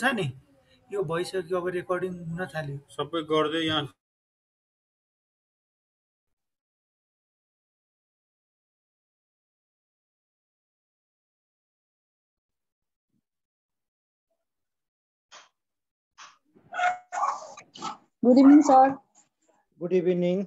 छ नि यो भइसक्यो अब रेकर्डिङ हुन थाल्यो सबै गर्दै यहाँ good evening sir good evening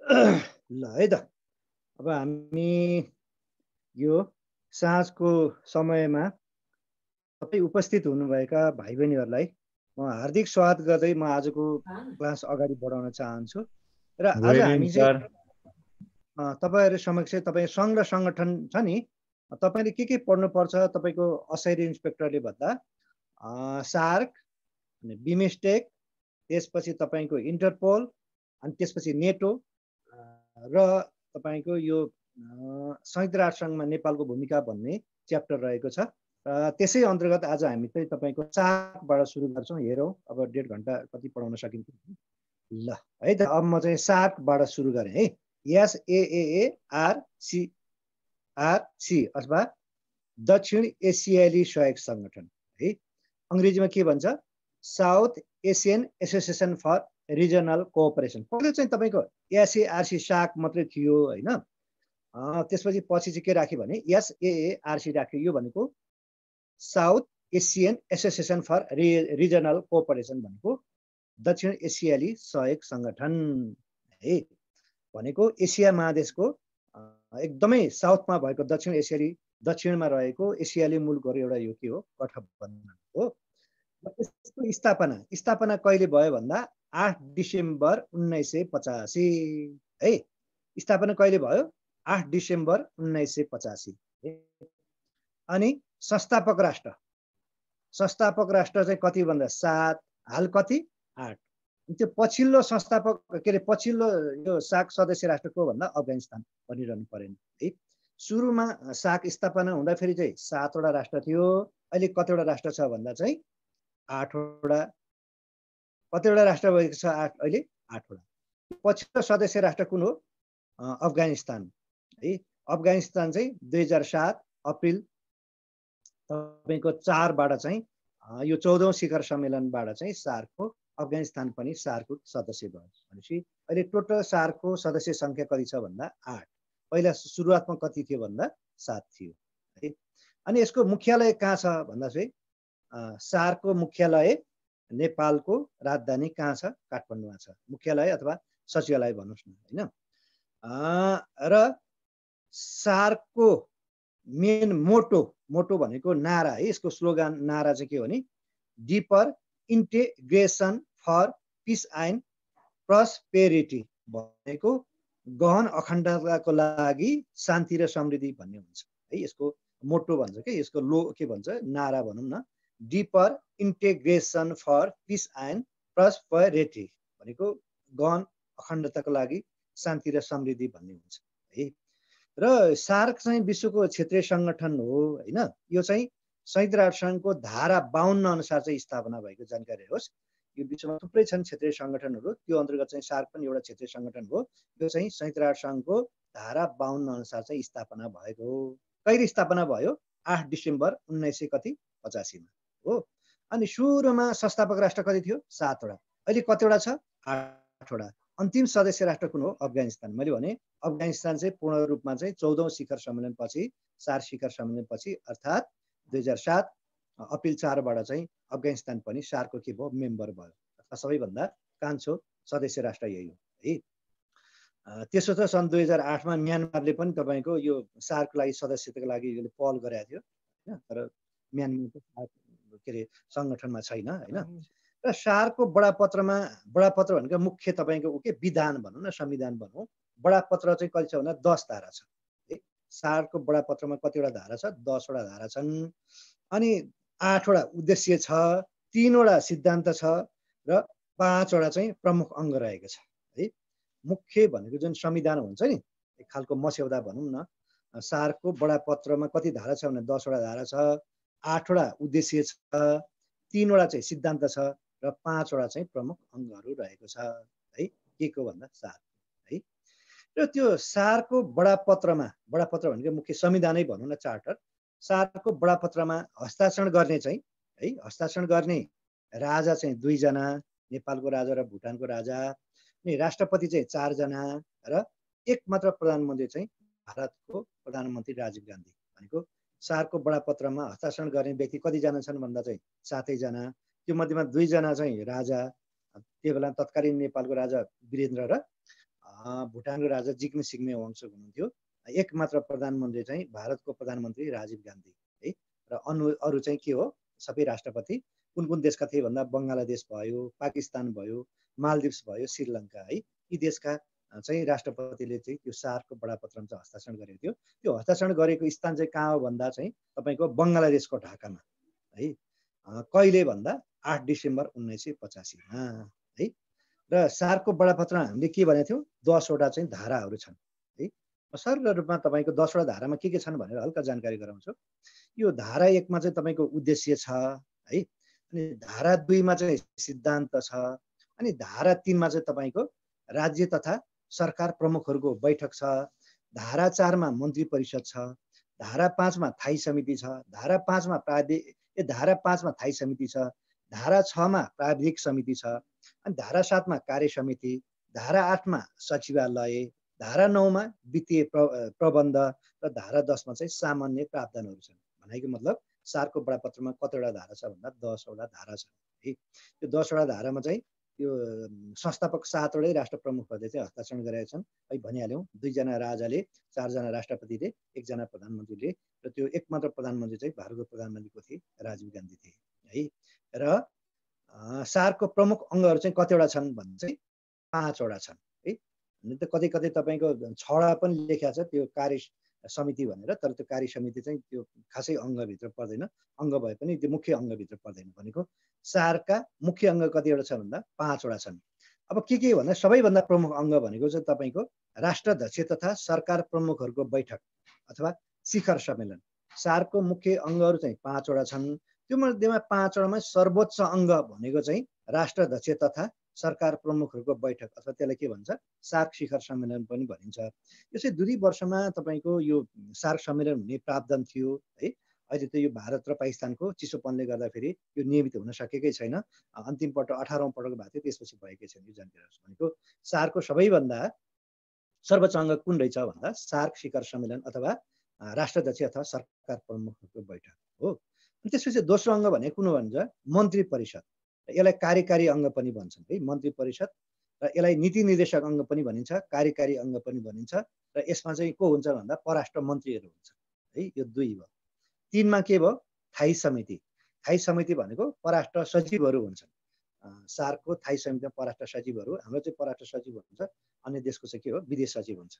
ल है त अब हामी यो साँझको समयमा सबै उपस्थित हुनुभएका भाइ बहिनीहरूलाई म हार्दिक स्वागत गर्दै म आजको क्लास अगाडि बढाउन चाहन्छु र आज हामी चाहिँ तपाईँहरू समक्ष तपाईँ सङ्घ र सङ्गठन छ नि तपाईँले के के पढ्नुपर्छ तपाईँको असैरी इन्सपेक्टरले भन्दा सार्क अनि बिमेस्टेक त्यसपछि तपाईँको इन्टरपोल अनि त्यसपछि नेटो र तपाईँको यो संयुक्त राष्ट्रसङ्घमा नेपालको भूमिका भन्ने च्याप्टर रहेको छ त्यसै अन्तर्गत आज हामी चाहिँ तपाईँको चाकबाट सुरु गर्छौँ हेरौँ अब डेढ घन्टा कति पढाउन सकिन्छ ल है त अब म चाहिँ सातबाट सुरु गरेँ है यस आरसी अथवा दक्षिण एसियाली सहयोग सङ्गठन है अङ्ग्रेजीमा के भन्छ south Asian association for regional cooperation पहिलो चाहिँ तपाईँको एसएआरसी आरसी साक मात्रै थियो होइन त्यसपछि पछि चाहिँ के राख्यो भने एसएएआरसी राख्यो यो भनेको south Asian association for re regional cooperation भनेको दक्षिण एसियाली सहयोग सङ्गठन है भनेको एसिया महादेशको एकदमै साउथमा भएको दक्षिण एसियाली दक्षिणमा रहेको एसियाली मुलुकहरू एउटा यो के हो गठबन्धन हो यसको स्थापना स्थापना कहिले भयो भन्दा आठ डिसेम्बर उन्नाइस सय पचासी है स्थापना कहिले भयो आठ डिसेम्बर उन्नाइस सय पचासी अनि संस्थापक राष्ट्र संस्थापक राष्ट्र चाहिँ कति भन्दा सात हाल कति आठ त्यो पछिल्लो संस्थापक के अरे पछिल्लो यो साग सदस्य राष्ट्र को भन्दा अफगानिस्तान भनिरहनु परेन है सुरुमा साग स्थापना हुँदाखेरि चाहिँ सातवटा राष्ट्र थियो अहिले कतिवटा राष्ट्र छ भन्दा चाहिँ आठवटा कतिवटा राष्ट्र भएको छ आठ अहिले आठवटा पछिल्लो सदस्य राष्ट्र कुन हो अफगानिस्तान है अफगानिस्तान चाहिँ दुई हजार सात अप्रिल तपाईँको चारबाट चाहिँ यो चौधौँ शिखर सम्मेलनबाट चाहिँ सार्कको अफगानिस्तान पनि सार्कको सदस्य भयो भनेपछि अहिले टोटल सार्कको सदस्य सङ्ख्या कति छ भन्दा आठ पहिला सुरुवातमा कति थियो भन्दा सात थियो है अनि यसको मुख्यालय कहाँ छ भन्दा चाहिँ सार्कको मुख्यालय नेपालको राजधानी कहाँ छ काठमाडौँमा छ मुख्यालय अथवा सचिवालय भन्नुहोस् न होइन र सार्कको मेन मोटो मोटो भनेको नारा है यसको स्लोगान नारा चाहिँ के हो भने deeper integration for peace and prosperity भनेको गहन अखण्डताको लागि शान्ति र समृद्धि भन्ने हुन्छ है यसको मोटो भन्छ कि यसको लो के भन्छ नारा भनौँ न deeper integration for peace and prosperity भनेको गहन अखण्डताको लागि शान्ति र समृद्धि भन्ने हुन्छ है र सार्क चाहिँ विश्वको क्षेत्रीय सङ्गठन हो होइन यो चाहिँ संयुक्त सङ्घको धारा बाहन्न अनुसार चाहिँ स्थापना भएको जानकारी होस् यो विश्वमा थुप्रै छन् क्षेत्रीय सङ्गठनहरू त्यो अन्तर्गत चाहिँ सार्क पनि एउटा क्षेत्रीय सङ्गठन हो यो चाहिँ संयुक्त सङ्घको धारा बाहन्न अनुसार चाहिँ स्थापना भएको हो कहिले स्थापना भयो आठ डिसेम्बर उन्नाइस सय कति पचासीमा हो अनि सुरुमा संस्थापक राष्ट्र कति थियो सातवटा अहिले कतिवटा छ आठवटा अन्तिम सदस्य राष्ट्र कुन हो अफगानिस्तान मैले भने अफगानिस्तान चाहिँ पूर्ण रूपमा चाहिँ चौधौँ शिखर सम्मेलनपछि चार शिखर सम्मेलनपछि अर्थात् दुई हजार सात अपिल चारबाट चाहिँ अफगानिस्तान पनि सारको के भयो मेम्बर भयो अथवा सबैभन्दा कान्छो सदस्य राष्ट्र यही हो है त्यसो त सन् दुई हजार आठमा म्यानमारले पनि तपाईँको यो सारको लागि सदस्यताको लागि यसले पहल गरेको थियो होइन तर म्यानमार के अरे सङ्गठनमा छैन होइन र सारको बडापत्रमा बडापत्र भनेको मुख्य तपाईँको ऊ के विधान भनौँ न संविधान भनौँ बडापत्र चाहिँ कति छ भन्दा दस धारा छ है सारको बडापत्रमा कतिवटा धारा छ दसवटा धारा छन् अनि आठवटा उद्देश्य छ तिनवटा सिद्धान्त छ र पाँचवटा चाहिँ प्रमुख अङ्ग रहेको छ है मुख्य भनेको जुन संविधान हुन्छ नि एक खालको मस्यौदा भनौँ न सारको बडापत्रमा कति धारा छ भने दसवटा धारा छ आठवटा उद्देश्य छ तिनवटा चाहिँ सिद्धान्त छ र पाँचवटा चाहिँ प्रमुख अङ्गहरू रहेको छ है के को भन्दा सार है र त्यो सारको बडापत्रमा बडापत्र भनेको मुख्य संविधानै भनौँ न चार्टर सारको बडापत्रमा हस्ताक्षर गर्ने चाहिँ है हस्ताक्षर गर्ने राजा चाहिँ दुईजना नेपालको राजा र भुटानको राजा अनि राष्ट्रपति चाहिँ चारजना र एक मात्र प्रधानमन्त्री चाहिँ भारतको प्रधानमन्त्री राजीव गान्धी भनेको सारको बडापत्रमा हस्ताक्षर गर्ने व्यक्ति कतिजना छन् भन्दा चाहिँ सातैजना त्यो मध्येमा दुईजना चाहिँ राजा त्यो बेला तत्कालीन नेपालको राजा वीरेन्द्र र भुटानको राजा जिग्मे सिग्मे वंश हुनुहुन्थ्यो एक मात्र प्रधानमन्त्री चाहिँ भारतको प्रधानमन्त्री राजीव गान्धी है र अनु अरू चाहिँ के हो सबै राष्ट्रपति कुन कुन देशका थिए भन्दा बङ्गलादेश भयो पाकिस्तान भयो मालदिप्स भयो श्रीलङ्का है यी देशका चाहिँ राष्ट्रपतिले चाहिँ त्यो सारको बडापत्रमा चाहिँ हस्ताक्षर गरेको थियो त्यो हस्ताक्षर गरेको स्थान चाहिँ कहाँ हो भन्दा चाहिँ तपाईँको बङ्गलादेशको ढाकामा है कहिले भन्दा आठ डिसेम्बर उन्नाइस सय पचासीमा है र सारको बडापत्रमा हामीले के भनेको थियौँ दसवटा चाहिँ धाराहरू छन् है सरल रूपमा तपाईँको दसवटा धारामा के के छन् भनेर हल्का जानकारी गराउँछु यो धारा एकमा चाहिँ तपाईँको उद्देश्य छ है अनि धारा दुईमा चाहिँ सिद्धान्त छ अनि धारा तिनमा चाहिँ तपाईँको राज्य तथा सरकार प्रमुखहरूको बैठक छ धारा चारमा मन्त्री परिषद छ धारा पाँचमा थाई समिति छ धारा पाँचमा प्राधि ए धारा पाँचमा थाई समिति छ धारा छमा प्राविधिक समिति छ अनि धारा सातमा कार्य समिति धारा आठमा सचिवालय धारा नौमा वित्तीय प्र प्रबन्ध र धारा दसमा चाहिँ सामान्य प्रावधानहरू छन् भनेको मतलब सारको बडापत्रमा कतिवटा धारा छ भन्दा दसवटा धारा छ है त्यो दसवटा धारामा चाहिँ त्यो संस्थापक सातवटै राष्ट्र प्रमुखहरूले चाहिँ हस्ताक्षर गरेका छन् है भनिहाल्यौँ दुईजना राजाले चारजना राष्ट्रपतिले एकजना प्रधानमन्त्रीले र त्यो एकमात्र प्रधानमन्त्री चाहिँ भारतको प्रधानमन्त्री को थिए राजीव गान्धी थिए है र सारको प्रमुख अङ्गहरू चाहिँ कतिवटा छन् भने चाहिँ पाँचवटा छन् है त कतै कतै तपाईँको छवटा पनि लेखिया छ त्यो कार्य समिति भनेर तर त्यो कार्य समिति चाहिँ त्यो खासै अङ्गभित्र पर्दैन अङ्ग भए पनि त्यो मुख्य अङ्गभित्र पर्दैन भनेको सारका मुख्य अङ्ग कतिवटा छ भन्दा पाँचवटा छन् अब के के भन्दा सबैभन्दा प्रमुख अङ्ग भनेको चाहिँ तपाईँको राष्ट्रध्यक्ष तथा सरकार प्रमुखहरूको बैठक अथवा शिखर सम्मेलन सारको मुख्य अङ्गहरू चाहिँ पाँचवटा छन् त्यो मध्येमा पाँचवटामा सर्वोच्च अङ्ग भनेको चाहिँ राष्ट्रध्यक्ष तथा सरकार प्रमुखहरूको बैठक अथवा त्यसलाई के भन्छ सार्क शिखर सम्मेलन पनि भनिन्छ यसै दुई वर्षमा तपाईँको यो सार्क सम्मेलन हुने प्रावधान थियो है अहिले त यो भारत र पाकिस्तानको चिसोपनले गर्दाखेरि यो नियमित हुन सकेकै छैन अन्तिम पटक अठारौँ पटक भएको थियो त्यसपछि भएकै छैन यो जानकारी भनेको सार्कको सबैभन्दा सर्वोच्च अङ्ग कुन रहेछ भन्दा सार्क शिखर सम्मेलन अथवा राष्ट्राध्यक्ष अथवा सरकार प्रमुखहरूको बैठक हो त्यसपछि दोस्रो अङ्ग भनेको कुन भन्छ मन्त्री परिषद यसलाई कार्यकारी अङ्ग पनि भन्छन् है मन्त्री परिषद र यसलाई नीति निर्देशक अङ्ग पनि भनिन्छ कार्यकारी अङ्ग पनि भनिन्छ र यसमा चाहिँ को हुन्छ भन्दा परराष्ट्र मन्त्रीहरू हुन्छ है यो दुई भयो तिनमा के भयो थाई समिति थाई समिति भनेको पराष्ट्र सचिवहरू हुन्छन् सारको थाई समितिमा पराष्ट्र सचिवहरू हाम्रो चाहिँ पराष्ट्र सचिव हुन्छ अन्य देशको चाहिँ के हो विदेश सचिव हुन्छ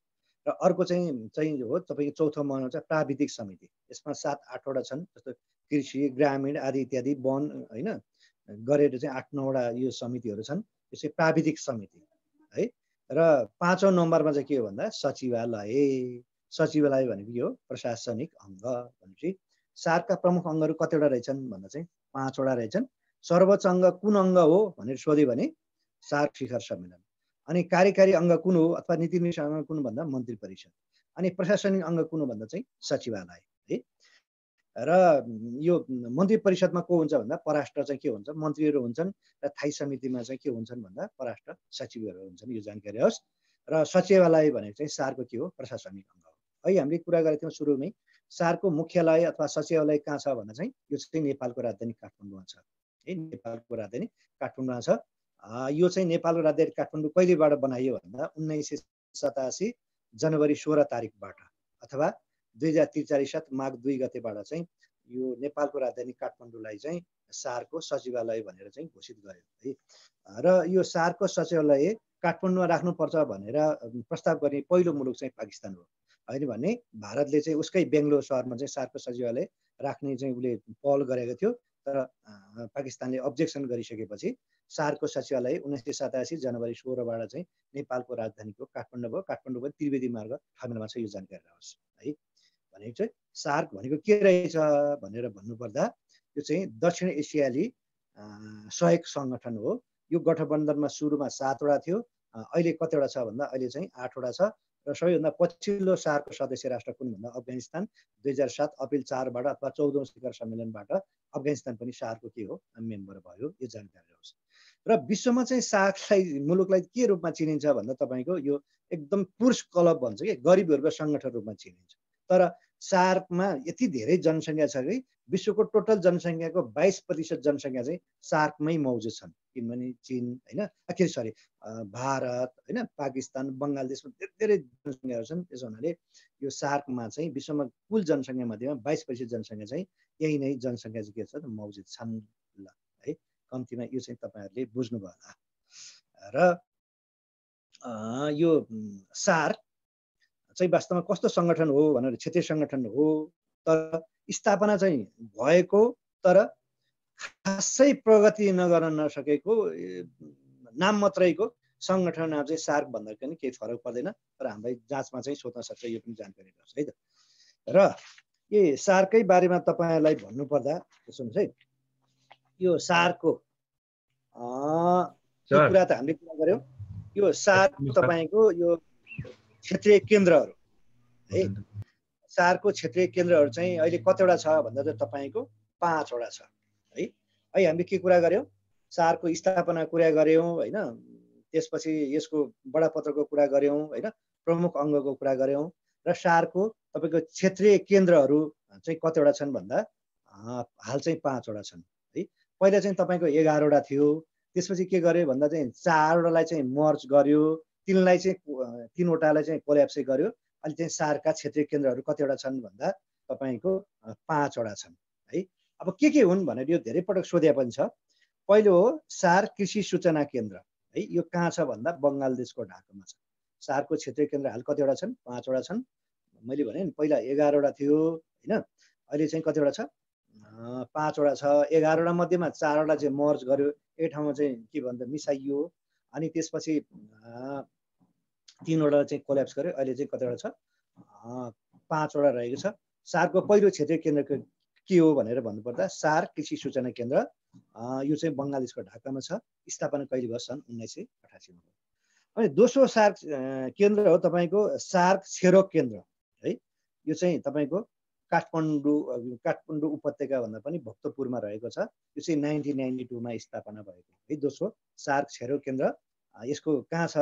र अर्को चाहिँ चाहिँ हो तपाईँको चौथो मन हुन्छ प्राविधिक समिति यसमा सात आठवटा छन् जस्तो कृषि ग्रामीण आदि इत्यादि वन होइन गरेर चाहिँ आठ नौवटा यो समितिहरू छन् यो चाहिँ प्राविधिक समिति है र पाँचौँ नम्बरमा चाहिँ के हो भन्दा सचिवालय सचिवालय भनेको यो प्रशासनिक अङ्ग भनेपछि सार्कका प्रमुख अङ्गहरू कतिवटा रहेछन् भन्दा चाहिँ पाँचवटा रहेछन् सर्वोच्च अङ्ग कुन अङ्ग हो भनेर सोध्यो भने सार्क शिखर सम्मेलन अनि कार्यकारी अङ्ग कुन हो अथवा नीति निर्माण अङ्ग कुन भन्दा मन्त्री परिषद अनि प्रशासनिक अङ्ग कुन हो भन्दा चाहिँ सचिवालय है र यो मन्त्री परिषदमा को हुन्छ भन्दा पराष्ट्र चाहिँ के हुन्छ मन्त्रीहरू हुन्छन् र थाई समितिमा चाहिँ के हुन्छन् भन्दा पराष्ट्र सचिवहरू हुन्छन् यो जानकारी होस् र सचिवालय भनेको चाहिँ सारको के हो प्रशासनिक अङ्ग हो है हामीले कुरा गरेको थियौँ सुरुमै सारको मुख्यालय अथवा सचिवालय कहाँ छ भन्दा चाहिँ यो चाहिँ नेपालको राजधानी काठमाडौँमा छ है नेपालको राजधानी काठमाडौँमा छ यो चाहिँ नेपालको राजधानी काठमाडौँ कहिलेबाट बनाइयो भन्दा उन्नाइस सय सतासी जनवरी सोह्र तारिकबाट अथवा दुई हजार त्रिचालिस साथ माघ दुई गतेबाट चाहिँ यो नेपालको राजधानी काठमाडौँलाई चाहिँ सारको सचिवालय भनेर चाहिँ घोषित गर्यो है र यो सारको सचिवालय काठमाडौँमा राख्नुपर्छ भनेर प्रस्ताव गर्ने पहिलो मुलुक चाहिँ पाकिस्तान हो होइन भने भारतले चाहिँ उसकै बेङ्गलोर सहरमा चाहिँ सारको सचिवालय राख्ने चाहिँ उसले पहल गरेको थियो तर पाकिस्तानले अब्जेक्सन गरिसकेपछि सारको सचिवालय उन्नाइस सय सतासी जनवरी सोह्रबाट चाहिँ नेपालको राजधानीको काठमाडौँ भयो काठमाडौँको त्रिवेदी मार्ग ठमेलमा छ यो जानकारी रहोस् है भनेको चाहिँ सार्क भनेको के रहेछ भनेर भन्नुपर्दा यो चाहिँ दक्षिण एसियाली सहयोग सङ्गठन हो यो गठबन्धनमा सुरुमा सातवटा थियो अहिले कतिवटा छ भन्दा अहिले चाहिँ आठवटा छ र सबैभन्दा पछिल्लो सारको सदस्य राष्ट्र कुन भन्दा अफगानिस्तान दुई हजार सात अप्रिल चारबाट अथवा चौधौँ शिखर सम्मेलनबाट अफगानिस्तान पनि सारको के हो मेम्बर भयो यो जानकारी रहोस् र विश्वमा चाहिँ सागलाई मुलुकलाई के रूपमा चिनिन्छ भन्दा तपाईँको यो एकदम पुरुष क्लब भन्छ कि गरिबहरूको सङ्गठन रूपमा चिनिन्छ तर सार्कमा यति धेरै जनसङ्ख्या छ कि विश्वको टोटल जनसङ्ख्याको बाइस प्रतिशत जनसङ्ख्या चाहिँ सार्कमै मौजुद छन् किनभने चिन होइन के सरी भारत होइन पाकिस्तान बङ्गलादेशमा धेरै धेरै जनसङ्ख्याहरू छन् त्यसो हुनाले यो सार्कमा चाहिँ विश्वमा कुल जनसङ्ख्या मध्येमा बाइस प्रतिशत जनसङ्ख्या चाहिँ यही नै जनसङ्ख्या चाहिँ के छ मौजुद छन् ल है कम्तीमा यो चाहिँ तपाईँहरूले बुझ्नुभयो होला र यो सार्क चाहिँ वास्तवमा कस्तो सङ्गठन हो भनेर क्षेत्रीय सङ्गठन हो तर स्थापना चाहिँ भएको तर खासै प्रगति नगर्न नसकेको नाम मात्रैको सङ्गठन अब चाहिँ सार्क भन्दा पनि केही फरक पर्दैन तर हामीलाई जाँचमा चाहिँ सोध्न सक्छ यो पनि जानकारी गर्छ है त र ए सार्कै बारेमा तपाईँलाई भन्नुपर्दा सुन्नुहोस् है यो सार्कको कुरा त हामीले कुरा गऱ्यौँ यो सार्क तपाईँको यो क्षेत्रीय केन्द्रहरू है चारको क्षेत्रीय केन्द्रहरू चाहिँ अहिले कतिवटा छ भन्दा चाहिँ तपाईँको पाँचवटा छ है है हामी के कुरा गऱ्यौँ चारको स्थापना कुरा गऱ्यौँ होइन त्यसपछि यसको बडापत्रको कुरा गऱ्यौँ होइन प्रमुख अङ्गको कुरा गऱ्यौँ र सारको तपाईँको क्षेत्रीय केन्द्रहरू चाहिँ कतिवटा छन् भन्दा हाल चाहिँ पाँचवटा छन् है पहिला चाहिँ तपाईँको एघारवटा थियो त्यसपछि के गर्यो भन्दा चाहिँ चारवटालाई चाहिँ मर्च गर्यो तिनलाई चाहिँ तिनवटालाई चाहिँ कोल्याप्सै गर्यो अहिले चाहिँ सारका क्षेत्रीय केन्द्रहरू कतिवटा छन् भन्दा तपाईँको पाँचवटा छन् है अब के के हुन् भनेर यो धेरै पटक सोधे पनि छ पहिलो हो सार कृषि सूचना केन्द्र है यो कहाँ छ भन्दा बङ्गालदेशको ढाकामा छ सारको क्षेत्रीय केन्द्र हाल कतिवटा छन् पाँचवटा छन् मैले भने नि पहिला एघारवटा थियो होइन अहिले चाहिँ कतिवटा छ पाँचवटा छ एघारवटा मध्येमा चारवटा चाहिँ मर्ज गर्यो एक ठाउँमा चाहिँ के भन्छ मिसाइयो अनि त्यसपछि तिनवटा चाहिँ कोल्याप्स गर्यो अहिले चाहिँ कतिवटा छ पाँचवटा रहेको छ सारको पहिलो क्षेत्रीय केन्द्र के हो भनेर भन्नुपर्दा सार कृषि सूचना केन्द्र यो चाहिँ बङ्गलादेशको ढाकामा छ स्थापना कहिले भयो सन् उन्नाइस सय अठासीमा अनि दोस्रो सार केन्द्र हो तपाईँको सार्क छेरो केन्द्र है यो चाहिँ तपाईँको काठमाडौँ काठमाडौँ भन्दा पनि भक्तपुरमा रहेको छ यो चाहिँ नाइन्टिन नाइन्टी टूमा स्थापना भएको है दोस्रो सार्क छेरो केन्द्र यसको कहाँ छ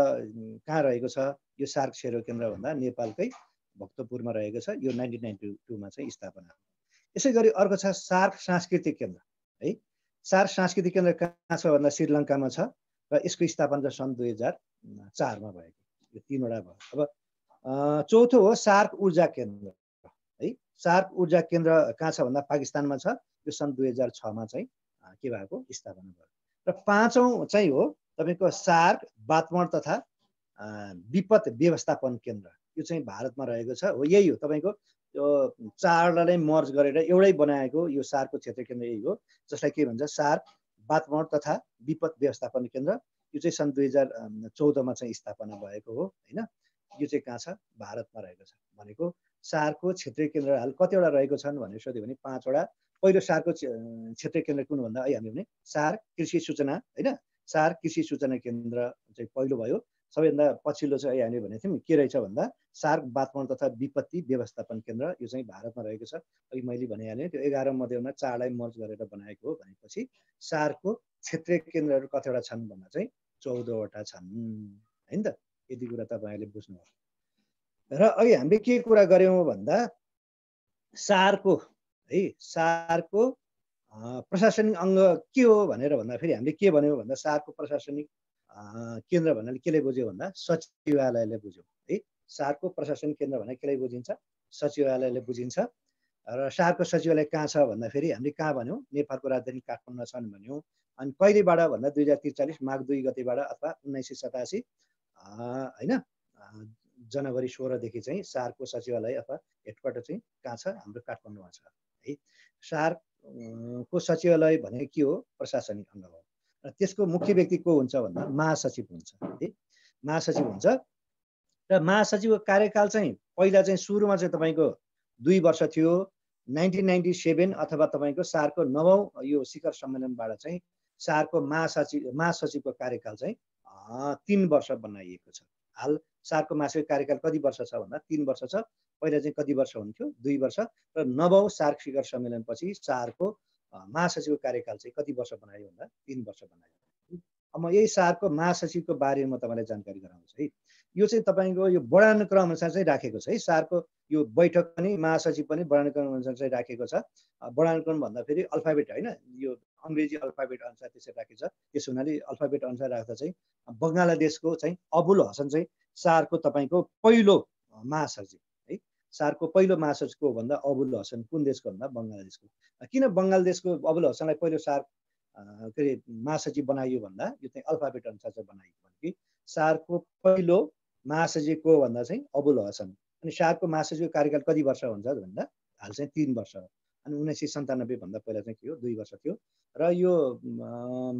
कहाँ रहेको छ यो सार्क सेरो केन्द्र भन्दा नेपालकै भक्तपुरमा रहेको छ यो नाइन्टिन नाइन्टी टूमा चाहिँ स्थापना यसै गरी अर्को छ सार्क सांस्कृतिक केन्द्र है सार्क सांस्कृतिक केन्द्र कहाँ छ भन्दा श्रीलङ्कामा छ र यसको स्थापना चाहिँ सन् दुई हजार चारमा भएको यो तिनवटा भयो अब चौथो हो सार्क ऊर्जा केन्द्र है सार्क ऊर्जा केन्द्र कहाँ छ भन्दा पाकिस्तानमा छ यो सन् दुई हजार छमा चाहिँ के भएको स्थापना भयो र पाँचौँ चाहिँ हो तपाईँको सार्क वातावरण तथा विपद व्यवस्थापन केन्द्र यो चाहिँ भारतमा रहेको छ हो यही हो तपाईँको त्यो चारलाई मर्ज गरेर एउटै बनाएको यो सारको क्षेत्रीय केन्द्र यही हो जसलाई के भन्छ सार वातावरण तथा विपद व्यवस्थापन केन्द्र यो चाहिँ सन् दुई हजार चौधमा चाहिँ स्थापना भएको हो होइन यो चाहिँ कहाँ छ भारतमा रहेको छ भनेको सारको क्षेत्रीय केन्द्र हाल कतिवटा रहेको छन् भनेर सोध्यो भने पाँचवटा पहिलो सारको क्षेत्रीय केन्द्र कुन भन्दा अहिले हामी भने सार कृषि सूचना होइन चार कृषि सूचना केन्द्र चाहिँ पहिलो भयो सबैभन्दा पछिल्लो चाहिँ हामीले भनेको थियौँ के रहेछ भन्दा सार्क वातावरण तथा विपत्ति व्यवस्थापन केन्द्र यो चाहिँ भारतमा रहेको छ अघि मैले भनिहालेँ त्यो एघार मध्येमा चारलाई मर्ज गरेर बनाएको हो भनेपछि सार्कको क्षेत्रीय केन्द्रहरू कतिवटा छन् भन्दा चाहिँ चौधवटा छन् होइन त यति कुरा तपाईँहरूले बुझ्नुभयो र अघि हामीले के कुरा गऱ्यौँ भन्दा सारको है सारको प्रशासनिक अङ्ग के हो भनेर भन्दाखेरि हामीले के भन्यो भन्दा सारको प्रशासनिक केन्द्र भन्नाले केले बुझ्यो भन्दा सचिवालयले बुझ्यौँ है सारको प्रशासनिक केन्द्र भने केलाई बुझिन्छ सचिवालयले बुझिन्छ र सारको सचिवालय कहाँ छ भन्दाखेरि हामीले कहाँ भन्यौँ नेपालको राजधानी काठमाडौँमा छन् भन्यौँ अनि कहिलेबाट भन्दा दुई हजार त्रिचालिस माघ दुई गतेबाट अथवा उन्नाइस सय सतासी होइन जनवरी सोह्रदेखि चाहिँ सारको सचिवालय अथवा हेडक्वार्टर चाहिँ कहाँ छ हाम्रो काठमाडौँमा छ है सार को सचिवालय भनेको के हो प्रशासनिक अङ्ग हो र त्यसको मुख्य व्यक्ति को हुन्छ भन्दा महासचिव हुन्छ है महासचिव हुन्छ र महासचिवको कार्यकाल चाहिँ पहिला चाहिँ सुरुमा चाहिँ तपाईँको दुई वर्ष थियो नाइन्टिन नाइन्टी सेभेन अथवा तपाईँको सारको नवौँ यो शिखर सम्मेलनबाट चाहिँ सारको महासचिव महासचिवको कार्यकाल चाहिँ तिन वर्ष बनाइएको छ हाल सारको मासिक कार्यकाल कति वर्ष छ भन्दा तिन वर्ष छ पहिला चाहिँ कति वर्ष हुन्थ्यो दुई वर्ष र नवौ सार्क शिखर सम्मेलनपछि सारको महासचिवको कार्यकाल चाहिँ कति वर्ष बनायो भन्दा तिन वर्ष बनायो म यही सारको महासचिवको बारेमा म तपाईँलाई जानकारी गराउँछु है यो चाहिँ तपाईँको यो वर्णानुक्रम अनुसार चाहिँ राखेको छ है सारको यो बैठक पनि महासचिव पनि वर्णानुक्रम अनुसार चाहिँ राखेको छ वर्णानुक्रम फेरि अल्फाबेट होइन यो अङ्ग्रेजी अल्फाबेट अनुसार त्यसरी राखेको छ त्यस हुनाले अल्फाबेट अनुसार राख्दा चाहिँ बङ्गलादेशको चाहिँ अबुल हसन चाहिँ सारको तपाईँको पहिलो महासचिव है सारको पहिलो महासचिवको भन्दा अबुल हसन कुन देशको भन्दा बङ्गलादेशको किन बङ्गलादेशको अबुल हसनलाई पहिलो सार के अरे महासचिव बनाइयो भन्दा यो चाहिँ अल्फाबेट अनुसार चाहिँ बनाइयो भने कि सारको पहिलो महासचिवको भन्दा चाहिँ अबुल हसन अनि सारको महासचिवको कार्यकाल कति वर्ष हुन्छ भन्दा हाल चाहिँ तिन वर्ष हो अनि उन्नाइस सय सन्तानब्बेभन्दा पहिला चाहिँ के हो दुई वर्ष थियो र यो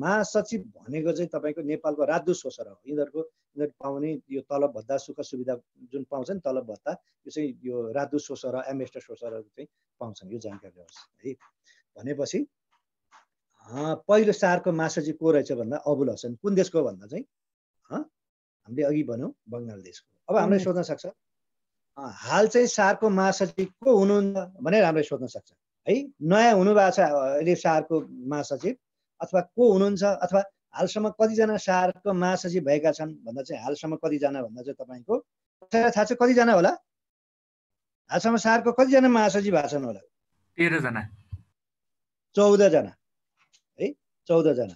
महासचिव भनेको चाहिँ तपाईँको नेपालको राजदूत सोसर हो यिनीहरूको यिनीहरू पाउने यो तलब भत्ता सुख सुविधा जुन पाउँछ नि तलब भत्ता यो चाहिँ यो राजदूत शोषर एमएस्टर चाहिँ पाउँछन् यो जानकारी होस् है भनेपछि पहिलो सारको मासु को रहेछ भन्दा अबुल हसन कुन देशको भन्दा चाहिँ हामीले अघि भन्यौँ बङ्गलादेशको अब हामीले सोध्न सक्छ हाल चाहिँ सारको महासचिव को हुनुहुन्छ भनेर हामीले सोध्न सक्छ है नयाँ हुनुभएको छ अहिले सारको महासचिव अथवा को हुनुहुन्छ अथवा हालसम्म कतिजना सारको महासचिव भएका छन् भन्दा चाहिँ हालसम्म कतिजना भन्दा चाहिँ तपाईँको थाहा छ कतिजना होला हालसम्म सारको कतिजना महासचिव भएको छन् होला तेह्रजना चौधजना चौधजना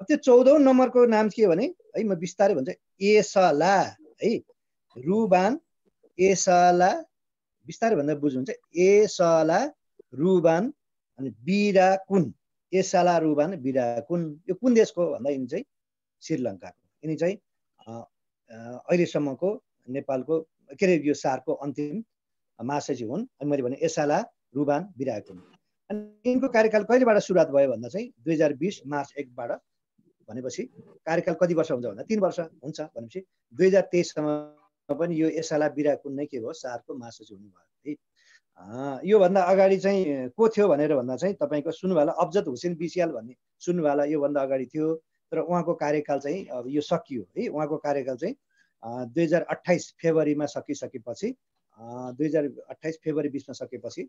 अब त्यो चौधौँ नम्बरको नाम के भने है म बिस्तारै भन्छु एसला है रुबान एसला बिस्तारै भन्दा बुझ्नुहुन्छ एसला रुबान अनि बिराकुन एसला रुबान बिराकुन यो कुन देशको भन्दा यिनी चाहिँ श्रीलङ्काको यिनी चाहिँ अहिलेसम्मको नेपालको के अरे यो सारको अन्तिम महासचिव हुन् अनि मैले भने एसाला रुबान बिराकुन अनि यिनको कार्यकाल कहिलेबाट सुरुवात भयो भन्दा चाहिँ दुई हजार बिस मार्च एकबाट भनेपछि कार्यकाल कति वर्ष हुन्छ भन्दा तिन वर्ष हुन्छ भनेपछि दुई हजार तेइससम्म पनि यो एसाला बिराकुन नै के भयो सारको महासचिव हुनुभयो है योभन्दा अगाडि चाहिँ को थियो भनेर भन्दा चाहिँ तपाईँको सुन्नुभयो अब्जत हुसेन बिसियाल भन्ने सुन्नुवाला योभन्दा अगाडि थियो तर उहाँको कार्यकाल चाहिँ अब यो सकियो है उहाँको कार्यकाल चाहिँ दुई हजार अठाइस फेब्रुअरीमा सकिसकेपछि दुई हजार अठाइस फेब्रुअरी बिसमा सकेपछि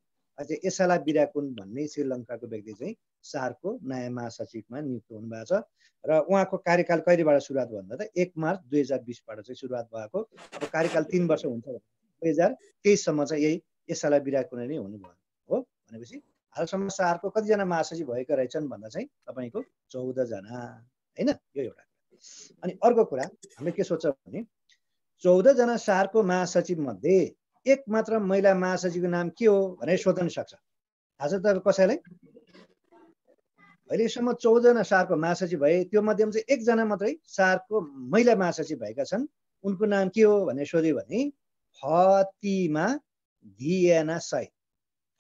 अझै एसाला बिराकुन भन्ने श्रीलङ्काको व्यक्ति चाहिँ सारको नयाँ महासचिवमा नियुक्त हुनुभएको छ र उहाँको कार्यकाल कहिलेबाट सुरुवात भन्दा त एक मार्च दुई हजार बिसबाट चाहिँ सुरुवात भएको अब कार्यकाल तिन वर्ष हुन्छ दुई हजार तेइससम्म चाहिँ यही एसाला बिराकुन नै हुनुभयो हो भनेपछि हालसम्म सारको कतिजना महासचिव भएका रहेछन् भन्दा चाहिँ तपाईँको चौधजना होइन यो एउटा अनि अर्को कुरा हामीले के सोच्छौँ भने चौधजना सारको महासचिव मध्ये एक मात्र महिला महासचिवको नाम के हो भनेर सोध्न सक्छ आज त कसैलाई अहिलेसम्म चौधजना सारको महासचिव भए त्यो मध्येमा चाहिँ एकजना मात्रै सारको महिला महासचिव भएका छन् उनको नाम के हो भनेर सोध्यो भने फतिमा धियाना सहित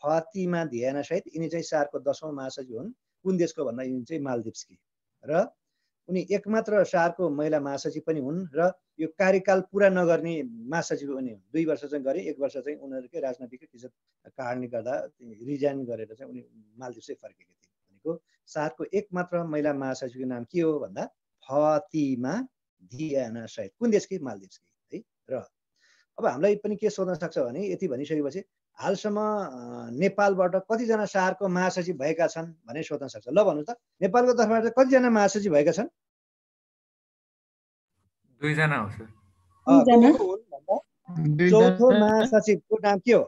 फतिमा धियाना सहित यिनी चाहिँ सारको दसौँ महासचिव हुन् कुन देशको भन्दा यिनी चाहिँ मालदिप्सकी र उनी एकमात्र सारको महिला महासचिव पनि हुन् र यो कार्यकाल पुरा नगर्ने महासचिव उनी हुन् दुई वर्ष चाहिँ गरे एक वर्ष चाहिँ उनीहरूकै राजनैतिक किसिम कारणले गर्दा रिजाइन गरेर चाहिँ उनी मालदिव चाहिँ फर्केका थिए भनेको सारको एकमात्र महिला महासचिवको नाम के हो भन्दा फतिमा दियाना सहित कुन देशकै मालदिवसकी है र अब हामीलाई पनि के सोध्न सक्छ भने यति भनिसकेपछि हालसम्म नेपालबाट कतिजना सारको महासचिव भएका छन् भनेर सोध्न सक्छ ल भन्नु त नेपालको तर्फबाट कतिजना महासचिव भएका छन् दुईजना हो सर चौथो महासचिवको नाम के हो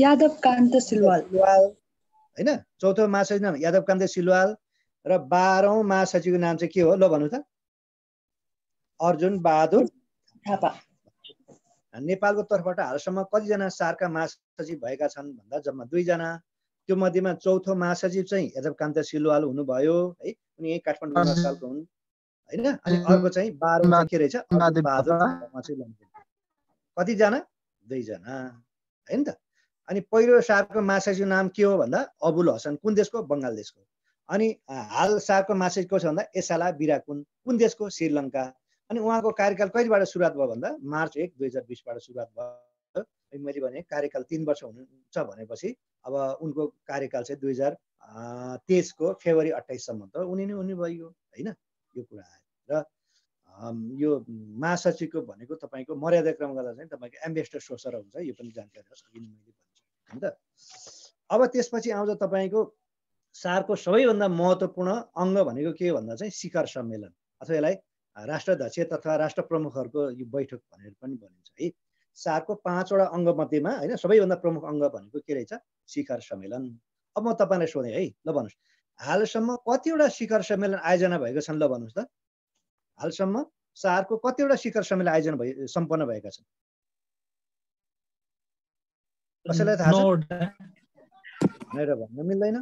यादव कान्त सिलवाल होइन चौथो महासचिव नाम यादव कान्त सिलवाल र बाह्रौँ महासचिवको नाम चाहिँ के हो ल भन्नु त अर्जुन बहादुर थापा नेपालको तर्फबाट हालसम्म कतिजना सारका महासचिव भएका छन् भन्दा जम्मा दुईजना त्यो मध्येमा चौथो महासचिव चाहिँ यादव कान्त सिलवाल हुनुभयो है उनी काठमाडौँ हुन् होइन अनि अर्को चाहिँ बाह्रमा के रहेछ कतिजना दुईजना होइन त अनि पहिलो सारको मासेजको नाम के हो भन्दा अबुल हसन कुन देशको बङ्गाल देशको अनि हाल सारको मासेज को छ भन्दा एसाला बिराकुन कुन देशको श्रीलङ्का अनि उहाँको कार्यकाल कहिलेबाट सुरुवात भयो भन्दा मार्च एक दुई हजार बिसबाट सुरुवात भयो अनि मैले भने कार्यकाल तिन वर्ष हुनुहुन्छ भनेपछि अब उनको कार्यकाल चाहिँ दुई हजार तेइसको फेब्रुअरी अट्ठाइससम्म त उनी नै हुने भयो होइन त्यो कुरा आयो र यो महासचिवको भनेको तपाईँको क्रम गर्दा चाहिँ तपाईँको एम्बेसडर सोसर हुन्छ यो पनि जानकारी होस् अघि मैले भन्छु होइन अब त्यसपछि आउँछ तपाईँको सारको सबैभन्दा महत्त्वपूर्ण अङ्ग भनेको के भन्दा चाहिँ शिखर सम्मेलन अथवा यसलाई राष्ट्राध्यक्ष तथा राष्ट्र प्रमुखहरूको यो बैठक भनेर पनि भनिन्छ है सारको पाँचवटा अङ्गमध्येमा होइन सबैभन्दा प्रमुख अङ्ग भनेको के रहेछ शिखर सम्मेलन अब म तपाईँलाई सोधेँ है ल भन्नुहोस् हालसम्म कतिवटा शिखर सम्मेलन आयोजना भएका छन् ल भन्नुहोस् त हालसम्म सारको कतिवटा शिखर सम्मेलन आयोजना भए सम्पन्न भएका छन् कसैलाई थाहा भनेर भन्न मिल्दैन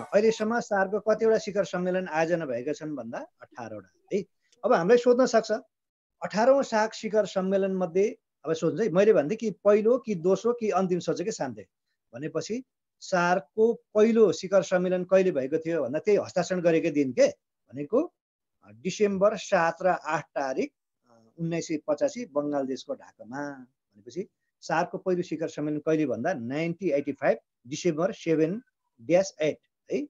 अहिलेसम्म सारको कतिवटा शिखर सम्मेलन आयोजना भएका छन् भन्दा अठारवटा है अब हामीलाई सोध्न सक्छ अठारौँ साग शिखर सम्मेलन मध्ये अब सोध्नु है मैले भन्दै कि पहिलो कि दोस्रो कि अन्तिम सोचेकै कि भनेपछि सार्कको पहिलो शिखर सम्मेलन कहिले भएको थियो भन्दा त्यही हस्ताक्षरण गरेकै दिन के भनेको डिसेम्बर सात र आठ तारिक उन्नाइस सय पचासी बङ्गालदेशको ढाकामा भनेपछि सार्कको पहिलो शिखर सम्मेलन कहिले भन्दा nineteen eighty five December seven dash eight है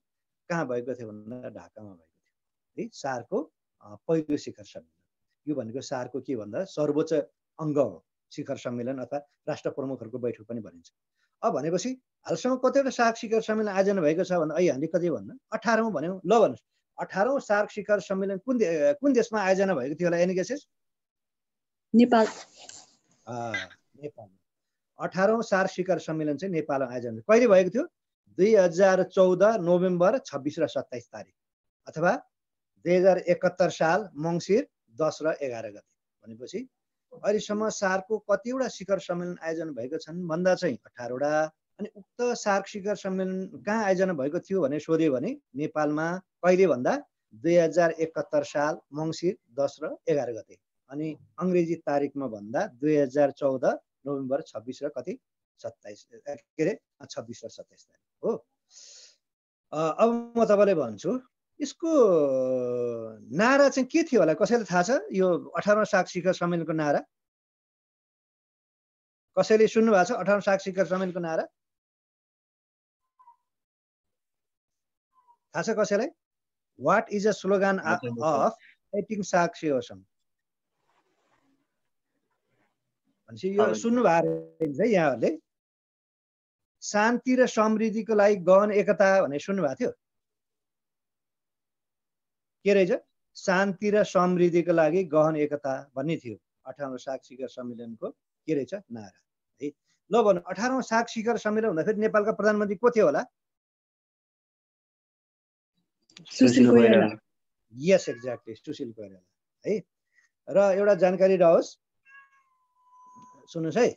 कहाँ भएको थियो भन्दा ढाकामा भएको थियो है सार्कको पहिलो शिखर सम्मेलन यो भनेको सार्कको के भन्दा सर्वोच्च अङ्ग हो शिखर सम्मेलन अथवा राष्ट्र प्रमुखहरूको बैठक पनि भनिन्छ अब भनेपछि हालसम्म कतिवटा सार्क शिखर सम्मेलन आयोजना भएको छ भन्दा अहिले हामीले कति भन्नु अठारौँ भन्यौँ ल भन्नुहोस् अठारौँ सार्क शिखर सम्मेलन कुन कुन देशमा आयोजना भएको थियो होला एनिकेसेस नेपाल नेपाल अठारौँ सार्क शिखर सम्मेलन चाहिँ नेपालमा आयोजना कहिले भएको थियो दुई हजार चौध नोभेम्बर छब्बिस र सत्ताइस तारिक अथवा दुई हजार एकहत्तर साल मङ्सिर दस र एघार गते भनेपछि अहिलेसम्म सार्कको कतिवटा शिखर सम्मेलन आयोजना भएको छन् भन्दा चाहिँ अठारवटा अनि उक्त सार्क शिखर सम्मेलन कहाँ आयोजना भएको थियो भने सोध्यो भने नेपालमा कहिले भन्दा दुई हजार एकहत्तर साल मङ्सिर दस र एघार गते अनि अङ्ग्रेजी तारिकमा भन्दा दुई हजार चौध नोभेम्बर छब्बिस र कति सत्ताइस के अरे छब्बिस र सत्ताइस तारिक हो अब म तपाईँलाई भन्छु यसको नारा चाहिँ के थियो होला कसैलाई थाहा छ यो अठारौँ साग शिखर सम्मेलनको नारा कसैले सुन्नुभएको छ अठार साग शिखर सम्मेलनको नारा थाहा छ कसैलाई what is a slogan of eighteenth साग सिओसम भनेपछि यो सुन्नुभएको यहाँहरूले शान्ति र समृद्धिको लागि गहन एकता भनेर सुन्नुभएको थियो के रहेछ शान्ति र समृद्धिको लागि गहन एकता भन्ने थियो अठारौँ साग शिखर सम्मेलनको के रहेछ नारा है ल भन्नु अठारौँ साग शिखर सम्मेलन हुँदाखेरि नेपालका प्रधानमन्त्री को थियो होला यस एक्ज्याक्टली सुशील कोइराला है र एउटा जानकारी रहोस् सुन्नुहोस् है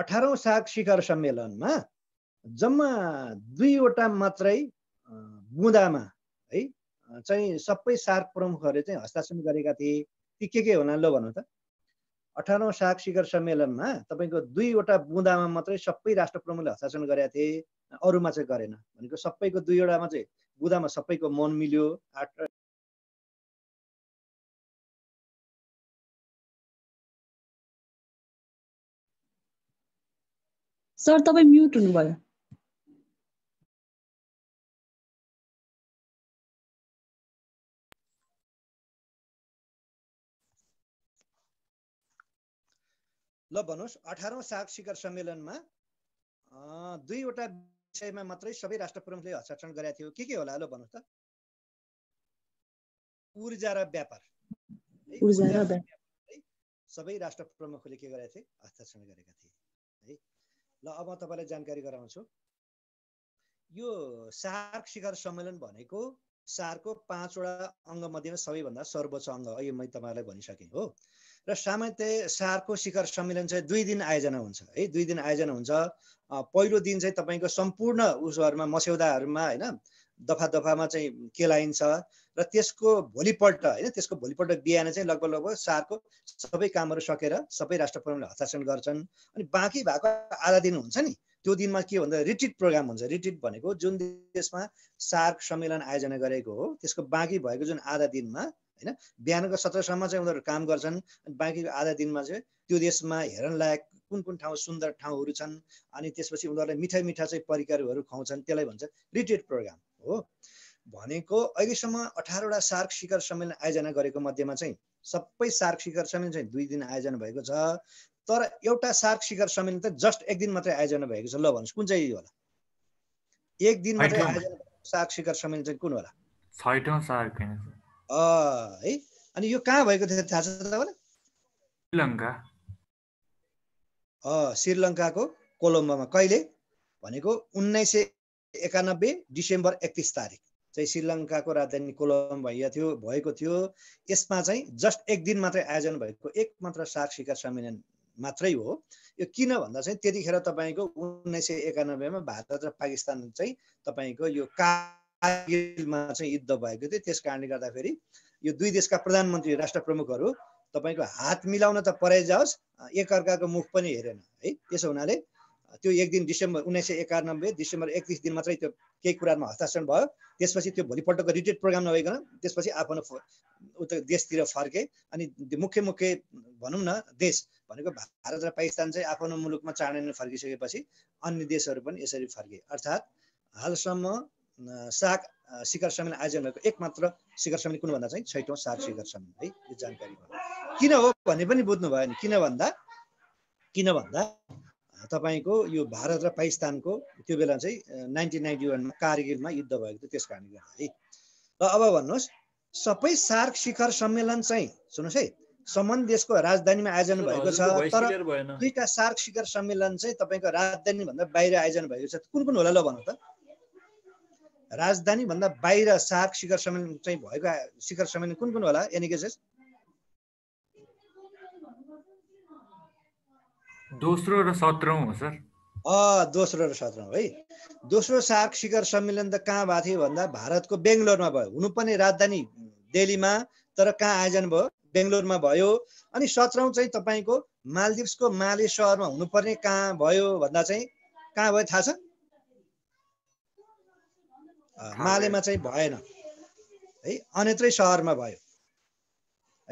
अठारौँ साग शिखर सम्मेलनमा जम्मा दुईवटा मात्रै बुँदामा है चाहिँ सबै सार प्रमुखहरूले चाहिँ हस्ताक्षर गरेका थिए ती के के होला ल भनौँ त अठारौँ सार्क शिखर सम्मेलनमा तपाईँको दुईवटा बुँदामा मात्रै सबै राष्ट्र प्रमुखले हस्ताक्षर गरेका थिए अरूमा चाहिँ गरेन भनेको सबैको दुईवटामा चाहिँ बुँदामा सबैको मन मिल्यो आठ सर तपाईँ म्युट हुनुभयो ल भन्नुहोस् अठारौँ साग शिखर सम्मेलनमा दुईवटा विषयमा मात्रै सबै राष्ट्र प्रमुखले हस्ताक्षर गरेका थियो के के होला ल भन्नुहोस् त ऊर्जा र व्यापार सबै राष्ट्र प्रमुखले के गरेका थिए गरेका थिए है ल अब म तपाईँलाई जानकारी गराउँछु यो सार्क शिखर सम्मेलन भनेको सारको पाँचवटा अङ्गमध्येमा सबैभन्दा सर्वोच्च अङ्ग यो मैले तपाईँहरूलाई भनिसकेँ हो र सामान्यतया सारको शिखर सम्मेलन चाहिँ दुई दिन आयोजना हुन्छ है दुई दिन आयोजना हुन्छ पहिलो दिन चाहिँ तपाईँको सम्पूर्ण उसहरूमा मस्यौदाहरूमा होइन दफा दफामा चाहिँ केलाइन्छ र त्यसको भोलिपल्ट होइन त्यसको भोलिपल्ट बिहान चाहिँ लगभग लगभग सारको सबै कामहरू सकेर सबै राष्ट्र प्रमुखले हस्ताक्षर गर्छन् अनि बाँकी भएको आधा दिन हुन्छ नि त्यो दिनमा के भन्दा रिट्रिट प्रोग्राम हुन्छ रिट्रिट भनेको जुन देशमा सार्क सम्मेलन आयोजना गरेको हो त्यसको बाँकी भएको जुन आधा दिनमा होइन बिहानको सत्रसम्म चाहिँ उनीहरू काम गर्छन् बाँकी आधा दिनमा चाहिँ त्यो देशमा हेर्न लायक कुन कुन ठाउँ सुन्दर ठाउँहरू छन् अनि त्यसपछि उनीहरूलाई मिठा मिठा चाहिँ परिकारहरू खुवाउँछन् त्यसलाई भन्छ रिट्रिट प्रोग्राम हो भनेको अहिलेसम्म अठारवटा सार्क शिखर सम्मेलन आयोजना गरेको मध्येमा चाहिँ सबै सार्क शिखर सम्मेलन चाहिँ दुई दिन आयोजना भएको छ तर एउटा सार्क शिखर सम्मेलन त जस्ट एक दिन मात्रै आयोजना भएको छ ल भन्नुहोस् कुन चाहिँ होला एक दिन मात्रै आयोजना सार्क शिखर सम्मेलन चाहिँ कुन होला छैटौँ सार्क है अनि यो कहाँ भएको थियो थाहा छ तपाईँलाई श्रीलङ्का श्रीलङ्काको कोलम्बोमा कहिले भनेको उन्नाइस सय एकानब्बे डिसेम्बर एकतिस तारिक चाहिँ श्रीलङ्काको राजधानी कोलम भइया थियो भएको थियो यसमा चाहिँ जस्ट एक दिन मात्रै आयोजना भएको एक मात्र शिखर सम्मेलन मात्रै हो यो किन भन्दा चाहिँ त्यतिखेर तपाईँको उन्नाइस सय एकानब्बेमा भारत र पाकिस्तान चाहिँ तपाईँको यो का मा चाहिँ युद्ध भएको थियो त्यस कारणले गर्दाखेरि यो दुई देशका प्रधानमन्त्री राष्ट्र प्रमुखहरू तपाईँको हात मिलाउन त परै जाओस् एकअर्काको मुख पनि हेरेन है त्यसो हुनाले त्यो एक दिन डिसेम्बर उन्नाइस सय एकानब्बे डिसेम्बर एकतिस दिन मात्रै त्यो केही कुरामा हस्ताक्षर भयो त्यसपछि त्यो भोलिपल्टको रिटेड प्रोग्राम नभइकन त्यसपछि आफ्नो उता देशतिर फर्के अनि मुख्य मुख्य भनौँ न देश भनेको भारत र पाकिस्तान चाहिँ आफ्नो मुलुकमा चाँडै नै फर्किसकेपछि अन्य देशहरू पनि यसरी फर्के अर्थात् हालसम्म साग शिखर सम्मेलन आयोजना भएको एकमात्र शिखर सम्मेलन कुन भन्दा चाहिँ छैटौँ सार्क शिखर सम्मेलन है यो जानकारी भयो किन हो भन्ने पनि बुझ्नु भयो नि किन भन्दा किन भन्दा तपाईँको यो भारत र पाकिस्तानको त्यो बेला चाहिँ नाइन्टिन नाइन्टी वानमा कारगिलमा युद्ध भएको थियो त्यस कारणले गर्दा है र अब भन्नुहोस् सबै सार्क शिखर सम्मेलन चाहिँ सुन्नुहोस् है सम्बन्ध देशको राजधानीमा आयोजन भएको छ तर दुईटा सार्क शिखर सम्मेलन चाहिँ तपाईँको राजधानीभन्दा बाहिर आयोजन भएको छ कुन कुन होला ल भन्नु त राजधानीभन्दा बाहिर सार्क शिखर सम्मेलन चाहिँ भएको शिखर सम्मेलन कुन कुन होला एनिगेजेस दोस्रो र सत्रौँ हो सर अँ दोस्रो र सत्रौँ है दोस्रो सार्क शिखर सम्मेलन त कहाँ भएको थियो भन्दा भारतको बेङ्गलोरमा भयो हुनुपर्ने राजधानी दिल्लीमा तर कहाँ आयोजन भयो बेङ्गलोरमा भयो अनि सत्रौँ चाहिँ तपाईँको मालदिप्सको माले सहरमा हुनुपर्ने कहाँ भयो भन्दा चाहिँ कहाँ भयो थाहा छ मालेमा चाहिँ भएन है अन्यत्रै सहरमा भयो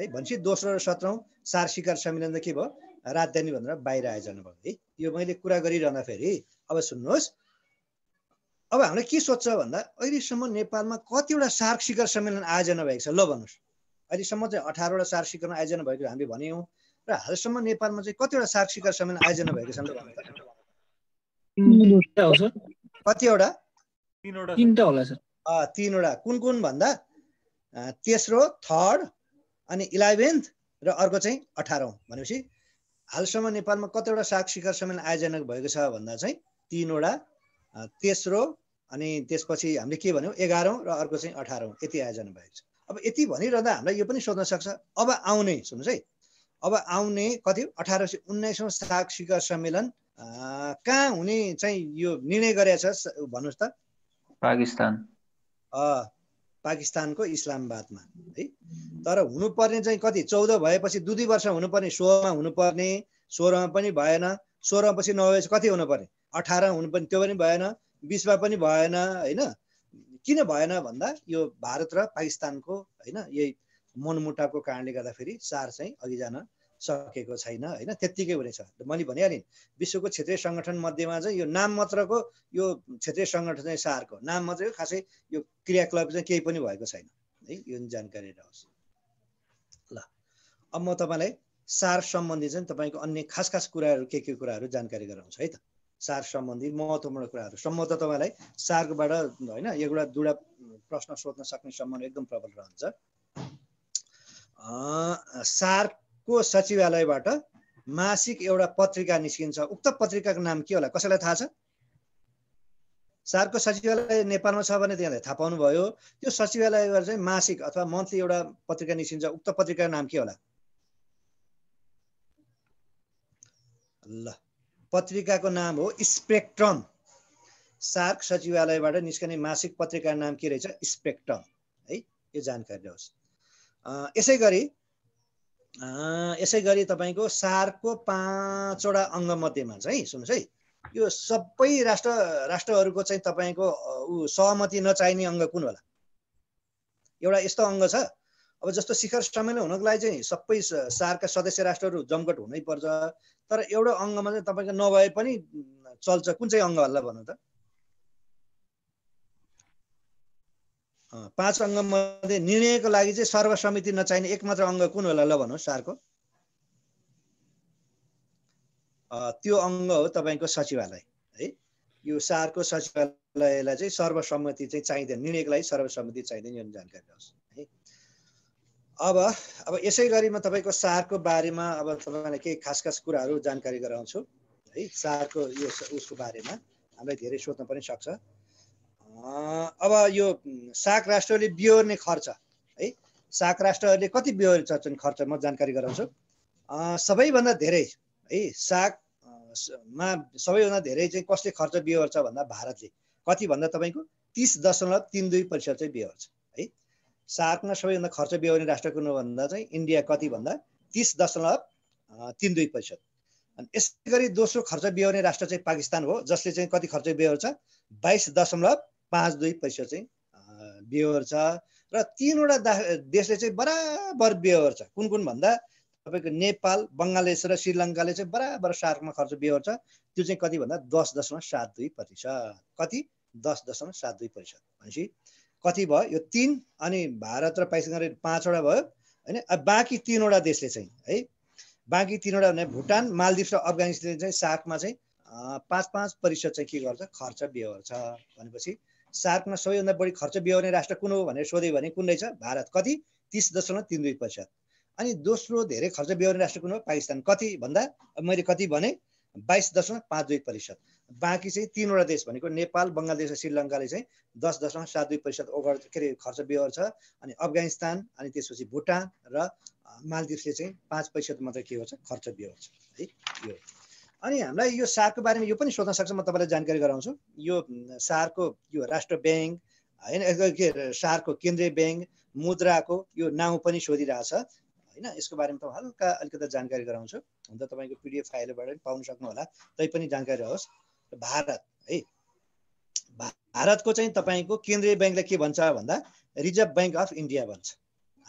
है भनेपछि दोस्रो र सत्रौँ सार शिकार सम्मेलन त के भयो राजधानी भनेर बाहिर आयोजना भयो है यो मैले कुरा गरिरहँदाखेरि अब सुन्नुहोस् अब हामीले के सोध्छ भन्दा अहिलेसम्म नेपालमा कतिवटा सार्क शिखर सम्मेलन आयोजना भएको छ ल भन्नुहोस् अहिलेसम्म चाहिँ अठारवटा सार्क शिखर आयोजना भएको हामी भन्यौँ र हालसम्म नेपालमा चाहिँ कतिवटा सार्क शिखर सम्मेलन आयोजना भएको छ कतिवटा तिनवटा होला सर तिनवटा कुन कुन भन्दा तेस्रो थर्ड अनि इलेभेन्थ र अर्को चाहिँ अठारौँ भनेपछि हालसम्म नेपालमा कतिवटा साग शिखर सम्मेलन आयोजना भएको छ भन्दा चाहिँ तिनवटा तेस्रो अनि त्यसपछि हामीले के भन्यौँ एघारौँ र अर्को चाहिँ अठारौँ यति आयोजना भएको छ अब यति भनिरहँदा हामीलाई यो पनि सोध्न सक्छ अब आउने सुन्नुहोस् है अब आउने कति अठार सय उन्नाइसौँ साग शिखर सम्मेलन कहाँ हुने चाहिँ यो निर्णय गरेछ भन्नुहोस् त पाकिस्तान पाकिस्तानको इस्लामाबादमा है तर हुनुपर्ने चाहिँ कति चौध भएपछि दुई दुई वर्ष हुनुपर्ने सोह्रमा हुनुपर्ने सोह्रमा पनि भएन सोह्रमा पछि नभएपछि कति हुनुपर्ने अठार हुनुपर्ने त्यो पनि भएन बिसमा पनि भएन होइन किन भएन भन्दा यो भारत र पाकिस्तानको होइन यही मनमुटावको कारणले गर्दाखेरि सार चाहिँ अघि जान सकेको छैन होइन त्यत्तिकै हुनेछ मैले भनिहालेँ विश्वको क्षेत्रीय सङ्गठन मध्येमा चाहिँ यो नाम मात्रको यो क्षेत्रीय सङ्गठन चाहिँ सारको नाम मात्रै खासै यो क्रियाकलाप चाहिँ केही पनि भएको छैन है यो जानकारी रहोस् ल अब म तपाईँलाई सार सम्बन्धी चाहिँ तपाईँको अन्य खास खास कुराहरू के के कुराहरू जानकारी गराउँछु है त सार सम्बन्धी महत्त्वपूर्ण कुराहरू सम्म त तपाईँलाई सारकोबाट होइन एउटा दुवटा प्रश्न सोध्न सक्ने सम्बन्ध एकदम प्रबल रहन्छ सार को सचिवालयबाट मासिक एउटा पत्रिका निस्किन्छ उक्त पत्रिकाको नाम के होला कसैलाई थाहा छ सार्कको सचिवालय नेपालमा छ भने त्यहाँले थाहा पाउनुभयो त्यो सचिवालयबाट चाहिँ मासिक अथवा मन्थली एउटा पत्रिका निस्किन्छ उक्त पत्रिकाको नाम के होला ल पत्रिकाको नाम हो स्पेक्ट्रम सार्क सचिवालयबाट निस्कने मासिक पत्रिकाको नाम के रहेछ स्पेक्ट्रम है यो जानकारी रहोस् यसै गरी यसै गरी तपाईँको सारको पाँचवटा अङ्गमध्येमा चाहिँ सुन्नुहोस् है यो सबै राष्ट्र राष्ट्रहरूको चाहिँ तपाईँको ऊ सहमति नचाहिने अङ्ग कुन होला एउटा यस्तो अङ्ग छ अब जस्तो शिखर सम्मेलन हुनको लागि चाहिँ सबै सारका सदस्य राष्ट्रहरू जमघट हुनैपर्छ तर एउटा अङ्गमा चाहिँ तपाईँको नभए पनि चल्छ कुन चाहिँ अङ्ग होला भन्नु त पाँच मध्ये निर्णयको लागि चाहिँ सर्वसम्मति नचाहिने एकमात्र अङ्ग कुन होला ल भन्नु सारको त्यो अङ्ग हो तपाईँको सचिवालय है यो सारको सचिवालयलाई चाहिँ सर्वसम्मति चाहिँ चाहिँदैन निर्णयको लागि सर्वसम्मति चाहिँदैन यो जानकारी गराउँछ है अब अब यसै गरी म तपाईँको सारको बारेमा अब तपाईँलाई केही खास खास कुराहरू जानकारी गराउँछु है सारको यो उसको बारेमा हामीलाई धेरै सोध्न पनि सक्छ अब यो साक राष्ट्रले बिहोर्ने खर्च है साक राष्ट्रहरूले कति बिहोर्छ खर्च म जानकारी गराउँछु सबैभन्दा धेरै है सागमा सबैभन्दा धेरै चाहिँ कसले खर्च बिहोर्छ भन्दा भारतले कति भन्दा तपाईँको तिस दशमलव तिन दुई प्रतिशत चाहिँ बिहोर्छ है सागमा सबैभन्दा खर्च बिहोर्ने राष्ट्र कुन भन्दा चाहिँ इन्डिया कति भन्दा तिस दशमलव तिन दुई प्रतिशत अनि यसै गरी दोस्रो खर्च बिहोर्ने राष्ट्र चाहिँ पाकिस्तान हो जसले चाहिँ कति खर्च बिहोर्छ बाइस दशमलव पाँच दुई पैसा चाहिँ बेहोर छ र तिनवटा देशले चाहिँ बराबर बेहोर छ कुन कुन भन्दा तपाईँको नेपाल बङ्गलादेश र श्रीलङ्काले चाहिँ बराबर सार्कमा खर्च बेहोर छ त्यो चाहिँ कति भन्दा दस दशमलव सात दुई प्रतिशत कति दस दशमलव सात दुई प्रतिशत भनेपछि कति भयो यो तिन अनि भारत र पाकिस्तान गरेर पाँचवटा भयो होइन बाँकी तिनवटा देशले चाहिँ है बाँकी तिनवटा भने भुटान मालदिप्स र अफगानिस्तानले चाहिँ सार्कमा चाहिँ पाँच पाँच प्रतिशत चाहिँ के गर्छ खर्च बेहोर छ भनेपछि सातमा सबैभन्दा बढी खर्च बिहोर्ने राष्ट्र कुन हो भनेर सोध्यो भने कुन रहेछ भारत कति तिस दशमलव तिन दुई प्रतिशत अनि दोस्रो धेरै खर्च बिहोर्ने राष्ट्र कुन हो पाकिस्तान कति भन्दा मैले कति भने बाइस दशमलव पाँच दुई प्रतिशत बाँकी चाहिँ तिनवटा देश भनेको नेपाल बङ्गलादेश र श्रीलङ्काले चाहिँ दस दशमलव सात दुई प्रतिशत ओभर के अरे खर्च बिहोर छ अनि अफगानिस्तान अनि त्यसपछि भुटान र मालदिप्सले चाहिँ पाँच प्रतिशत मात्रै के गर्छ खर्च बिहोर्छ है यो अनि हामीलाई यो सारको बारेमा यो पनि सोध्न सक्छ म तपाईँलाई जानकारी गराउँछु यो सारको यो राष्ट्र ब्याङ्क होइन के सारको केन्द्रीय ब्याङ्क मुद्राको यो नाउँ पनि सोधिरहेछ होइन यसको बारेमा त हल्का अलिकति जानकारी गराउँछु हुन त तपाईँको पिडिएफ फाइलबाट पनि पाउन होला तै पनि जानकारी रहोस् भारत है भारतको चाहिँ तपाईँको केन्द्रीय ब्याङ्कलाई के भन्छ भन्दा रिजर्भ ब्याङ्क अफ इन्डिया भन्छ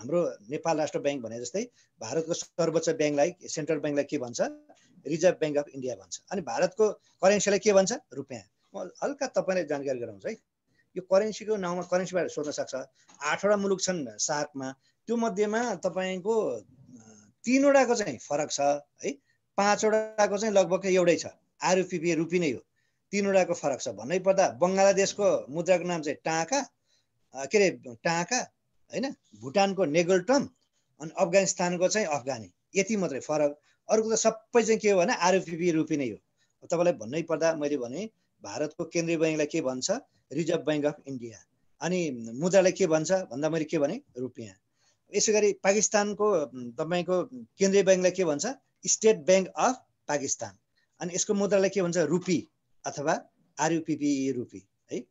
हाम्रो नेपाल राष्ट्र ब्याङ्क भने जस्तै भारतको सर्वोच्च ब्याङ्कलाई सेन्ट्रल ब्याङ्कलाई के भन्छ रिजर्भ ब्याङ्क अफ इन्डिया भन्छ अनि भारतको करेन्सीलाई के भन्छ रुपियाँ म हल्का तपाईँलाई जानकारी गराउँछु है यो करेन्सीको नाउँमा करेन्सीबाट सोध्न सक्छ आठवटा मुलुक छन् सार्कमा त्यो मध्येमा तपाईँको तिनवटाको चाहिँ फरक छ है पाँचवटाको चाहिँ लगभग एउटै छ आरुपिपी रुपी नै हो तिनवटाको फरक छ भन्नै पर्दा बङ्गलादेशको मुद्राको नाम चाहिँ टाँका के अरे टाँका होइन भुटानको नेगोल्टम अनि अफगानिस्तानको चाहिँ अफगानी यति मात्रै फरक अर्को त सबै चाहिँ के हो भने आरएफपी रूपी नै हो तपाईँलाई भन्नै पर्दा मैले भने भारतको केन्द्रीय ब्याङ्कलाई के भन्छ रिजर्भ ब्याङ्क अफ इन्डिया अनि मुद्रालाई के भन्छ भन्दा मैले के भने रुपियाँ यसै गरी पाकिस्तानको तपाईँको केन्द्रीय ब्याङ्कलाई के भन्छ स्टेट ब्याङ्क अफ पाकिस्तान अनि यसको मुद्रालाई के भन्छ रुपी अथवा आरयुपिपी रुपी है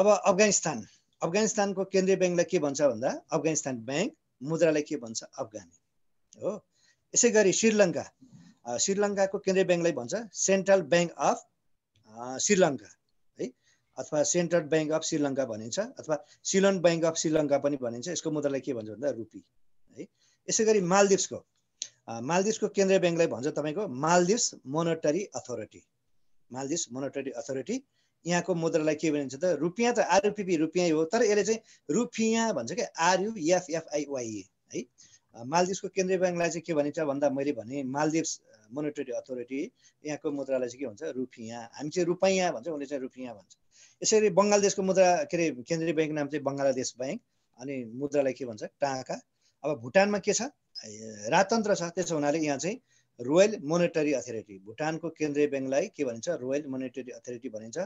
अब अफगानिस्तान अफगानिस्तानको केन्द्रीय ब्याङ्कलाई के भन्छ भन्दा अफगानिस्तान ब्याङ्क मुद्रालाई के भन्छ अफगानी हो यसै गरी श्रीलङ्का श्रीलङ्काको केन्द्रीय ब्याङ्कलाई भन्छ सेन्ट्रल ब्याङ्क अफ श्रीलङ्का है अथवा सेन्ट्रल ब्याङ्क अफ श्रीलङ्का भनिन्छ अथवा सिलन ब्याङ्क अफ श्रीलङ्का पनि भनिन्छ यसको मुद्रालाई के भन्छ भन्दा रुपी है यसै गरी मालदिप्सको मालदिप्सको केन्द्रीय ब्याङ्कलाई भन्छ तपाईँको Maldives monetary authority Maldives monetary authority यहाँको मुद्रालाई के भनिन्छ त रुपियाँ त आरुपिपी रुपियाँ हो तर यसले चाहिँ रुपियाँ भन्छ क्या आरयुएफएफआइवाइए है मालदिप्सको केन्द्रीय ब्याङ्कलाई चाहिँ के भनिन्छ भन्दा मैले भने मालदिप्स मोनिटरी अथोरिटी यहाँको मुद्रालाई चाहिँ के भन्छ रुपियाँ हामी चाहिँ रुपैयाँ भन्छ उसले चाहिँ रुपियाँ भन्छ यसरी बङ्गलादेशको मुद्रा के अरे केन्द्रीय ब्याङ्क नाम चाहिँ बङ्गलादेश ब्याङ्क अनि मुद्रालाई के भन्छ टाका अब भुटानमा के छ राजतन्त्र छ त्यसो हुनाले यहाँ चाहिँ रोयल मोनिटरी अथोरिटी भुटानको केन्द्रीय ब्याङ्कलाई के भनिन्छ रोयल मोनिटरी अथोरिटी भनिन्छ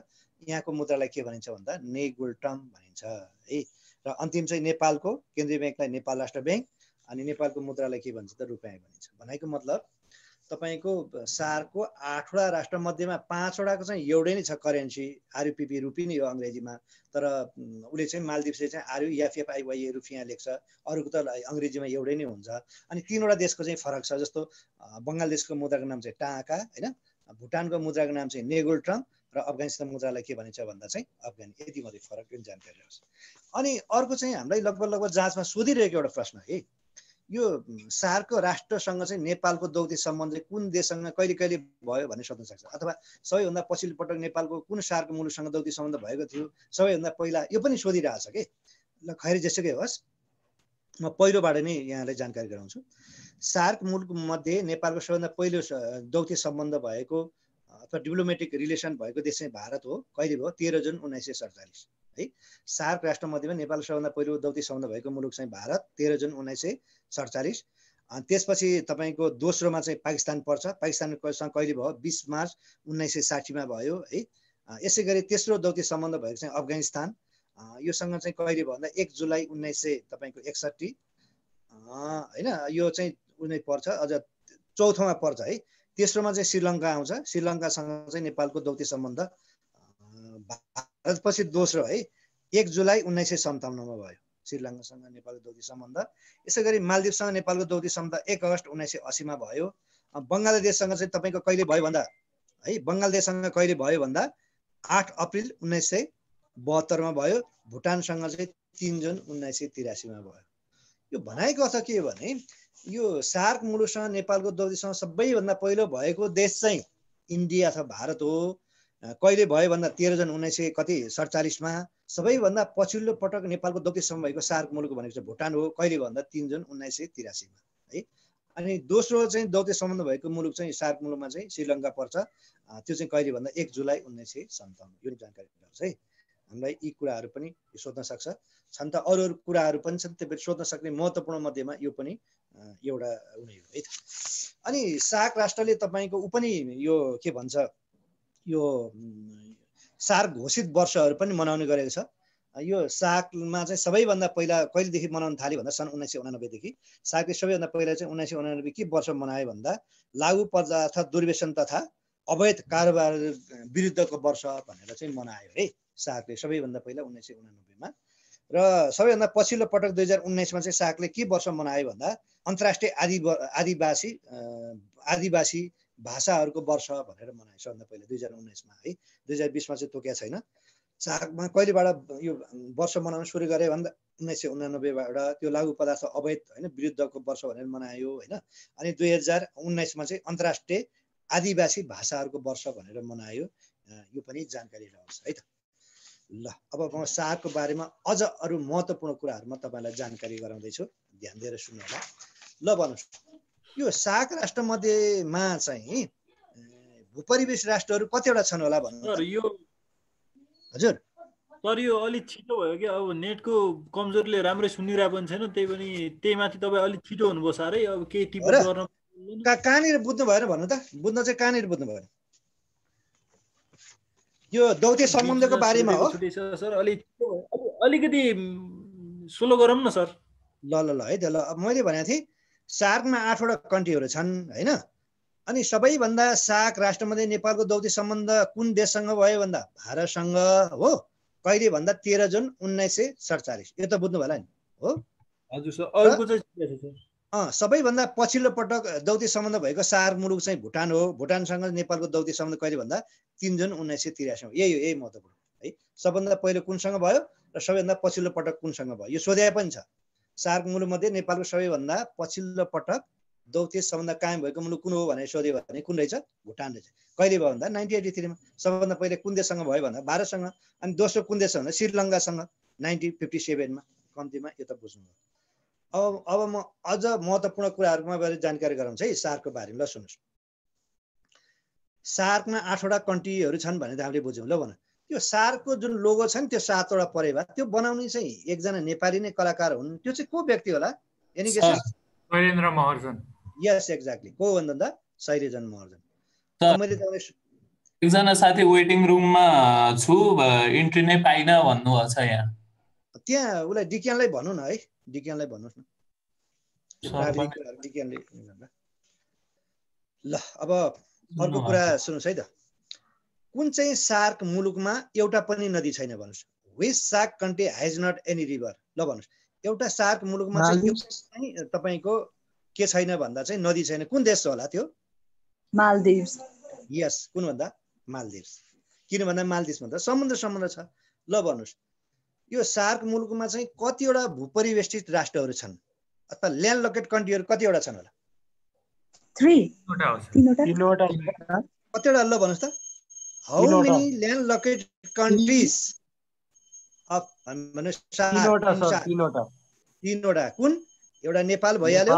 यहाँको मुद्रालाई के भनिन्छ भन्दा नेगुल्टम भनिन्छ है र अन्तिम चाहिँ नेपालको केन्द्रीय ब्याङ्कलाई नेपाल राष्ट्र ब्याङ्क अनि नेपालको मुद्रालाई के भन्छ त रुपियाँ भनिन्छ भनेको मतलब तपाईँको सारको आठवटा राष्ट्रमध्येमा मध्येमा पाँचवटाको चाहिँ एउटै नै छ करेन्सी आरयुपिपी रुपी नै हो अङ्ग्रेजीमा तर उसले चाहिँ मालदिप्सले चाहिँ आरयुएफएफआइवाई रुपियाँ लेख्छ अरूको त अङ्ग्रेजीमा एउटै नै हुन्छ अनि तिनवटा देशको चाहिँ फरक छ जस्तो बङ्गलादेशको मुद्राको नाम चाहिँ टाका होइन भुटानको मुद्राको नाम चाहिँ ट्रम्प र अफगानिस्तान मुद्रालाई के भनिन्छ भन्दा चाहिँ अफगानी यति मात्रै फरक जानकारी होस् अनि अर्को चाहिँ हामीलाई लगभग लगभग जाँचमा सोधिरहेको एउटा प्रश्न है यो सार्क राष्ट्रसँग चाहिँ नेपालको दौती सम्बन्ध कुन देशसँग कहिले कहिले भयो भन्ने सोध्न सक्छ अथवा सबैभन्दा पछिल्लो पटक नेपालको कुन सार्क मुलुकसँग दौती सम्बन्ध भएको थियो सबैभन्दा पहिला यो पनि सोधिरहेछ कि ल खैर जेसुकै होस् म पहिलोबाट नै यहाँलाई जानकारी गराउँछु सार्क मुलुक मध्ये नेपालको सबैभन्दा पहिलो दौती सम्बन्ध भएको अथवा डिप्लोमेटिक रिलेसन भएको देश चाहिँ भारत हो कहिले भयो तेह्र जुन उन्नाइस सय सडचालिस है सार्क राष्ट्रमध्येमा नेपाल सबभन्दा पहिलो दौती सम्बन्ध भएको मुलुक चाहिँ भारत तेह्र जुन उन्नाइस सय सडचालिस त्यसपछि तपाईँको दोस्रोमा चाहिँ पाकिस्तान पर्छ पाकिस्तानसँग कहिले भयो बिस मार्च उन्नाइस सय साठीमा भयो है यसै गरी तेस्रो दौती सम्बन्ध भएको चाहिँ अफगानिस्तान योसँग चाहिँ कहिले भयो भन्दा एक जुलाई उन्नाइस सय तपाईँको एकसट्ठी होइन यो चाहिँ उनी पर्छ अझ चौथोमा पर्छ है तेस्रोमा चाहिँ श्रीलङ्का आउँछ श्रीलङ्कासँग चाहिँ नेपालको दौती सम्बन्ध पछि दोस्रो है एक जुलाई उन्नाइस सय सन्ताउन्नमा भयो श्रीलङ्कासँग नेपालको दौती सम्बन्ध यसै गरी मालदिपसँग नेपालको दौती सम्बन्ध एक अगस्त उन्नाइस सय असीमा भयो बङ्गलादेशसँग चाहिँ तपाईँको कहिले भयो भन्दा है बङ्गलादेशसँग कहिले भयो भन्दा आठ अप्रिल उन्नाइस सय बहत्तरमा भयो भुटानसँग चाहिँ तिन जुन उन्नाइस सय तिरासीमा भयो यो भनाइको अर्थ के भने यो सार्क मुलुकसँग नेपालको दौतीसँग सबैभन्दा पहिलो भएको देश चाहिँ इन्डिया अथवा भारत हो कहिले भयो भन्दा तेह्र जन उन्नाइस सय कति सडचालिसमा सबैभन्दा पछिल्लो पटक नेपालको दक्षिणसम्म भएको सार्क मुलुक भनेको चाहिँ भुटान हो कहिले भन्दा तिन जुन उन्नाइस सय तिरासीमा है अनि दोस्रो चाहिँ दौत्य सम्बन्ध भएको मुलुक चाहिँ सार्क मुलुकमा चाहिँ श्रीलङ्का पर्छ त्यो चाहिँ कहिले भन्दा एक जुलाई उन्नाइस सय सन्ताउन्न यो जानकारी गराउँछ है हामीलाई यी कुराहरू पनि सोध्न सक्छ छन् त अरू अरू कुराहरू पनि छन् तपाईँले सोध्न सक्ने महत्त्वपूर्ण मध्येमा यो पनि एउटा उनी हो है त अनि सार्क राष्ट्रले तपाईँको उपनि यो के भन्छ यो सार घोषित वर्षहरू पनि मनाउने गरेको छ यो सागमा चाहिँ सबैभन्दा पहिला कहिलेदेखि मनाउन थाल्यो भन्दा सन् उन्नाइस सय उनानब्बेदेखि सागले सबैभन्दा पहिला चाहिँ उन्नाइस सय उनानब्बे के वर्ष मनायो भन्दा लागु पदार्थ दुर्व्यसन तथा अवैध कारोबार विरुद्धको वर्ष भनेर चाहिँ मनायो है सागले सबैभन्दा पहिला उन्नाइस सय उनानब्बेमा र सबैभन्दा पछिल्लो पटक दुई हजार उन्नाइसमा चाहिँ सागले के वर्ष मनायो भन्दा अन्तर्राष्ट्रिय आदि आदिवासी आदिवासी भाषाहरूको वर्ष भनेर मनाएछ सबभन्दा पहिला दुई हजार उन्नाइसमा है दुई हजार बिसमा चाहिँ तोकिया छैन चाकमा कहिलेबाट यो वर्ष मनाउन सुरु गरे भन्दा उन्नाइस सय उनानब्बेबाट त्यो लागु पदार्थ अवैध होइन विरुद्धको वर्ष भनेर मनायो होइन अनि दुई हजार उन्नाइसमा चाहिँ अन्तर्राष्ट्रिय आदिवासी भाषाहरूको वर्ष भनेर मनायो यो पनि जानकारी रहन्छ है त ल अब म शाहको बारेमा अझ अरू महत्त्वपूर्ण कुराहरू म तपाईँलाई जानकारी गराउँदैछु ध्यान दिएर सुन्नु होला ल भन्नुहोस् यो राष्ट्र मध्येमा चाहिँ भूपरिवेश राष्ट्रहरू कतिवटा छन् होला भन्नु यो हजुर तर यो अलिक छिटो भयो कि अब नेटको कमजोरीले राम्रै सुनिरहेको पनि छैन त्यही पनि त्यही माथि तपाईँ अलिक छिटो हुनुभयो साह्रै अब केही टिप गर्न कहाँनिर बुझ्नु भएन भन्नु त बुझ्न चाहिँ कहाँनिर बुझ्नु भयो यो दौते सम्बन्धको बारेमा हो सर अलिक अलिकति सुलो गरौँ न सर ल ल ल है त ल मैले भनेको थिएँ सार्कमा आठवटा कन्ट्रीहरू छन् होइन अनि सबैभन्दा सार्क राष्ट्रमध्ये नेपालको दौती सम्बन्ध कुन देशसँग भयो भन्दा भारतसँग हो कहिले भन्दा तेह्र जुन उन्नाइस सय सडचालिस यो त बुझ्नु होला नि हो हजुर अँ सबैभन्दा पछिल्लो पटक दौती सम्बन्ध भएको सार मुलुक चाहिँ भुटान हो भुटानसँग नेपालको दौती सम्बन्ध कहिले भन्दा तिन जुन उन्नाइस सय त्रियासी यही हो यही महत्त्वपूर्ण है सबभन्दा पहिलो कुनसँग भयो र सबैभन्दा पछिल्लो पटक कुनसँग भयो यो सोध्याए पनि छ सार्क मुलुकमध्ये नेपालको सबैभन्दा पछिल्लो पटक दौत्य सम्बन्ध कायम भएको मुलुक कुन हो भनेर सोध्यो भने कुन रहेछ भुटान रहेछ कहिले भयो भन्दा नाइन्टिन एटी थ्रीमा सबभन्दा पहिले कुन देशसँग भयो भन्दा भारतसँग अनि दोस्रो कुन देश भन्दा श्रीलङ्कासँग नाइन्टिन फिफ्टी सेभेनमा कम्तीमा यो त बुझ्नुभयो अब अब म अझ महत्त्वपूर्ण कुराहरूमा बारे जानकारी गराउँछु है सार्कको बारेमा ल सुन्नुहोस् सार्कमा आठवटा कन्ट्रीहरू छन् भनेर हामीले बुझ्यौँ ल भन त्यो सारको जुन लोगो छ नि त्यो सातवटा परेवा त्यो बनाउने चाहिँ एकजना नेपाली नै कलाकार हुन् त्यो चाहिँ को व्यक्ति होला शैलेन्द्र महर्जन यस एक्ज्याक्टली को भन्दा शैलेन्द्र महर्जन मैले एकजना साथी वेटिङ रुममा छु इन्ट्री नै पाइन भन्नुभएको छ यहाँ त्यहाँ उसलाई डिक्यानलाई भनौँ न है डिक्यानलाई भन्नुहोस् न ल अब अर्को कुरा सुन्नुहोस् है त कुन चाहिँ सार्क मुलुकमा एउटा पनि नदी छैन भन्नुहोस् which SAARC country has not any river ल भन्नुहोस् एउटा सार्क मुलुकमा चाहिँ तपाईँको के छैन भन्दा चाहिँ नदी छैन कुन देश होला त्यो मालदिप्स यस कुन भन्दा मालदिप्स किन भन्दा मालदिप्स भन्दा समुद्र समुद्र छ ल भन्नुहोस् यो सार्क मुलुकमा चाहिँ कतिवटा भूपरिवेष्टित राष्ट्रहरू छन् अथवा ल्यान्ड लकेट कन्ट्रीहरू कतिवटा छन् होला थ्री कतिवटा ल भन्नुहोस् त how many landlocked countries of भन्नुहोस् तिनवटा कुन एउटा नेपाल भइहाल्यो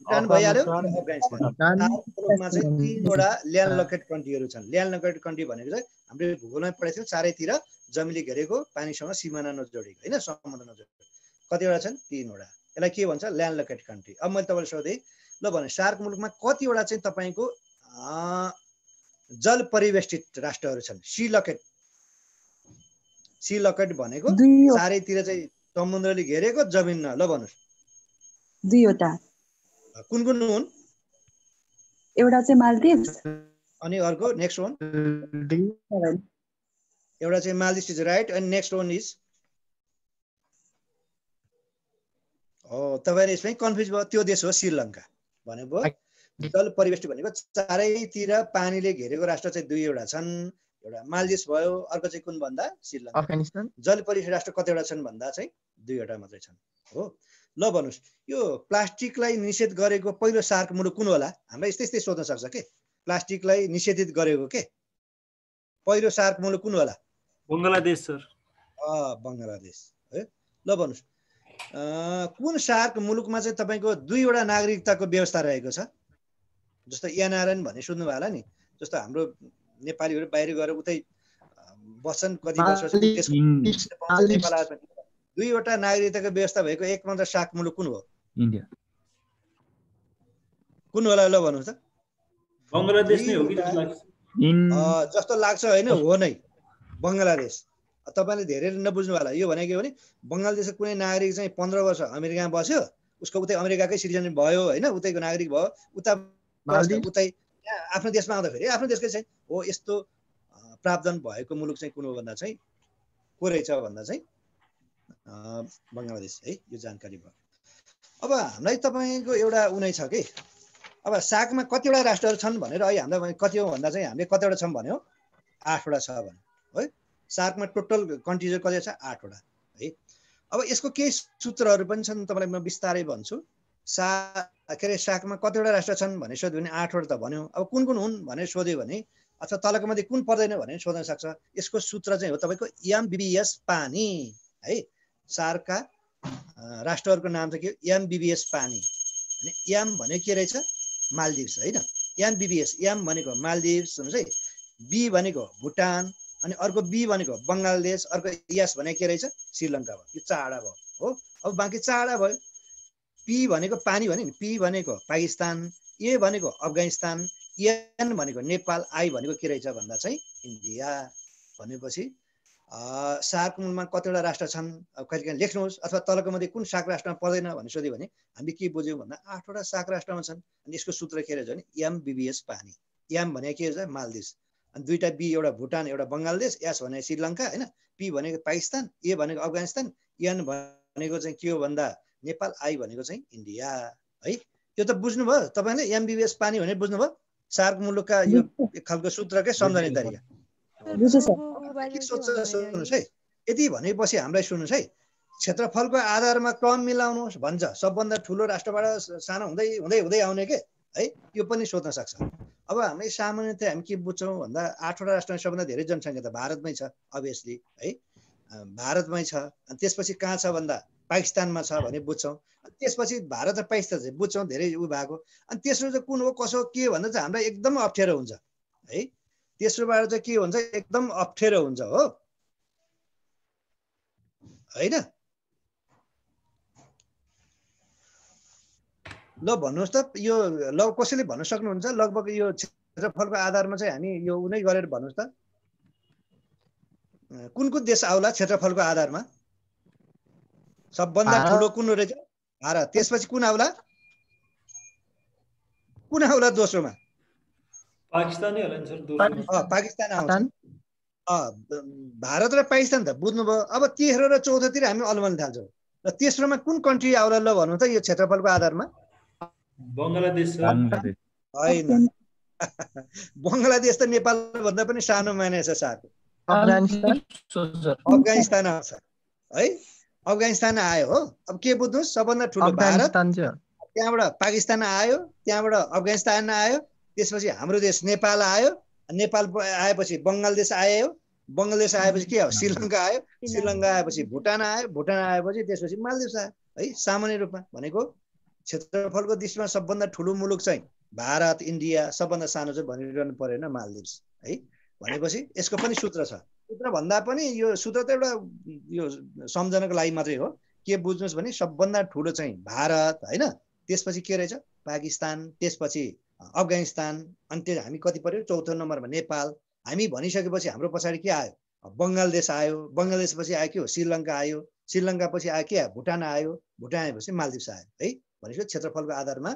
भुटान भइहाल्यो अफगानिस्तानमा चाहिँ तिनवटा ल्यान्ड लकेट कन्ट्रीहरू छन् ल्यान्ड लकेट कन्ट्री भनेको चाहिँ हाम्रो भूगोलमा पढाएको थियौँ चारैतिर जमिनले घेरेको पानीसँग सिमाना नजोडेको होइन सम्बन्ध नजोडेको कतिवटा छन् तिनवटा यसलाई के भन्छ ल्यान्ड लकेट कन्ट्री अब मैले तपाईँले सोधेँ ल भने सार्क मुलुकमा कतिवटा चाहिँ तपाईँको जल परिवेष्टित राष्ट्रहरू छन् सी लकेट सी लकेट भनेको चारैतिर चाहिँ समुद्रले घेरेको न ल भन्नुहोस् दुईवटा कुन कुन हुन् एउटा चाहिँ मालदिप अनि अर्को नेक्स्ट वान एउटा चाहिँ मालदिप्स इज राइट अनि नेक्स्ट वान इज हो तपाईँहरू यसमै कन्फ्युज भयो त्यो देश हो श्रीलङ्का भनेको जल परिवेष्टि भनेको चारैतिर पानीले घेरेको राष्ट्र चाहिँ दुईवटा छन् एउटा मालदिप्स भयो अर्को चाहिँ कुन भन्दा श्रीलङ्का जल परिवेश राष्ट्र कतिवटा छन् भन्दा चाहिँ दुईवटा मात्रै छन् हो ल भन्नुहोस् यो प्लास्टिकलाई निषेध गरेको पहिलो सार्क मुलुक कुन होला हामीलाई यस्तै यस्तै सोध्न सक्छ के प्लास्टिकलाई निषेधित गरेको के पहिलो सार्क मुलुक कुन होला बङ्गलादेश सर बङ्गलादेश है ल भन्नुहोस् कुन सार्क मुलुकमा चाहिँ तपाईँको दुईवटा नागरिकताको व्यवस्था रहेको छ जस्तो एनआरएन भन्ने सुन्नुभयो होला नि जस्तो हाम्रो नेपालीहरू बाहिर गएर उतै बस्छन् कति वर्ष दुईवटा नागरिकताको व्यवस्था भएको एक मात्र साक मुलुक कुन हो इन्डिया कुन होला ल भन्नुहुन्छ जस्तो लाग्छ होइन हो नै बङ्गलादेश तपाईँले धेरैले नबुझ्नु होला यो भनेको भने बङ्गलादेशको कुनै नागरिक चाहिँ पन्ध्र वर्ष अमेरिकामा बस्यो उसको उतै अमेरिकाकै सिटिजन भयो होइन उतैको नागरिक भयो उता उतै आफ्नो देशमा आउँदाखेरि आफ्नो देशकै चाहिँ हो यस्तो प्रावधान भएको मुलुक चाहिँ कुन हो भन्दा चाहिँ को रहेछ भन्दा चाहिँ बङ्गलादेश है यो जानकारी भयो अब हामीलाई तपाईँको एउटा उनै छ कि अब सागमा कतिवटा राष्ट्रहरू छन् भनेर है हामीलाई कति हो भन्दा चाहिँ हामीले कतिवटा छौँ भन्यो आठवटा छ भन्यो है सागमा टोटल कन्ट्रिजहरू कति छ आठवटा है अब यसको केही सूत्रहरू पनि छन् तपाईँलाई म बिस्तारै भन्छु सा के अरे साकमा कतिवटा राष्ट्र छन् भनेर सोध्यो भने आठवटा त भन्यो अब कुन कुन हुन् भनेर सोध्यो भने अथवा तलको मध्ये कुन पर्दैन भनेर सोध्न सक्छ यसको सूत्र चाहिँ हो तपाईँको एमबिबिएस पानी है सार्कका राष्ट्रहरूको नाम चाहिँ के हो एमबिबिएस पानी अनि एम भने के रहेछ मालदिप्स होइन एमबिबिएस एम भनेको मालदिप्स हुनुहोस् है बी भनेको भुटान अनि अर्को बी भनेको बङ्गलादेश अर्को यस भने के रहेछ श्रीलङ्का भयो यो चाडा भयो हो अब बाँकी चाडा भयो पी भनेको पानी भन्यो नि पी भनेको पाकिस्तान ए भनेको अफगानिस्तान एन भनेको नेपाल आई भनेको के रहेछ भन्दा चाहिँ इन्डिया भनेपछि सार्कमा कतिवटा राष्ट्र छन् कहिले काहीँ लेख्नुहोस् अथवा तलको मध्ये कुन सार्क राष्ट्रमा पर्दैन भनेर सोध्यो भने हामी के बुझ्यौँ भन्दा आठवटा सार्क राष्ट्रमा छन् अनि यसको सूत्र के रहेछ भने एम बिबिएस पानी एम भनेको के रहेछ मालदिस अनि दुईवटा बी एउटा भुटान एउटा बङ्गलादेश एस भने श्रीलङ्का होइन पी भनेको पाकिस्तान ए भनेको अफगानिस्तान एन भनेको चाहिँ के हो भन्दा नेपाल आई भनेको चाहिँ इन्डिया है यो त बुझ्नुभयो तपाईँले एमबिबिएस पानी भने बुझ्नुभयो सार्क मुलुकका यो एक खालको सूत्रकै सम्झने तरिका सोध्नुहोस् है यति भनेपछि हामीलाई सुन्नुहोस् है क्षेत्रफलको आधारमा क्रम मिलाउनुहोस् भन्छ सबभन्दा ठुलो राष्ट्रबाट सानो हुँदै हुँदै हुँदै आउने के है यो पनि सोध्न सक्छ अब हामी सामान्यतया हामी के बुझ्छौँ भन्दा आठवटा राष्ट्रमा सबभन्दा धेरै जनसङ्ख्या त भारतमै छ अभियसली है भारतमै छ अनि त्यसपछि कहाँ छ भन्दा पाकिस्तानमा छ भने बुझ्छौँ त्यसपछि भारत र पाकिस्तान चाहिँ बुझ्छौँ धेरै उयो भएको अनि तेस्रो चाहिँ कुन हो कसो के भन्दा चाहिँ हामीलाई एकदम अप्ठ्यारो हुन्छ है तेस्रोबाट चाहिँ के हुन्छ एकदम अप्ठ्यारो हुन्छ हो होइन ल भन्नुहोस् त यो ल कसैले भन्न सक्नुहुन्छ लगभग यो क्षेत्रफलको आधारमा चाहिँ हामी यो उनै गरेर भन्नुहोस् त कुन कुन देश आउला क्षेत्रफलको आधारमा सबभन्दा ठुलो कुन रहेछ भारत त्यसपछि कुन आउला कुन आउला दोस्रोमा पाकिस्तान भारत र पाकिस्तान त बुझ्नुभयो अब तेह्र र चौधतिर हामी अल्मन थाल्छौँ र तेस्रोमा कुन कन्ट्री आउला ल भन्नु त यो क्षेत्रफलको आधारमा बङ्गलादेश होइन बङ्गलादेश त नेपाल भन्दा पनि सानो मानेछ साथी अफगानिस्तान आउँछ है अफगानिस्तान आयो हो अब के बुझ्नुहोस् सबभन्दा ठुलो भारत त्यहाँबाट पाकिस्तान आयो त्यहाँबाट अफगानिस्तान आयो त्यसपछि हाम्रो देश नेपाल आयो नेपाल आएपछि बङ्गलादेश आयो बङ्गलादेश आएपछि के हो श्रीलङ्का आयो श्रीलङ्का आएपछि भुटान आयो भुटान आएपछि त्यसपछि मालदिप्स आयो है सामान्य रूपमा भनेको क्षेत्रफलको दृष्टिमा सबभन्दा ठुलो मुलुक चाहिँ भारत इन्डिया सबभन्दा सानो चाहिँ भनिरहनु परेन मालदिप्स है भनेपछि यसको पनि सूत्र छ सूत्र भन्दा पनि यो सूत्र त एउटा यो सम्झनको लागि मात्रै हो के बुझ्नुहोस् भने सबभन्दा ठुलो चाहिँ भारत होइन त्यसपछि के रहेछ पाकिस्तान त्यसपछि अफगानिस्तान अनि त्यो हामी कति पऱ्यो चौथो नम्बरमा नेपाल हामी भनिसकेपछि हाम्रो पछाडि के आयो बङ्गलादेश आयो बङ्गलादेशपछि आयो के हो श्रीलङ्का आयो श्रीलङ्का पछि आयो के भुटान आयो भुटान आएपछि मालदिप्स आयो है भनेपछि क्षेत्रफलको आधारमा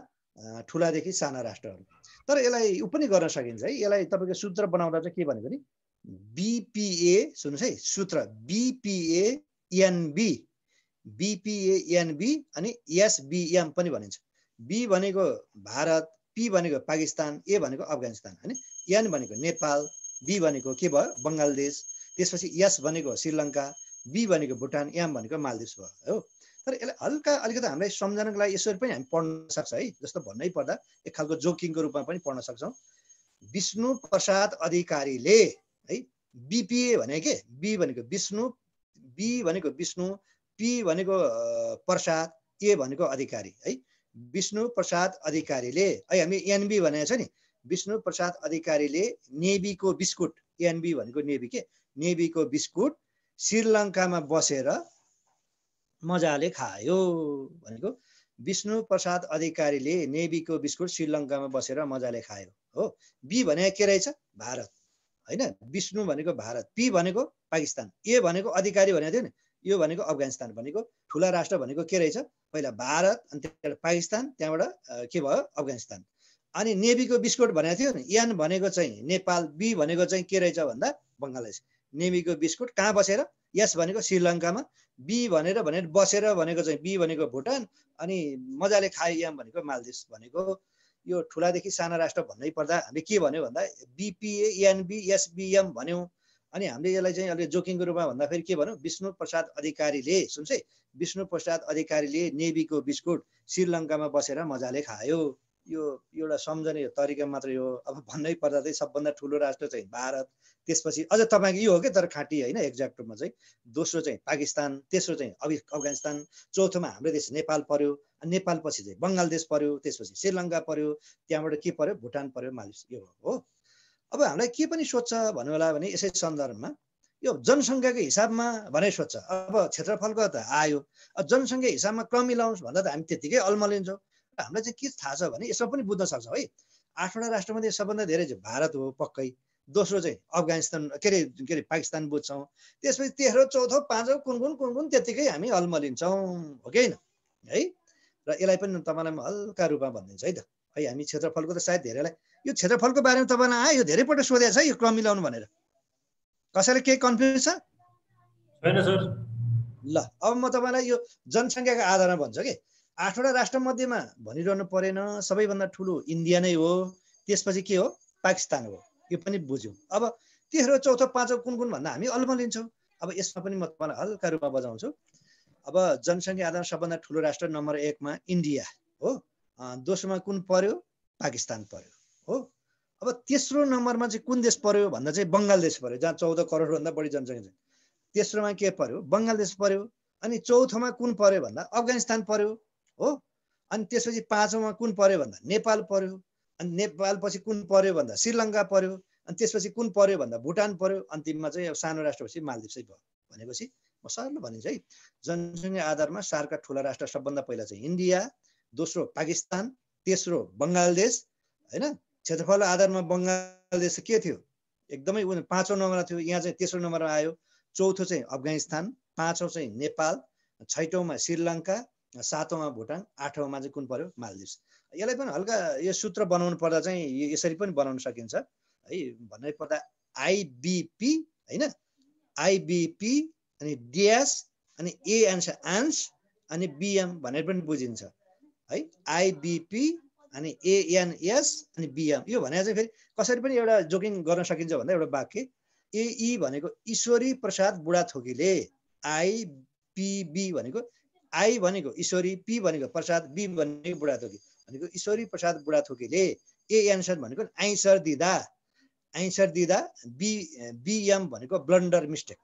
ठुलादेखि साना राष्ट्रहरू तर यसलाई ऊ पनि गर्न सकिन्छ है यसलाई तपाईँको सूत्र बनाउँदा चाहिँ के भन्यो भने बिपिए सुन्नुहोस् है सूत्र बिपिए एनबी बिपिए एनबी अनि एसबिएम पनि भनिन्छ बी भनेको भारत पी भनेको पाकिस्तान ए भनेको अफगानिस्तान होइन एन भनेको नेपाल बी भनेको के भयो बङ्गलादेश त्यसपछि यस भनेको श्रीलङ्का बी भनेको भुटान एम भनेको मालदिप्स भयो हो तर यसलाई हल्का अलिकति हामीलाई सम्झनको लागि यसरी पनि हामी पढ्न सक्छ है जस्तो भन्नै पर्दा एक खालको जोकिङको रूपमा पनि पढ्न सक्छौँ विष्णु प्रसाद अधिकारीले है बिपिए भने के बी भनेको विष्णु बी भनेको विष्णु पी भनेको प्रसाद ए भनेको अधिकारी है विष्णु प्रसाद अधिकारीले है हामी एनबी भनेको छ नि विष्णु प्रसाद अधिकारीले नेभीको बिस्कुट एनबी भनेको नेभी के नेभीको बिस्कुट श्रीलङ्कामा बसेर मजाले खायो भनेको विष्णु प्रसाद अधिकारीले नेभीको बिस्कुट श्रीलङ्कामा बसेर मजाले खायो हो बी भने के रहेछ भारत होइन विष्णु भनेको भारत पी भनेको पाकिस्तान ए भनेको अधिकारी भनेको थियो नि यो भनेको अफगानिस्तान भनेको ठुला राष्ट्र भनेको के रहेछ पहिला भारत अनि त्यहाँबाट पाकिस्तान त्यहाँबाट के भयो अफगानिस्तान अनि नेभीको बिस्कुट भनेको थियो नि यान भनेको चाहिँ नेपाल बी भनेको चाहिँ के रहेछ भन्दा बङ्गलादेश नेभीको बिस्कुट कहाँ बसेर यस भनेको श्रीलङ्कामा बी भनेर भनेर बसेर भनेको चाहिँ बी भनेको भुटान अनि मजाले खाए याम भनेको मालदिप्स भनेको यो ठुलादेखि साना राष्ट्र भन्नै पर्दा हामी के भन्यो भन्दा बिपिए एनबी एसबिएम भन्यौँ अनि हामीले यसलाई चाहिँ अहिले जोखिमको रूपमा भन्दाखेरि के भनौँ विष्णु प्रसाद अधिकारीले सुन्छ विष्णु प्रसाद अधिकारीले नेभीको बिस्कुट श्रीलङ्कामा बसेर मजाले खायो यो एउटा सम्झने तरिका मात्र हो अब भन्नै पर्दा चाहिँ सबभन्दा ठुलो राष्ट्र चाहिँ भारत त्यसपछि अझ तपाईँको यो हो कि तर खाँटी होइन एक्ज्याक्ट रूपमा चाहिँ दोस्रो चाहिँ पाकिस्तान तेस्रो चाहिँ अभि अफगानिस्तान चौथोमा हाम्रो देश नेपाल पर्यो नेपालपछि चाहिँ बङ्गालदेश पर्यो त्यसपछि श्रीलङ्का पर्यो त्यहाँबाट के पर्यो भुटान पर्यो मालिस यो हो अब हामीलाई के पनि सोध्छ भन्नु होला भने यसै सन्दर्भमा यो जनसङ्ख्याको हिसाबमा भने सोध्छ अब क्षेत्रफलको त आयो जनसङ्ख्या हिसाबमा क्रम मिलाउँछ भन्दा त हामी त्यतिकै अल्मलिन्छौँ हामीलाई चाहिँ के थाहा छ भने यसमा पनि बुझ्न सक्छ है आठवटा राष्ट्रमध्ये सबभन्दा धेरै भारत हो पक्कै दोस्रो चाहिँ अफगानिस्तान के अरे के अरे पाकिस्तान बुझ्छौँ त्यसपछि तेह्रो चौथो पाँचौँ कुन कुन कुन कुन त्यत्तिकै हामी अल्मलिन्छौँ हो कि होइन है र यसलाई पनि तपाईँलाई म हल्का रूपमा भनिदिन्छु है त है हामी क्षेत्रफलको त सायद धेरैलाई यो क्षेत्रफलको बारेमा तपाईँलाई आयो यो धेरैपल्ट सोधेको छ यो क्रम मिलाउनु भनेर कसैलाई केही कन्फ्युज छ छैन सर ल अब म तपाईँलाई यो जनसङ्ख्याको आधारमा भन्छु कि आठवटा राष्ट्रमध्येमा मध्येमा भनिरहनु परेन सबैभन्दा ठुलो इन्डिया नै हो त्यसपछि के हो पाकिस्तान हो यो पनि बुझ्यौँ अब तेस्रो चौथो पाँचौँ कुन कुन भन्दा हामी अल्म लिन्छौँ अब यसमा पनि म तपाईँलाई हल्का रूपमा बजाउँछु अब जनसङ्ख्या आधारमा सबभन्दा ठुलो राष्ट्र नम्बर एकमा इन्डिया हो दोस्रोमा कुन पर्यो पाकिस्तान पर्यो हो अब तेस्रो नम्बरमा चाहिँ कुन देश पर्यो भन्दा चाहिँ बङ्गालदेश पर्यो जहाँ चौध करोडभन्दा बढी जनसङ्ख्या छ तेस्रोमा के पर्यो बङ्गालदेश पर्यो अनि चौथोमा कुन पर्यो भन्दा अफगानिस्तान पर्यो हो अनि त्यसपछि पाँचौँमा कुन पर्यो भन्दा नेपाल पर्यो अनि नेपालपछि कुन पर्यो भन्दा श्रीलङ्का पर्यो अनि त्यसपछि कुन पर्यो भन्दा भुटान पर्यो अन्तिममा चाहिँ अब सानो राष्ट्रपछि मालदिप्सै भयो भनेपछि म सरल भनिन्छ है जनसङ्ख्या आधारमा सारका ठुला राष्ट्र सबभन्दा पहिला चाहिँ इन्डिया दोस्रो पाकिस्तान तेस्रो बङ्गालदेश होइन क्षेत्रफल आधारमा बङ्गालदेश के थियो एकदमै पाँचौँ नम्बरमा थियो यहाँ चाहिँ तेस्रो नम्बरमा आयो चौथो चाहिँ अफगानिस्तान पाँचौँ चाहिँ नेपाल छैटौँमा श्रीलङ्का सातौँमा भुटान आठौँमा चाहिँ कुन पर्यो मालदिप्स यसलाई पनि हल्का यो सूत्र बनाउनु पर्दा चाहिँ यसरी पनि बनाउन सकिन्छ है भन्नै पर्दा आइबिपी होइन आइबिपी अनि डिएस अनि ए एन्स एन्स अनि बिएम भनेर पनि बुझिन्छ है आइबिपी अनि एएनएस अनि बिएम यो भने चाहिँ फेरि कसरी पनि एउटा जोकिङ गर्न सकिन्छ भन्दा एउटा वाक्य एई भनेको ईश्वरी प्रसाद बुढाथोकीले आइपिबी भनेको आई भनेको ईश्वरी पी भनेको प्रसाद बी भनेको बुढाथोकी भनेको ईश्वरी प्रसाद बुढाथोकीले ए एन्सर भनेको आइन्सर दिँदा आइन्सर दिँदा बी बिएम भनेको ब्लन्डर मिस्टेक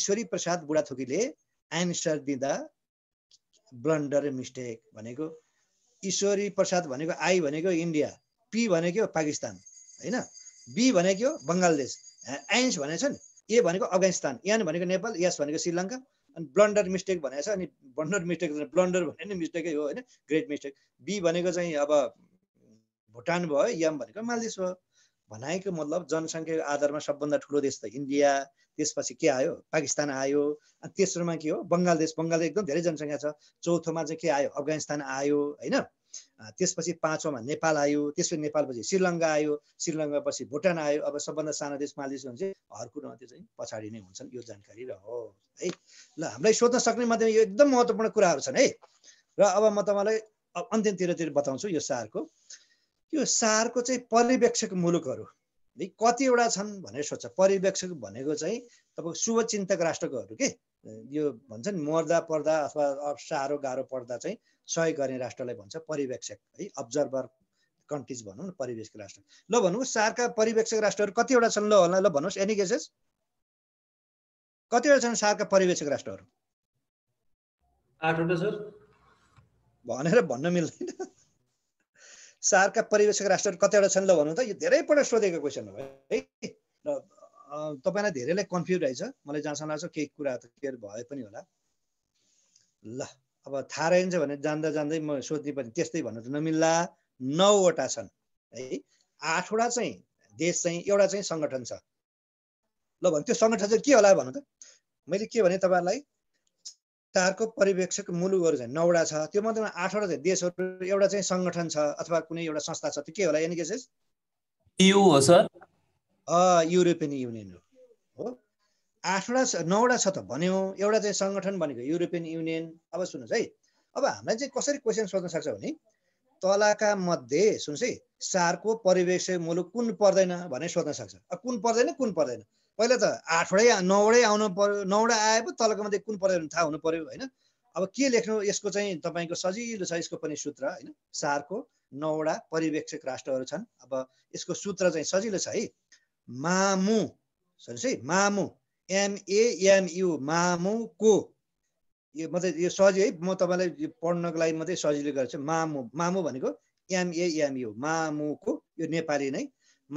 ईश्वरी प्रसाद बुढाथोकीले एन्सर दिँदा ब्लन्डर मिस्टेक भनेको ईश्वरी प्रसाद भनेको आई भनेको इन्डिया पी भनेको पाकिस्तान होइन बी भनेको बङ्गलादेश एन्स भनेको छ नि ए भनेको अफगानिस्तान एन भनेको नेपाल यस भनेको श्रीलङ्का अनि ब्लन्डर मिस्टेक भनेको छ अनि ब्लन्डर मिस्टेक ब्लन्डर भने नि मिस्टेकै हो होइन ग्रेट मिस्टेक बी भनेको चाहिँ अब भुटान भयो यम भनेको मालदिप्स भयो भनाइको मतलब जनसङ्ख्याको आधारमा सबभन्दा ठुलो देश त इन्डिया त्यसपछि के आयो पाकिस्तान आयो अनि तेस्रोमा के हो बङ्गलादेश बङ्गाल एकदम धेरै जनसङ्ख्या छ चौथोमा चाहिँ के आयो अफगानिस्तान आयो होइन त्यसपछि पाँचौँमा नेपाल आयो त्यसपछि नेपालपछि श्रीलङ्का आयो श्रीलङ्कापछि भुटान आयो अब सबभन्दा सानो देश भने हुन्छ हर कुरोमा त्यो चाहिँ पछाडि नै हुन्छन् यो जानकारी र हो है ल हामीलाई सोध्न सक्ने मध्ये यो एकदम महत्त्वपूर्ण कुराहरू छन् है र अब म तपाईँलाई अन्त्यतिरतिर बताउँछु यो सारको यो सारको चाहिँ पर्यवेक्षक मुलुकहरू है कतिवटा छन् भनेर सोध्छ पर्यवेक्षक भनेको चाहिँ तपाईँको शुभचिन्तक राष्ट्रकोहरू के यो भन्छ नि मर्दा पर्दा अथवा साह्रो गाह्रो पर्दा चाहिँ सहयोग गर्ने राष्ट्रलाई भन्छ पर्यवेक्षक है अब्जर्भर कन्ट्रिज भनौँ न परिवेशक राष्ट्र ल भन्नुहोस् सार्कका पर्यवेक्षक राष्ट्रहरू कतिवटा छन् ल होला ल भन्नुहोस् एनी केसेस कतिवटा छन् सार्कका पर्यवेक्षक राष्ट्रहरू आठवटा सर भनेर भन्न मिल्दैन सारका पर्यवेक्षक राष्ट्रहरू कतिवटा छन् ल भन्नु त यो धेरैपल्ट सोधेको क्वेसन हो है र तपाईँलाई धेरैलाई कन्फ्युज रहेछ मलाई जहाँसम्म लाग्छ केही कुरा त क्लियर भए पनि होला ल अब थाहा रहन्छ भने जान्दा जान्दै म सोध्ने पनि त्यस्तै भन्नु त नमिल्ला नौवटा छन् है आठवटा चाहिँ देश चाहिँ एउटा चाहिँ सङ्गठन छ ल भने त्यो सङ्गठन चाहिँ के होला भन्नु त मैले के भने तपाईँहरूलाई चारको पर्यवेक्षक मुलुकहरू चाहिँ नौवटा छ त्यो मध्येमा आठवटा चाहिँ देशहरू एउटा चाहिँ सङ्गठन छ अथवा कुनै एउटा संस्था छ त्यो के होला एनी केसेस हो सर युरोपियन युनियन हो आठवटा नौवटा छ त भन्यो एउटा चाहिँ सङ्गठन भनेको युरोपियन युनियन अब सुन्नुहोस् है अब हामीलाई चाहिँ कसरी क्वेसन सोध्न सक्छ भने तलाका मध्ये सुन्नुहोस् है सारको परिवेश मुलुक कुन पर्दैन भनेर सोध्न सक्छ अब कुन पर्दैन कुन पर्दैन पहिला त आठवटै नौवटै आउनु पर्यो नौवटा आए पो मध्ये कुन पर्दैन थाहा हुनु पर्यो होइन अब के लेख्नु यसको चाहिँ तपाईँको सजिलो छ यसको पनि सूत्र होइन सारको नौवटा पर्यवेक्षक राष्ट्रहरू छन् अब यसको सूत्र चाहिँ सजिलो छ है मामु सुन्नुहोस् है मामु एनएएनयु मामुको यो म यो सजिलो है म तपाईँलाई पढ्नको लागि मात्रै सजिलो गर्छु मामु मामु भनेको एमएएमयु मामुको यो नेपाली नै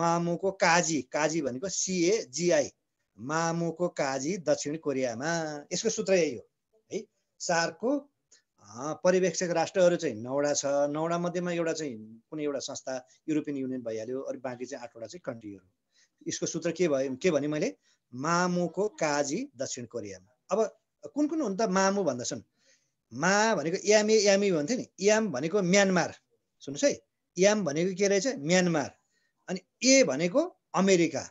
मामुको काजी काजी भनेको सिएजिआई मामुको काजी दक्षिण कोरियामा यसको सूत्र यही हो है सारको पर्यवेक्षक राष्ट्रहरू चाहिँ नौवटा छ नौवटा मध्येमा एउटा चाहिँ कुनै एउटा संस्था युरोपियन युनियन भइहाल्यो अरू बाँकी चाहिँ आठवटा चाहिँ कन्ट्रीहरू यसको सूत्र के भयो के भने मैले मामुको काजी दक्षिण कोरियामा अब कुन कुन हुन् त मामु भन्दछन् मा भनेको यामे यामी भन्थ्यो नि याम भनेको म्यानमार सुन्नुहोस् है याम भनेको के रहेछ म्यानमार अनि ए भनेको अमेरिका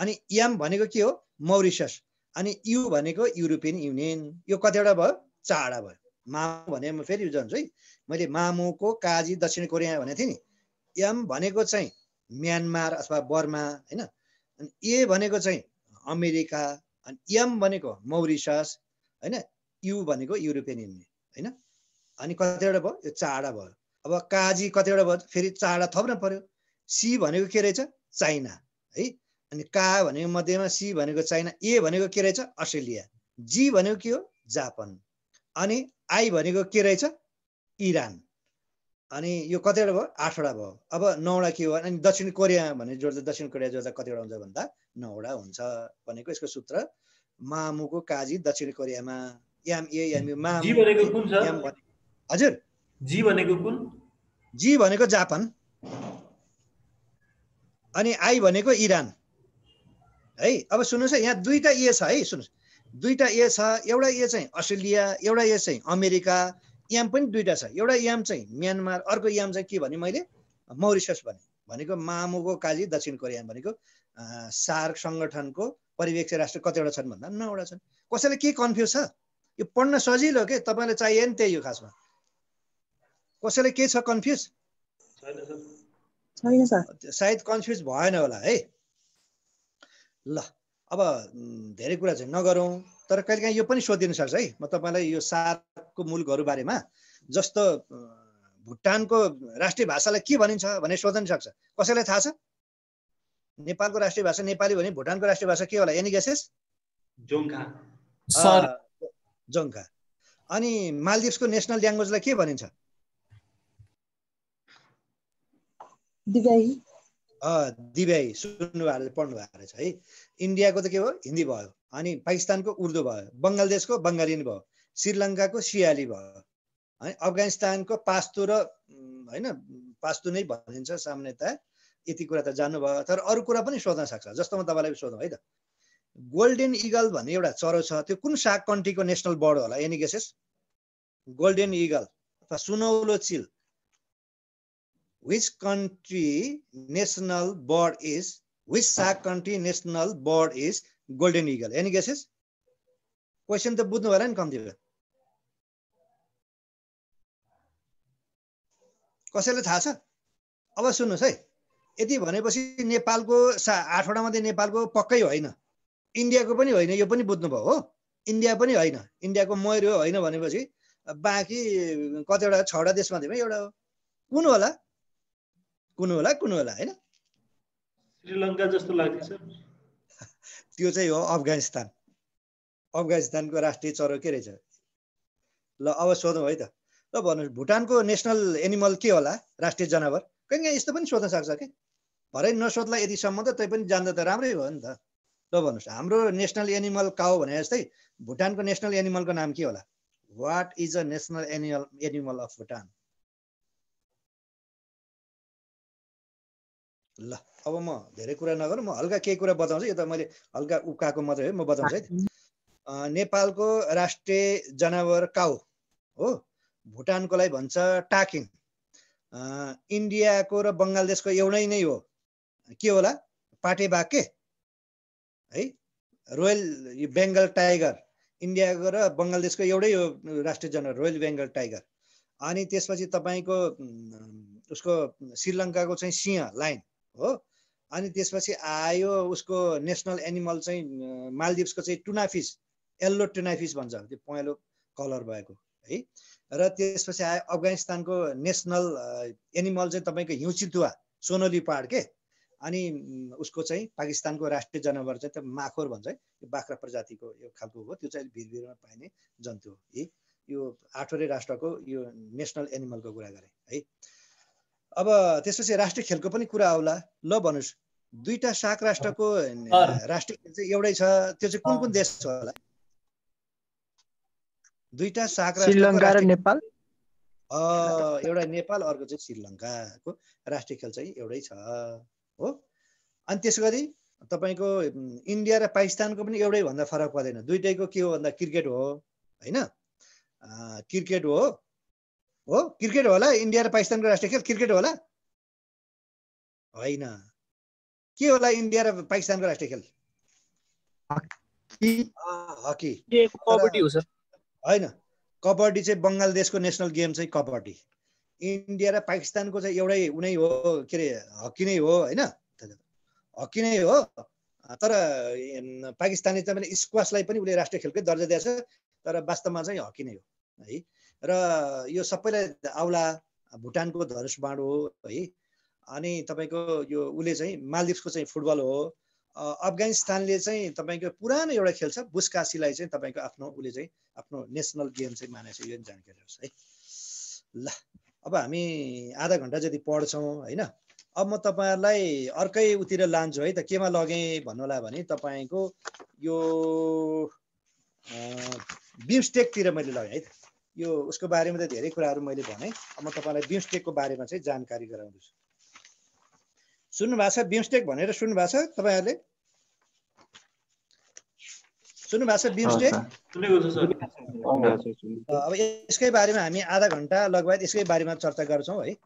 अनि याम भनेको के हो मौरिसस अनि यु भनेको युरोपियन युनियन यो कतिवटा भयो चारवटा भयो मामु भने म फेरि जान्छु है मैले मामुको काजी दक्षिण कोरिया भनेको थिएँ नि याम भनेको चाहिँ म्यानमार अथवा बर्मा होइन अनि ए भनेको चाहिँ अमेरिका अनि यम भनेको मौरिसस होइन यु भनेको युरोपियन युनियन होइन अनि कतिवटा भयो यो चाडा भयो अब काजी कतिवटा भयो फेरि चाडा थप्न पर्यो सी भनेको के रहेछ चाइना है अनि का भनेको मध्येमा सी भनेको चाइना ए भनेको के रहेछ अस्ट्रेलिया जी भनेको के हो जापान अनि आई भनेको के रहेछ इरान अनि यो कतिवटा भयो आठवटा भयो अब नौवटा के हो अनि दक्षिण कोरिया भने जोड्दा दक्षिण कोरिया जोड्दा कतिवटा हुन्छ भन्दा नौवटा हुन्छ भनेको यसको सूत्र मामुको काजी दक्षिण कोरियामा याम ए याम मामु भनेको कुन छ हजुर जी भनेको कुन जी भनेको जापान अनि आई भनेको इरान है अब सुन्नुहोस् है यहाँ दुईवटा ए छ है सुन्नुहोस् दुईवटा ए छ एउटा ए चाहिँ अस्ट्रेलिया एउटा ए चाहिँ अमेरिका याम पनि दुईवटा छ एउटा याम चाहिँ म्यानमार अर्को याम चाहिँ के भने मैले मौरिसस भने भनेको मामुको काजी दक्षिण कोरिया भनेको सार्क सङ्गठनको परिवेक्ष राष्ट्र कतिवटा छन् भन्दा नौवटा छन् कसैले के कन्फ्युज छ यो पढ्न सजिलो के तपाईँलाई चाहियो नि त्यही हो खासमा कसैले के छ कन्फ्युज सायद कन्फ्युज भएन होला है ल अब धेरै कुरा चाहिँ नगरौँ तर कहिलेकाहीँ यो पनि सक्छ है म तपाईँलाई यो सातको मूलहरू बारेमा जस्तो भुटानको राष्ट्रिय भाषालाई के भनिन्छ भनेर सोध्न सक्छ कसैलाई थाहा छ नेपालको राष्ट्रिय भाषा नेपाली भने भुटानको राष्ट्रिय भाषा के होला एनी गेसेस जोङ्खा अनि मालदिप्सको नेसनल ल्याङ्ग्वेजलाई के भनिन्छ दिव्याई सुन्नुभयो पढ्नु भएको रहेछ है इन्डियाको त के भयो हिन्दी भयो अनि पाकिस्तानको उर्दू भयो बङ्गलादेशको बङ्गाली भयो श्रीलङ्काको सियाली भयो है अफगानिस्तानको पास्तो र होइन पास्तो नै भनिन्छ सामान्यतया यति कुरा त जान्नुभयो तर अरू कुरा पनि सोध्न सक्छ जस्तो म तपाईँलाई सोधौँ है त गोल्डेन इगल भन्ने एउटा चरो छ त्यो कुन साग कन्ट्रीको नेसनल बर्ड होला एनिगेसेस गोल्डेन इगल अथवा सुनौलो चिल which country national bird is which सा country national bird is golden eagle any guesses question त बुझ्नु भयो नि कम्तीमा कसैलाई थाहा छ अब सुन्नुहोस् है यति भनेपछि नेपालको सा आठवटा मात्रै नेपालको पक्कै होइन इन्डियाको पनि होइन यो पनि बुझ्नुभयो हो इन्डिया पनि होइन इन्डियाको मयुर होइन भनेपछि बाँकी कतिवटा छवटा देशमा एउटा हो कुन होला कुन होला कुन होला होइन श्रीलङ्का जस्तो लाग्दैछ त्यो चाहिँ हो अफगानिस्तान अफगानिस्तानको राष्ट्रिय चरो के रहेछ ल अब सोधौँ है त ल भन्नुहोस् भुटानको नेसनल एनिमल के होला राष्ट्रिय जनावर कहीँ कहीँ यस्तो पनि सोध्न सक्छ कि भरे नसोध्ला यतिसम्म त तै पनि जान्दा त राम्रै भयो नि त ल भन्नुहोस् हाम्रो नेसनल एनिमल काउ भने जस्तै भुटानको नेसनल एनिमलको नाम के होला what is a national animal animal of Bhutan ल अब म धेरै कुरा नगरौँ म हल्का केही कुरा बताउँछु यो त मैले हल्का उकाको मात्रै हो म बताउँछु है नेपालको राष्ट्रिय जनावर काउ हो भुटानकोलाई भन्छ टाकिङ इन्डियाको र बङ्गलादेशको एउटै नै हो के होला पाटे बाघ के है रोयल यो बेङ्गल टाइगर इन्डियाको र बङ्गलादेशको एउटै हो राष्ट्रिय जनावर रोयल बेङ्गल टाइगर अनि त्यसपछि तपाईँको उसको श्रीलङ्काको चाहिँ सिंह लाइन हो अनि त्यसपछि आयो उसको नेसनल एनिमल चाहिँ मालदिप्सको चाहिँ टुनाफिस यल्लो टुनाफिस भन्छ त्यो पहेँलो कलर भएको है र त्यसपछि आयो अफगानिस्तानको नेसनल एनिमल चाहिँ तपाईँको हिउँचितुवा सोनोली पहाड के अनि उसको चाहिँ पाकिस्तानको राष्ट्रिय जनावर चाहिँ त्यो माखोर भन्छ है यो बाख्रा प्रजातिको यो खालको हो त्यो चाहिँ भिरभिरमा पाइने जन्तु हो है यो आठवटै राष्ट्रको यो नेसनल एनिमलको कुरा गरेँ है अब त्यसपछि राष्ट्रिय खेलको पनि कुरा आउला ल भन्नुहोस् दुईटा साक राष्ट्रको राष्ट्रिय खेल चाहिँ एउटै छ त्यो चाहिँ कुन कुन देश छ होला दुईटा साक राष्ट्र नेपाल एउटा नेपाल अर्को चाहिँ श्रीलङ्काको राष्ट्रिय खेल चाहिँ एउटै छ हो अनि त्यस गरी तपाईँको इन्डिया र पाकिस्तानको पनि एउटै भन्दा फरक पर्दैन दुइटैको के हो भन्दा क्रिकेट हो होइन क्रिकेट हो हो क्रिकेट होला इन्डिया र पाकिस्तानको राष्ट्रिय खेल क्रिकेट होला होइन के होला इन्डिया र पाकिस्तानको राष्ट्रिय खेल हकी होइन कबड्डी चाहिँ बङ्गलादेशको नेसनल गेम चाहिँ कबड्डी इन्डिया र पाकिस्तानको चाहिँ एउटै उनै हो के अरे हकी नै हो होइन हकी नै हो तर पाकिस्तानले चाहिँ स्क्वासलाई पनि उसले राष्ट्रिय खेलकै दर्जा दिएछ तर वास्तवमा चाहिँ हकी नै हो है र यो सबैलाई आउला भुटानको धनुष बाँड हो है अनि तपाईँको यो उसले चाहिँ मालदिप्सको चाहिँ फुटबल हो अफगानिस्तानले चाहिँ तपाईँको पुरानो एउटा खेल छ बुस्कासीलाई चाहिँ तपाईँको आफ्नो उसले चाहिँ आफ्नो नेसनल गेम चाहिँ मानेछ छ यो जानकारी होस् है ल अब हामी आधा घन्टा जति पढ्छौँ होइन अब म तपाईँहरूलाई अर्कै उतिर लान्छु है त केमा लगेँ भन्नुहोला भने तपाईँको यो बिमस्टेकतिर मैले लगेँ है त यो उसको बारेमा त धेरै कुराहरू मैले भनेँ म तपाईँलाई बिम्स्टेकको बारेमा चाहिँ जानकारी गराउँदैछु सुन्नु भएको छ बिम्स्टेक भनेर सुन्नु भएको छ तपाईँहरूले सुन्नु भएको छ बिम्स्टेक अब यसकै बारेमा हामी आधा घन्टा लगभग यसकै बारेमा चर्चा गर्छौँ है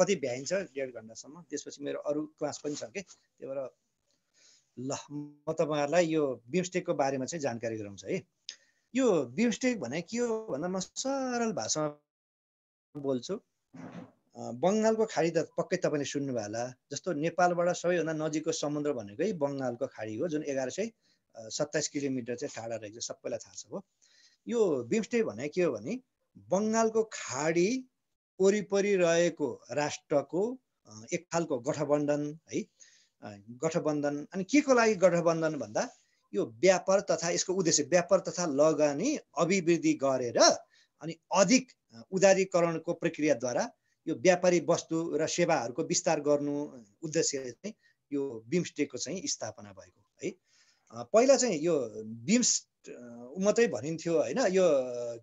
कति भ्याइन्छ डेढ घन्टासम्म त्यसपछि मेरो अरू क्लास पनि छ कि त्यही भएर ल म तपाईँहरूलाई यो बिम्स्टेकको बारेमा चाहिँ जानकारी गराउँछु है यो बिमस्टेक भने के हो भन्दा म सरल भाषामा बोल्छु बङ्गालको खाडी त पक्कै तपाईँले सुन्नुभयो होला जस्तो नेपालबाट सबैभन्दा नजिकको समुद्र भनेकै बङ्गालको खाडी हो जुन एघार सय सत्ताइस किलोमिटर चाहिँ टाढा रहेको सबैलाई थाहा छ हो यो बिमस्टेक भने के हो भने बङ्गालको खाडी वरिपरि रहेको राष्ट्रको एक खालको गठबन्धन है गठबन्धन अनि के को लागि गठबन्धन भन्दा यो व्यापार तथा यसको उद्देश्य व्यापार तथा लगानी अभिवृद्धि गरेर अनि अधिक उदारीकरणको प्रक्रियाद्वारा यो व्यापारी वस्तु र सेवाहरूको विस्तार गर्नु उद्देश्य चाहिँ यो बिम्सटेकको चाहिँ स्थापना भएको है पहिला चाहिँ यो बिम्स मात्रै भनिन्थ्यो होइन यो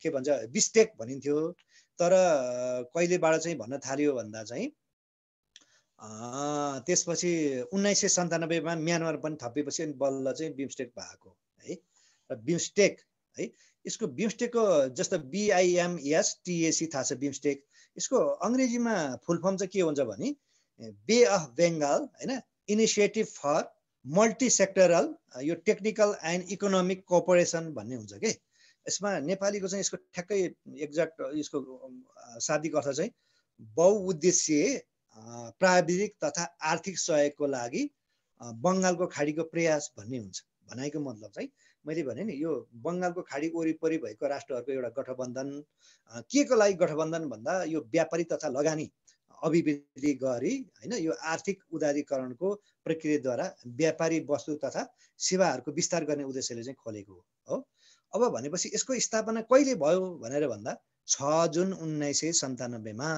के भन्छ बिस्टेक भनिन्थ्यो तर कहिलेबाट चाहिँ भन्न थाल्यो भन्दा चाहिँ त्यसपछि उन्नाइस सय सन्तानब्बेमा म्यानमार पनि थपिएपछि अनि बल्ल चाहिँ बिमस्टेक भएको है र बिमस्टेक है यसको बिमस्टेकको जस्तो बिआइएमएस टिएसी थाहा छ बिमस्टेक यसको अङ्ग्रेजीमा फुल फर्म चाहिँ के हुन्छ भने बे अफ बेङ्गाल होइन इनिसिएटिभ फर मल्टी सेक्टरल यो टेक्निकल एन्ड इकोनोमिक कोअपरेसन भन्ने हुन्छ कि यसमा नेपालीको चाहिँ यसको ठ्याक्कै एक्ज्याक्ट यसको शाब्दिक अर्थ चाहिँ बहुउद्देश्य प्राविधिक तथा आर्थिक सहयोगको लागि बङ्गालको खाडीको प्रयास भन्ने हुन्छ भनाइको मतलब चाहिँ मैले भने नि यो बङ्गालको खाडी वरिपरि भएको राष्ट्रहरूको एउटा गठबन्धन के को लागि गठबन्धन भन्दा यो व्यापारी तथा लगानी अभिवृद्धि गरी होइन यो आर्थिक उदारीकरणको प्रक्रियाद्वारा व्यापारी वस्तु तथा सेवाहरूको विस्तार गर्ने उद्देश्यले चाहिँ खोलेको हो अब भनेपछि यसको स्थापना कहिले भयो भनेर भन्दा छ जुन उन्नाइस सय सन्तानब्बेमा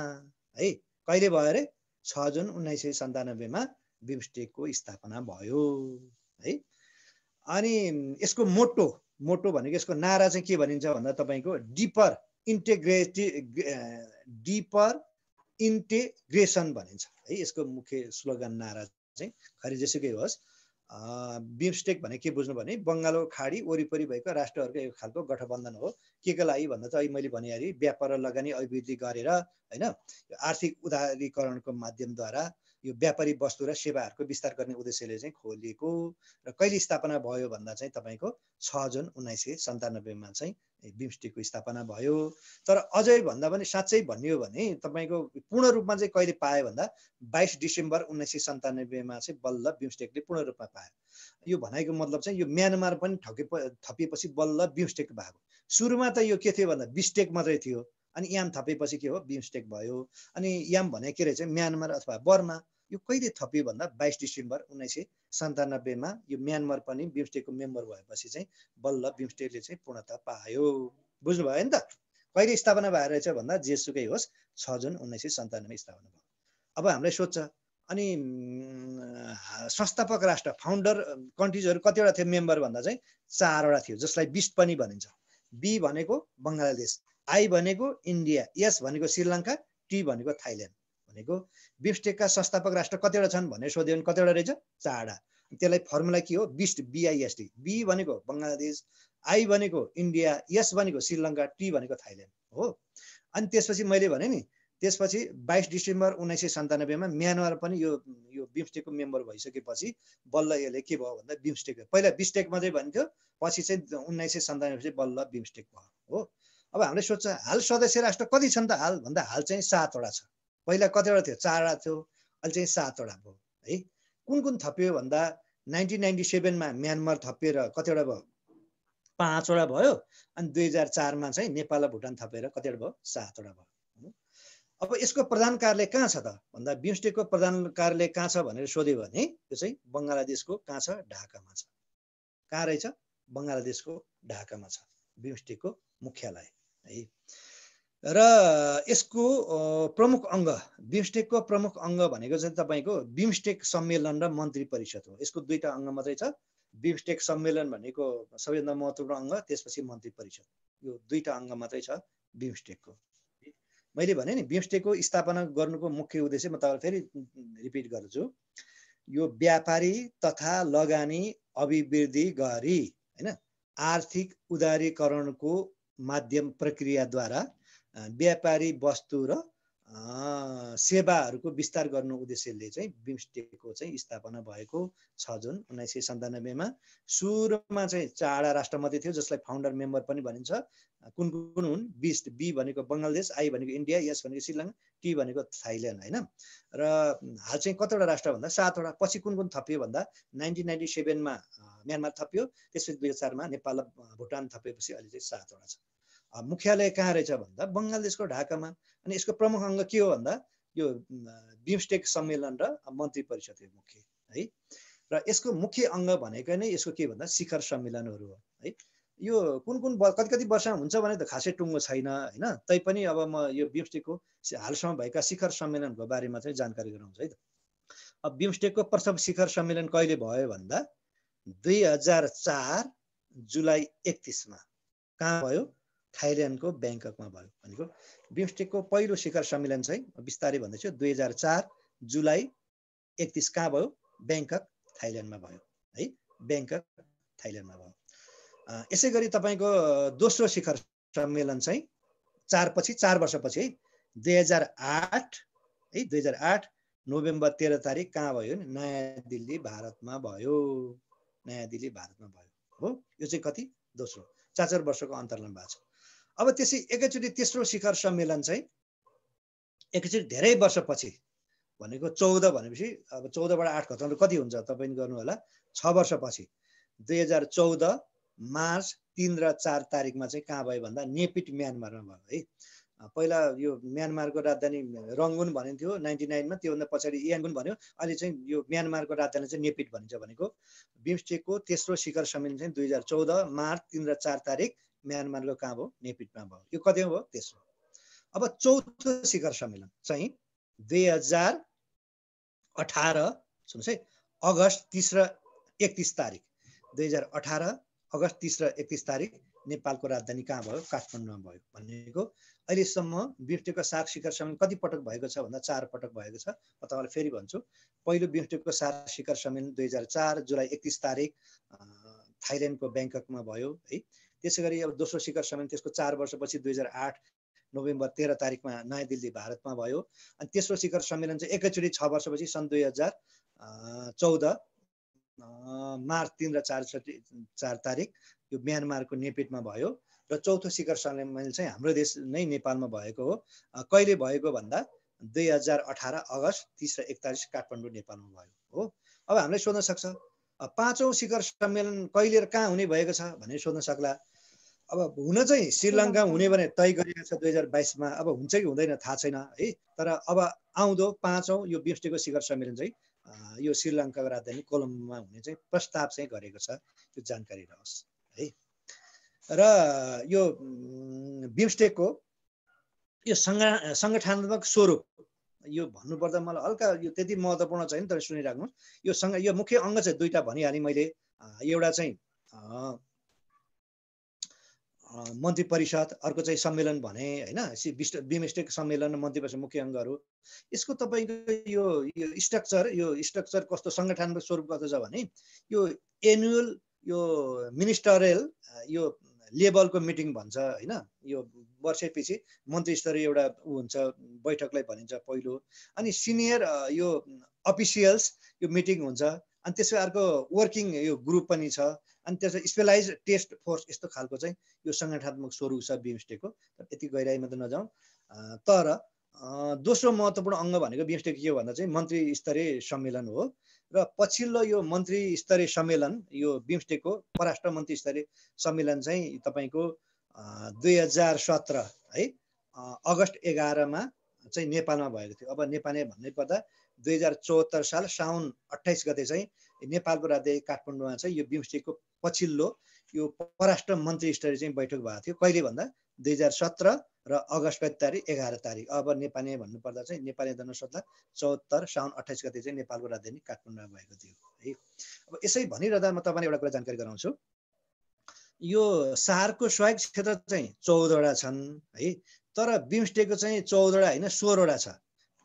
है कहिले भयो अरे छ जुन उन्नाइस सय सन्तानब्बेमा बिमस्टेकको स्थापना भयो है अनि यसको मोटो मोटो भनेको यसको नारा चाहिँ के भनिन्छ भन्दा तपाईँको डिपर इन्टेग्रेटि डिपर इन्टेग्रेसन भनिन्छ है यसको मुख्य स्लोगन नारा चाहिँ खरि जेसुकै होस् बिमस्टेक भने के बुझ्नु भने बङ्गालको खाडी वरिपरि भएको राष्ट्रहरूको एक खालको गठबन्धन हो के को लागि भन्दा चाहिँ मैले भने अरे व्यापार लगानी अभिवृद्धि गरेर होइन आर्थिक उदारीकरणको माध्यमद्वारा यो व्यापारी वस्तु र सेवाहरूको विस्तार गर्ने उद्देश्यले चाहिँ खोलिएको र कहिले स्थापना भयो भन्दा चाहिँ तपाईँको छ जुन उन्नाइस सय सन्तानब्बेमा चाहिँ बिम्स्टेकको स्थापना भयो तर अझै भन्दा पनि साँच्चै भनियो भने तपाईँको पूर्ण रूपमा चाहिँ कहिले पायो भन्दा बाइस डिसेम्बर उन्नाइस सय सन्तानब्बेमा चाहिँ बल्ल बिम्स्टेकले पूर्ण रूपमा पायो यो भनाइको मतलब चाहिँ यो म्यानमार पनि ठके थपिएपछि बल्ल बिम्स्टेक भएको सुरुमा त यो के थियो भन्दा बिस्टेक मात्रै थियो अनि याम थपेपछि के हो बिम्स्टेक भयो अनि याम भने के रहेछ म्यानमार अथवा बर्मा यो कहिले थपियो भन्दा बाइस डिसेम्बर उन्नाइस सय सन्तानब्बेमा यो म्यानमार पनि बिम्स्टेकको मेम्बर भएपछि चाहिँ बल्ल बिम्स्टेकले चाहिँ पूर्णता पायो बुझ्नुभयो नि त कहिले स्थापना भएर रहेछ भन्दा जेसुकै होस् छ जुन उन्नाइस सय सन्तानब्बे स्थापना भयो अब हामीलाई सोध्छ अनि संस्थापक राष्ट्र फाउन्डर कन्ट्रिजहरू कतिवटा थियो मेम्बर भन्दा चाहिँ चारवटा थियो जसलाई बिस्ट पनि भनिन्छ बी भनेको बङ्गलादेश आई भनेको इन्डिया एस भनेको श्रीलङ्का टी भनेको थाइल्यान्ड भनेको बिफस्टेकका संस्थापक राष्ट्र कतिवटा छन् भनेर सोध्यो भने कतिवटा रहेछ चारवटा त्यसलाई फर्मुला के हो बिस्ट बिआइएसटी बी भनेको बङ्गलादेश आई भनेको इन्डिया एस भनेको श्रीलङ्का टी भनेको थाइल्यान्ड हो अनि त्यसपछि मैले भने नि त्यसपछि बाइस डिसेम्बर उन्नाइस सय सन्तानब्बेमा म्यानमार पनि यो यो बिम्स्टेकको मेम्बर भइसकेपछि बल्ल यसले के भयो भन्दा बिम्स्टेक पहिला बिस्टेक मात्रै भन्थ्यो पछि चाहिँ उन्नाइस सय सन्तानब्बे चाहिँ बल्ल बिम्स्टेक भयो हो अब हामीले सोध्छ हाल सदस्य राष्ट्र कति छन् त हाल भन्दा हाल चाहिँ सातवटा छ पहिला कतिवटा थियो चारवटा थियो अहिले चाहिँ सातवटा भयो है कुन कुन थपियो भन्दा नाइन्टिन नाइन्टी सेभेनमा म्यानमार थपिएर कतिवटा भयो पाँचवटा भयो अनि दुई हजार चारमा चाहिँ नेपाल र भुटान थपेर कतिवटा भयो सातवटा भयो अब यसको प्रधान कार्यालय कहाँ छ त भन्दा बिम्स्टेकको प्रधान कार्यालय कहाँ छ भनेर सोध्यो भने त्यो चाहिँ बङ्गलादेशको कहाँ छ ढाकामा छ कहाँ रहेछ बङ्गलादेशको ढाकामा छ बिम्स्टेकको मुख्यालय है र यसको प्रमुख अङ्ग बिमस्टेकको प्रमुख अङ्ग भनेको चाहिँ तपाईँको बिमस्टेक सम्मेलन र मन्त्री परिषद हो यसको दुईवटा अङ्ग मात्रै छ बिमस्टेक सम्मेलन भनेको सबैभन्दा महत्त्वपूर्ण अङ्ग त्यसपछि मन्त्री परिषद यो दुईवटा अङ्ग मात्रै छ बिमस्टेकको मैले भने नि बिमस्टेकको स्थापना गर्नुको मुख्य उद्देश्य म तपाईँलाई फेरि रिपिट गर्छु यो व्यापारी तथा लगानी अभिवृद्धि गरी होइन आर्थिक उदारीकरणको माध्यम प्रक्रियाद्वारा व्यापारी वस्तु र सेवाहरूको विस्तार गर्नु उद्देश्यले चाहिँ बिम्स्टेकको चाहिँ स्थापना भएको छ जुन उन्नाइस सय सन्तानब्बेमा सुरुमा चाहिँ चारवटा राष्ट्र मात्रै थियो जसलाई फाउन्डर मेम्बर पनि भनिन्छ कुन कुन हुन् बिस्ट बी भनेको बङ्गलादेश आई भनेको इन्डिया यस भनेको श्रीलङ्का टी भनेको थाइल्यान्ड होइन र हाल चाहिँ कतिवटा राष्ट्र भन्दा सातवटा पछि कुन कुन थपियो भन्दा नाइन्टिन नाइन्टी सेभेनमा म्यानमार थपियो त्यसपछि दुई हजार चारमा नेपाल भुटान थपेपछि अहिले चाहिँ सातवटा छ मुख्यालय कहाँ रहेछ भन्दा बङ्गलादेशको ढाकामा अनि यसको प्रमुख अङ्ग के हो भन्दा यो बिमस्टेक सम्मेलन र मन्त्री परिषद यो मुख्य है र यसको मुख्य अङ्ग भनेको नै यसको के भन्दा शिखर सम्मेलनहरू हो है यो कुन कुन कति कति वर्षमा हुन्छ भने त खासै टुङ्गो छैन होइन तैपनि अब म यो बिमस्टेकको हालसम्म भएका शिखर सम्मेलनको बारेमा चाहिँ जानकारी गराउँछु है त अब बिमस्टेकको प्रथम शिखर सम्मेलन कहिले भयो भन्दा दुई हजार चार जुलाई एकतिसमा कहाँ भयो थाइल्यान्डको ब्याङ्ककमा भयो भनेको बिम्स्टेकको पहिलो शिखर सम्मेलन चाहिँ बिस्तारै भन्दैछु दुई हजार चार जुलाई एकतिस कहाँ भयो ब्याङ्कक थाइल्यान्डमा भयो है ब्याङ्कक थाइल्यान्डमा भयो यसै गरी तपाईँको दोस्रो शिखर सम्मेलन चाहिँ चार पछि चार वर्षपछि है दुई हजार आठ है दुई हजार आठ नोभेम्बर तेह्र तारिक कहाँ भयो नि नयाँ दिल्ली भारतमा भयो नयाँ दिल्ली भारतमा भयो हो यो चाहिँ कति दोस्रो चार चार वर्षको अन्तरलन भएको छ अब त्यसै एकैचोटि तेस्रो शिखर सम्मेलन चाहिँ एकैचोटि धेरै वर्षपछि भनेको चौध भनेपछि अब चौधबाट आठ घटाउनु कति हुन्छ तपाईँ गर्नु होला छ वर्षपछि दुई हजार चौध मार्च तिन र चार तारिकमा चाहिँ कहाँ भयो भन्दा नेपिट म्यानमारमा भयो है पहिला यो म्यानमारको राजधानी रङ्गुन भनिन्थ्यो नाइन्टी नाइनमा त्योभन्दा पछाडि याङ्गुन भन्यो अहिले चाहिँ यो म्यानमारको राजधानी चाहिँ नेपिट भनिन्छ भनेको बिम्स्टेकको तेस्रो शिखर सम्मेलन चाहिँ दुई हजार चौध मार्च तिन र चार तारिक म्यानमारको कहाँ भयो नेपिटमा भयो यो कतिमा भयो तेस्रो अब चौथो शिखर सम्मेलन चाहिँ दुई हजार अठार सुन्नुहोस् है अगस्त तिस र एकतिस तारिक दुई हजार अठार अगस्त तिस र एकतिस तारिक नेपालको राजधानी कहाँ भयो काठमाडौँमा भयो भनेको अहिलेसम्म बिम्स्टेकको साग शिखर सम्मेलन कति पटक भएको छ भन्दा चार पटक भएको छ म तपाईँलाई फेरि भन्छु पहिलो बिम्स्टेकको साग शिखर सम्मेलन दुई हजार चार जुलाई एकतिस तारिक थाइल्यान्डको ब्याङ्ककमा भयो है त्यसै गरी अब दोस्रो शिखर सम्मेलन त्यसको चार वर्षपछि दुई हजार आठ नोभेम्बर तेह्र तारिकमा नयाँ दिल्ली भारतमा भयो अनि तेस्रो शिखर सम्मेलन चाहिँ एकैचोटि छ वर्षपछि सन् दुई हजार चौध मार्च तिन र चार चार तारिक यो म्यानमारको नेपिडमा भयो र चौथो शिखर सम्मेलन चाहिँ हाम्रो देश नै नेपालमा भएको हो कहिले भएको भन्दा दुई हजार अठार अगस्त तिस र एकतालिस काठमाडौँ नेपालमा भयो हो अब हामीले सोध्न सक्छ पाँचौँ शिखर सम्मेलन कहिले र कहाँ हुने भएको छ भनेर सोध्न सक्ला अब हुन चाहिँ श्रीलङ्का हुने भने तय गरिएको छ दुई हजार बाइसमा अब हुन्छ कि हुँदैन थाहा छैन है तर अब आउँदो पाँचौँ यो बिएसटीको शिखर सम्मेलन चाहिँ यो श्रीलङ्काको राजधानी कोलम्बोमा हुने चाहिँ प्रस्ताव चाहिँ गरेको छ त्यो जानकारी रहोस् है र यो बिम्स्टेकको यो सङ्गा सङ्गठनात्मक स्वरूप यो भन्नुपर्दा मलाई हल्का यो त्यति महत्त्वपूर्ण छैन तर सुनिराख्नु यो सङ्ग यो मुख्य अङ्ग चाहिँ दुईवटा भनिहालेँ मैले एउटा चाहिँ मन्त्री परिषद अर्को चाहिँ सम्मेलन भने होइन विष्ट बिमस्टेक सम्मेलन मन्त्री परिषद मुख्य अङ्गहरू यसको तपाईँको यो यो स्ट्रक्चर यो स्ट्रक्चर कस्तो सङ्गठनको स्वरूप कस्तो छ भने यो एनुअल यो मिनिस्टरियल यो लेभलको मिटिङ भन्छ होइन यो वर्षपछि मन्त्री स्तरीय एउटा ऊ हुन्छ बैठकलाई भनिन्छ पहिलो अनि सिनियर यो अफिसियल्स यो मिटिङ हुन्छ अनि त्यसको अर्को वर्किङ यो ग्रुप पनि छ अनि त्यसलाई स्पेलाइज टेस्ट फोर्स यस्तो खालको चाहिँ यो सङ्गठनात्मक स्वरूप छ तर यति गहिराइमा त नजाउँ तर दोस्रो महत्त्वपूर्ण अङ्ग भनेको बिमस्टेक के हो भन्दा चाहिँ मन्त्री स्तरीय सम्मेलन हो र पछिल्लो यो मन्त्री स्तरीय सम्मेलन यो बिम्स्टेकको पराष्ट्र मन्त्री स्तरीय सम्मेलन चाहिँ तपाईँको दुई हजार सत्र है अगस्त एघारमा चाहिँ नेपालमा भएको थियो अब नेपालमा भन्नै पर्दा दुई हजार चौहत्तर साल साउन अट्ठाइस गते चाहिँ नेपालको राज्य काठमाडौँमा चाहिँ यो बिम्स्टेकको पछिल्लो यो परराष्ट्र मन्त्री स्तरीय चाहिँ बैठक भएको थियो कहिले भन्दा दुई हजार सत्र र अगस्त पाँच तारिक एघार तारिक अब नेपाली भन्नुपर्दा चाहिँ नेपाली जनसंला चौहत्तर साउन अठाइस गते चाहिँ नेपालको राजधानी काठमाडौँमा भएको थियो है अब यसै भनिरहँदा म तपाईँलाई एउटा कुरा जानकारी गराउँछु यो सहरको सहयोग क्षेत्र चाहिँ चौधवटा छन् है तर बिम्स्टेकको चाहिँ चौधवटा होइन सोह्रवटा छ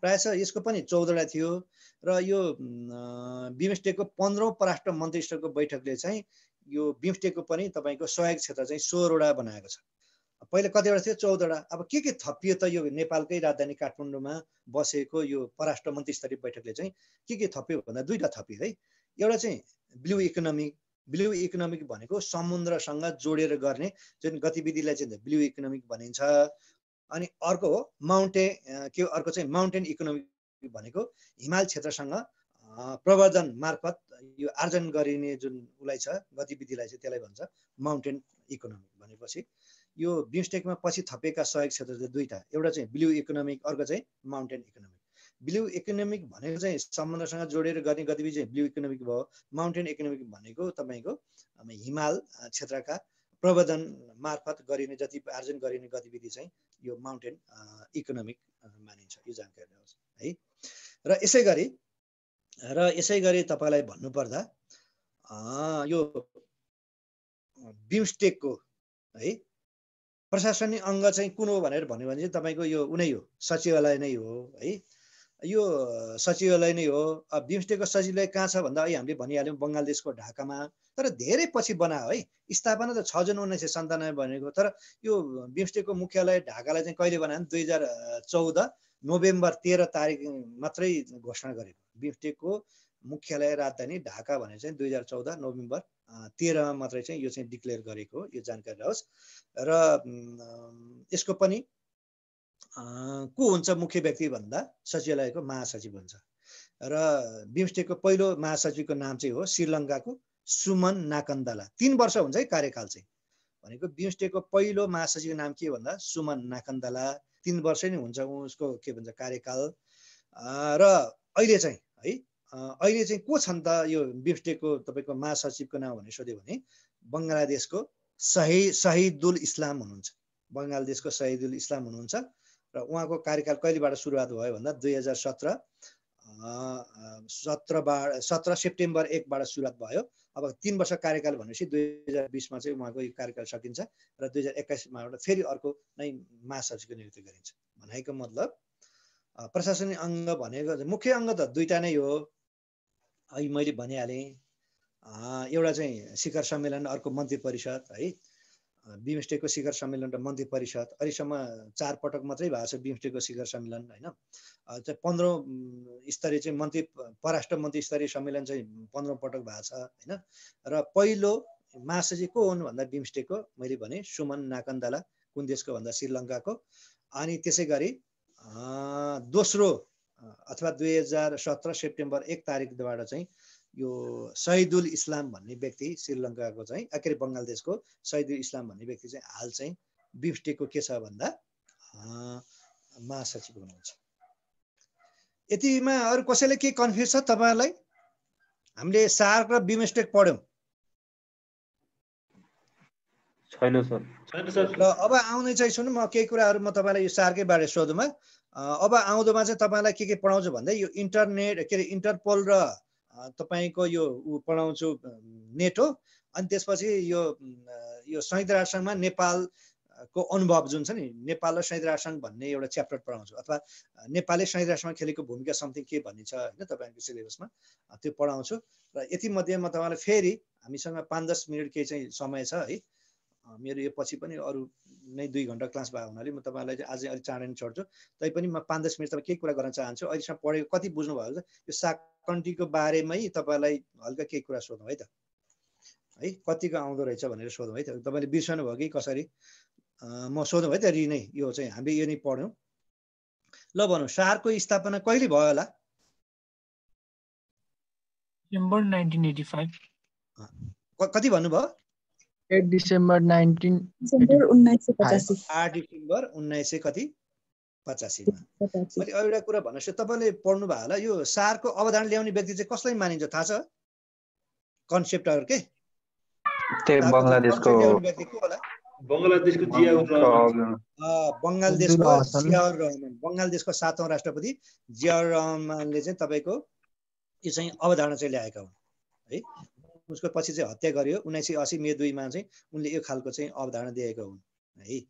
प्रायः यसको पनि चौधवटा थियो र यो बिम्स्टेकको पन्ध्रौँ परराष्ट्र मन्त्री स्तरको बैठकले चाहिँ यो बिम्स्टेकको पनि तपाईँको सहयोग क्षेत्र चाहिँ सोह्रवटा बनाएको छ पहिले कतिवटा थियो चौधवटा अब के के थपियो त यो नेपालकै राजधानी काठमाडौँमा बसेको यो पराष्ट्र मन्त्री स्तरीय बैठकले चाहिँ के के थप्यो भन्दा दुईवटा थपियो है एउटा चाहिँ ब्लु इकोनोमिक ब्लु इकोनोमिक भनेको समुद्रसँग जोडेर गर्ने जुन गतिविधिलाई चाहिँ ब्लु इकोनोमिक भनिन्छ अनि अर्को हो माउन्टेन के अर्को चाहिँ माउन्टेन इकोनोमिक भनेको हिमाल क्षेत्रसँग प्रवर्धन मार्फत यो आर्जन गरिने जुन उसलाई छ गतिविधिलाई चाहिँ त्यसलाई भन्छ माउन्टेन इकोनोमिक भनेपछि यो बिमस्टेकमा पछि थपेका सहयोग क्षेत्र चाहिँ दुईवटा एउटा चाहिँ ब्लु इकोनोमिक अर्को चाहिँ माउन्टेन इकोनोमिक ब्लु इकोनोमिक भनेको चाहिँ सम्बन्धसँग जोडेर गर्ने गतिविधि चाहिँ ब्लु इकोनोमिक भयो माउन्टेन इकोनोमिक भनेको तपाईँको हिमाल क्षेत्रका प्रवर्धन मार्फत गरिने जति आर्जन गरिने गतिविधि चाहिँ यो माउन्टेन इकोनोमिक मानिन्छ यो जानकारी होस् है र यसै गरी र यसै गरी तपाईँलाई भन्नुपर्दा यो बिमस्टेकको है प्रशासनिक अङ्ग चाहिँ कुन हो भनेर भन्यो भने चाहिँ तपाईँको यो उनै हो सचिवालय नै हो है यो सचिवालय नै हो अब बिम्स्टेकको सचिवालय कहाँ छ भन्दा अहिले हामीले भनिहाल्यौँ बङ्गलादेशको ढाकामा तर धेरै पछि बनायो है स्थापना त छ जुन उन्नाइस सय सन्तानब्बे भनेको तर यो बिम्स्टेकको मुख्यालय ढाकालाई चाहिँ कहिले बनायो भने दुई हजार चौध नोभेम्बर तेह्र तारिक मात्रै घोषणा गरेको बिफ्टेकको मुख्यालय राजधानी ढाका भनेर चाहिँ दुई हजार चौध नोभेम्बर तेह्रमा मात्रै चाहिँ यो चाहिँ डिक्लेयर गरेको हो यो जानकारी रहोस् र यसको पनि को हुन्छ मुख्य व्यक्ति भन्दा सचिवालयको महासचिव हुन्छ र बिम्स्टेकको पहिलो महासचिवको नाम चाहिँ हो श्रीलङ्काको सुमन नाकन्दला तिन वर्ष हुन्छ है कार्यकाल चाहिँ भनेको बिम्स्टेकको पहिलो महासचिवको नाम के भन्दा सुमन नाकन्दला तिन वर्ष नै हुन्छ उसको के भन्छ कार्यकाल र अहिले चाहिँ है अहिले चाहिँ को छन् त यो बिफ्टेको तपाईँको महासचिवको नाम भनेर सोध्यो भने बङ्गलादेशको सही सहिदुल इस्लाम हुनुहुन्छ बङ्गलादेशको सहिदुल इस्लाम हुनुहुन्छ र उहाँको कार्यकाल कहिलेबाट सुरुवात भयो भन्दा दुई हजार सत्र सत्रबाट सत्र सेप्टेम्बर एकबाट सुरुवात भयो अब तिन वर्ष कार्यकाल भनेपछि दुई हजार बिसमा चाहिँ उहाँको यो कार्यकाल सकिन्छ र दुई हजार एक्काइसमा फेरि अर्को नै महासचिवको नियुक्ति गरिन्छ भनेको मतलब प्रशासनिक अङ्ग भनेको मुख्य अङ्ग त दुईवटा नै हो है मैले भनिहालेँ एउटा चाहिँ शिखर सम्मेलन अर्को मन्त्री परिषद है बिमस्टेकको शिखर सम्मेलन र मन्त्री परिषद अहिलेसम्म चार पटक मात्रै भएको छ बिमस्टेकको शिखर सम्मेलन होइन पन्ध्रौँ स्तरीय चाहिँ मन्त्री पराष्ट्र मन्त्री स्तरीय सम्मेलन चाहिँ पन्ध्रौँ पटक भएको छ होइन र पहिलो महासचिव को हुन् भन्दा बिमस्टेकको मैले भने सुमन नाकन्दाला कुन देशको भन्दा श्रीलङ्काको अनि त्यसै गरी दोस्रो अथवा दुई हजार सत्र सेप्टेम्बर एक तारिकबाट चाहिँ यो सहिदुल इस्लाम भन्ने व्यक्ति श्रीलङ्काको चाहिँ आखिर बङ्गलादेशको सहिदुल इस्लाम भन्ने व्यक्ति चाहिँ हाल चाहिँ बिफ्टेको के छ भन्दा महासचिव हुनुहुन्छ यतिमा अरू कसैले के कन्फ्युज छ तपाईँहरूलाई हामीले सार्क र बिमस्टेक पढ्यौँ छैन सर र अब आउने चाहिँ सुन म केही कुराहरू म तपाईँलाई यो सारकै बारे सोधौँमा अब आउँदोमा चाहिँ तपाईँलाई के के पढाउँछु भन्दा यो इन्टरनेट के अरे इन्टरपोल र तपाईँको यो ऊ पढाउँछु नेट हो अनि त्यसपछि यो यो संयुक्त राष्ट्रमा नेपालको अनुभव जुन छ नि नेपाल र संयुक्त राष्ट्र भन्ने एउटा च्याप्टर पढाउँछु अथवा नेपालले संयुक्त राष्ट्रमा खेलेको भूमिका समथिङ के भन्ने छ होइन तपाईँको सिलेबसमा त्यो पढाउँछु र यति मध्ये म तपाईँलाई फेरि हामीसँग पाँच दस मिनट केही चाहिँ समय छ है मेरो यो पछि पनि अरू नै दुई घन्टा क्लास भएको हुनाले म तपाईँलाई आज अलिक चाँडै नै छोड्छु तैपनि म पाँच दस मिनट तपाईँ केही कुरा गर्न चाहन्छु अहिलेसम्म पढेको कति बुझ्नुभयो छ यो साकन्टीको बारेमै तपाईँलाई हल्का केही कुरा सोधौँ है त है कतिको आउँदो रहेछ भनेर सोधौँ है त तपाईँले बिर्सनु भयो कि कसरी म सोधौँ है त रि नै यो चाहिँ हामी यो नै पढ्यौँ ल भनौँ सारको स्थापना कहिले भयो होला कति भन्नुभयो एट डिसेम्बर नाइन्टिन उन्नाइस डिसेम्बर उन्नाइस सय कति पचासीमा मैले एउटा कुरा भन्नुहोस् तपाईँले पढ्नु भयो होला यो सारको अवधारण ल्याउने व्यक्ति चाहिँ कसलाई मानिन्छ थाहा छ कन्सेप्टहरू के बङ्गलादेशको बङ्गलादेशको जियाउर रहमान बङ्गलादेशको सातौँ राष्ट्रपति जियाउर रहमानले चाहिँ तपाईँको यो चाहिँ अवधारणा चाहिँ ल्याएका हुन् है उसको पछि चाहिँ हत्या गरियो उन्नाइस सय असी मे दुईमा चाहिँ उनले यो खालको चाहिँ अवधारणा दिएको हुन् है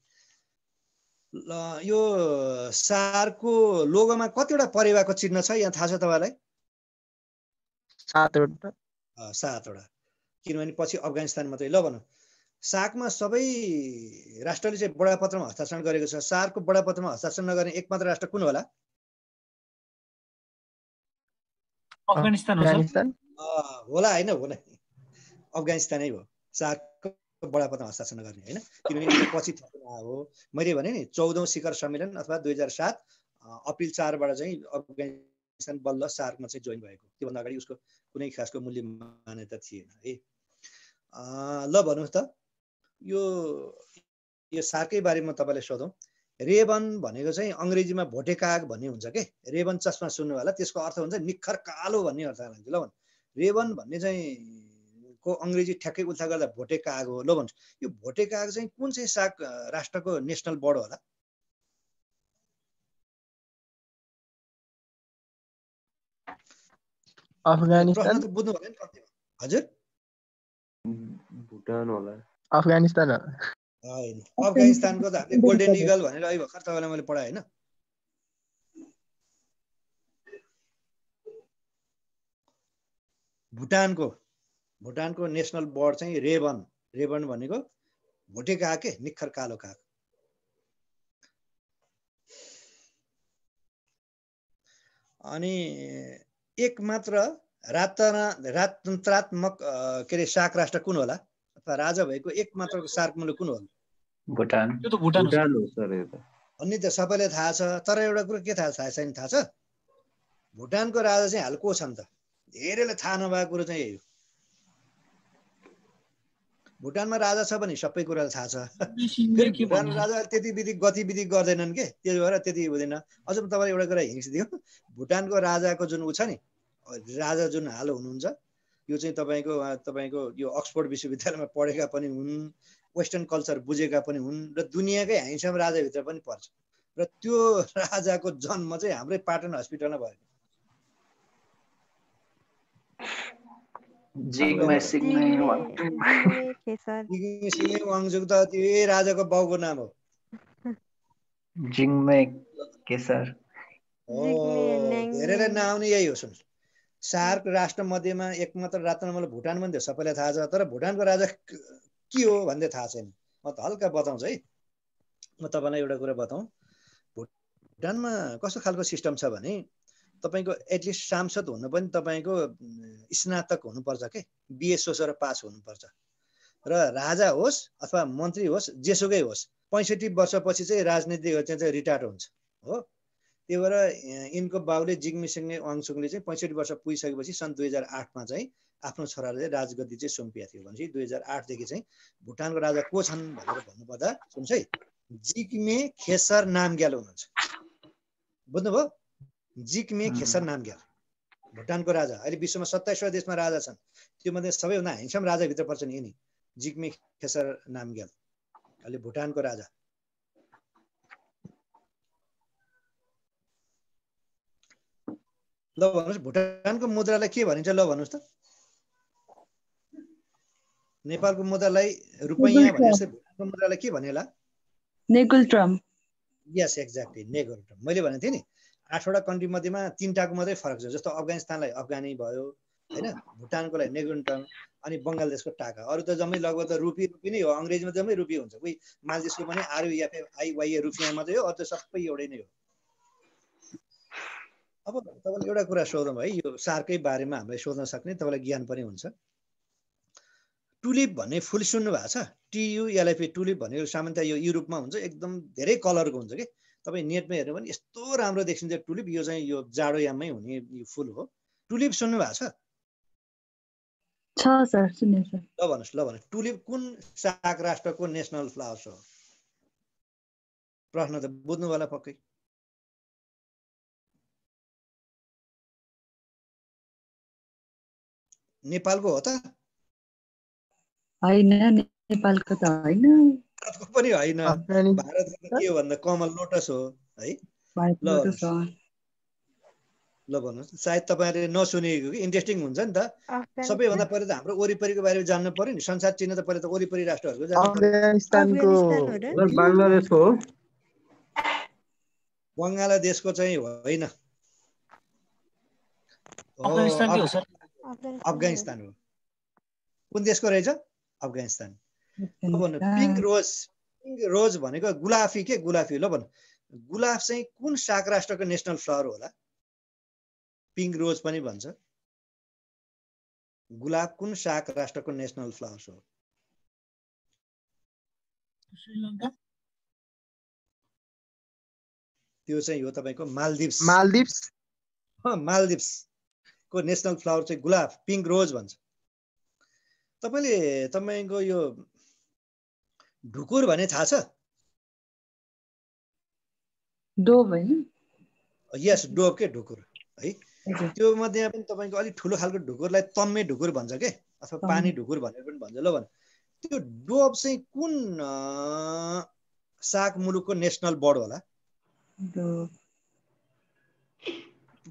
ल यो सारको लोगोमा कतिवटा परेवाको चिन्ह छ यहाँ थाहा छ तपाईँलाई सातवटा सातवटा किनभने पछि अफगानिस्तान मात्रै ल भनौँ सागमा सबै राष्ट्रले चाहिँ बडापत्रमा हस्ताक्षर गरेको छ सारको बडापत्रमा हस्ताक्षर नगर्ने एकमात्र राष्ट्र कुन होला अफगानिस्तान होला होइन होला अफगानिस्तानै हो सार्कको बडापत्र हस्ताक्षर गर्ने होइन किनभने पछि हो मैले भने नि चौधौँ शिखर सम्मेलन अथवा दुई हजार सात अप्रिल चारबाट चाहिँ अफगानिस्तान बल्ल सार्कमा चाहिँ जोइन भएको त्योभन्दा अगाडि उसको कुनै खासको मूल्य मान्यता थिएन है ल भन्नुहोस् त यो यो सार्कै बारेमा तपाईँलाई सोधौँ रेबन भनेको चाहिँ अङ्ग्रेजीमा भोटे काग भन्ने हुन्छ कि रेबन चस्मा सुन्नु होला त्यसको अर्थ हुन्छ निखर कालो भन्ने अर्थ लाग्छ ल रेबन भन्ने चाहिँ को अङ्ग्रेजी ठ्याक्कै उल्था गर्दा भोटे काग हो ल भन्छु यो भोटे काग चाहिँ कुन चाहिँ साग राष्ट्रको नेसनल बर्ड होला अफगानिस्तान बुझ्नु भयो नि हजुर भुटान होला अफगानिस्तान होइन अफगानिस्तानको त हामीले गोल्डेन इगल भनेर अहिले भर्खर तपाईँलाई मैले पढाएँ होइन भुटानको भुटानको नेसनल बर्ड चाहिँ रेबन रेबन भनेको भोटे काग के निखर कालो काग अनि एक मात्र रातना राजतन्त्रात्मक के अरे सार्क राष्ट्र कुन होला अथवा राजा भएको एक सार्क मुलुक कुन होला भुटान त्यो त भुटान हो सर यो त भन्ने त सबैले थाहा छ तर एउटा कुरो के थाहा थाहा छैन थाहा छ भुटानको राजा चाहिँ हाल को छन् त धेरैलाई थाहा नभएको कुरो चाहिँ यही हो भुटानमा राजा छ भने सबै कुरा थाहा छ भुटानमा राजा त्यति विधि गतिविधि गर्दैनन् कि त्यही भएर त्यति हुँदैन अझ म तपाईँलाई एउटा कुरा हिंस दियो भुटानको राजाको जुन ऊ छ नि राजा जुन हाल हुनुहुन्छ यो चाहिँ तपाईँको तपाईँको यो अक्सफोर्ड विश्वविद्यालयमा पढेका पनि हुन् वेस्टर्न कल्चर बुझेका पनि हुन् र दुनियाँकै ह्यान्डसम राजाभित्र पनि पर्छ र त्यो राजाको जन्म चाहिँ हाम्रै पाटन हस्पिटलमा भएको राजाको बाउको नाम हो धेरैलाई नआउने यही हो सुन सार्क राष्ट्र मध्येमा एकमात्र मात्र मलाई भुटान पनि थियो सबैलाई थाहा छ तर भुटानको राजा के हो भन्दै थाहा छैन म त हल्का बताउँछु है म तपाईँलाई एउटा कुरा बताउँ भुटानमा कस्तो खालको सिस्टम छ भने तपाईँको एटलिस्ट सांसद हुनु पनि तपाईँको स्नातक हुनुपर्छ के बिए सोसेर पास हुनुपर्छ र राजा होस् अथवा मन्त्री होस् जेसुकै होस् पैँसठी वर्षपछि चाहिँ राजनीतिक चाहिँ रिटायर हुन्छ हो त्यही भएर यिनको बाबुले जिग्मिसिङ वाङसुङले चाहिँ पैँसठी वर्ष पुगिसकेपछि सन् दुई हजार आठमा चाहिँ आफ्नो छोराले राजगद्दी चाहिँ सुम्पिएको थियो भनेपछि दुई हजार आठदेखि चाहिँ भुटानको राजा को छन् भनेर भन्नुपर्दा सुन्छ है जिग्मे खेसर नाम ग्यालो हुनुहुन्छ बुझ्नुभयो जिक्मे खेसर नामग्याल भुटानको राजा अहिले विश्वमा सत्ताइसवटा देशमा राजा छन् त्योमध्ये सबैभन्दा हिंसम राजाभित्र पर्छन् यिनी जिक्मे खेसर नामग्याल अहिले भुटानको राजा ल भन्नुहोस् भुटानको मुद्रालाई के भनिन्छ ल भन्नुहोस् त नेपालको मुद्रालाई रुपैयाँ भने भुटानको मुद्रालाई के भनेला ngultrum yes exactly ngultrum मैले भनेको थिएँ नि आठवटा कन्ट्री मध्येमा तिनवटाको मात्रै फरक छ जस्तो अफगानिस्तानलाई अफगानी भयो होइन भुटानको लागि नेगुन्टन अनि बङ्गलादेशको टाका अरू त जम्मै लगभग त रुपी रुपी नै हो अङ्ग्रेजीमा जम्मै रुपी हुन्छ कोही मालदेशको पनि आरयुएफए आइवाइए रुपियाँ मात्रै हो अरू त सबै एउटै नै हो अब तपाईँले एउटा कुरा सोधौँ है यो सार्कै बारेमा हामीलाई सोध्न सक्ने तपाईँलाई ज्ञान पनि हुन्छ टुलिप भन्ने फुल सुन्नु भएको छ टियुएलएफए टुलिप भनेको सामान्यतः यो युरोपमा हुन्छ एकदम धेरै कलरको हुन्छ कि तपाईँ नेटमा हेर्नु भने यस्तो राम्रो देखिन्छ टुलिप यो चाहिँ यो जाडो याममै हुने यो फुल हो टुलिप सुन्नु भएको छ छ सर सर ल भन्नुहोस् ल भन्नुहोस् टुलिप कुन साग राष्ट्रको नेसनल फ्लावर्स हो प्रश्न त बुझ्नु होला पक्कै नेपालको हो त होइन नेपालको त होइन भारतको पनि होइन भारत के भन्दा कमल लोटस हो है ल ल भन्नुहोस् सायद तपाईँले नसुनेको कि इन्ट्रेस्टिङ हुन्छ नि त सबैभन्दा पहिला त हाम्रो वरिपरिको बारेमा जान्नु पर्यो नि संसार चिन्ह त पहिला त वरिपरि राष्ट्रहरूको जान्नु बङ्गलादेशको चाहिँ होइन अफगानिस्तान हो कुन देशको रहेछ अफगानिस्तान भन्नु पिङ्क रोज पिङ्क रोज भनेको गुलाफी के गुलाफी ल भन्नु गुलाफ चाहिँ कुन साक राष्ट्रको नेसनल फ्लावर होला पिङ्क रोज पनि भन्छ गुलाब कुन साक राष्ट्रको नेसनल फ्लावर हो त्यो चाहिँ हो तपाईँको मालदिप्स मालदिप्स मालदिप्स को नेसनल फ्लावर चाहिँ गुलाब पिङ्क रोज भन्छ तपाईँले तपाईँको यो ढुकुर भने थाहा छ यस डोब के ढुकुर है त्यो मध्ये पनि तपाईँको अलिक ठुलो खालको ढुकुरलाई तम्मे ढुकुर भन्छ के अथवा पानी ढुकुर भनेर पनि भन्छ ल भन त्यो डोब चाहिँ कुन साग मुलुकको नेसनल बर्ड होला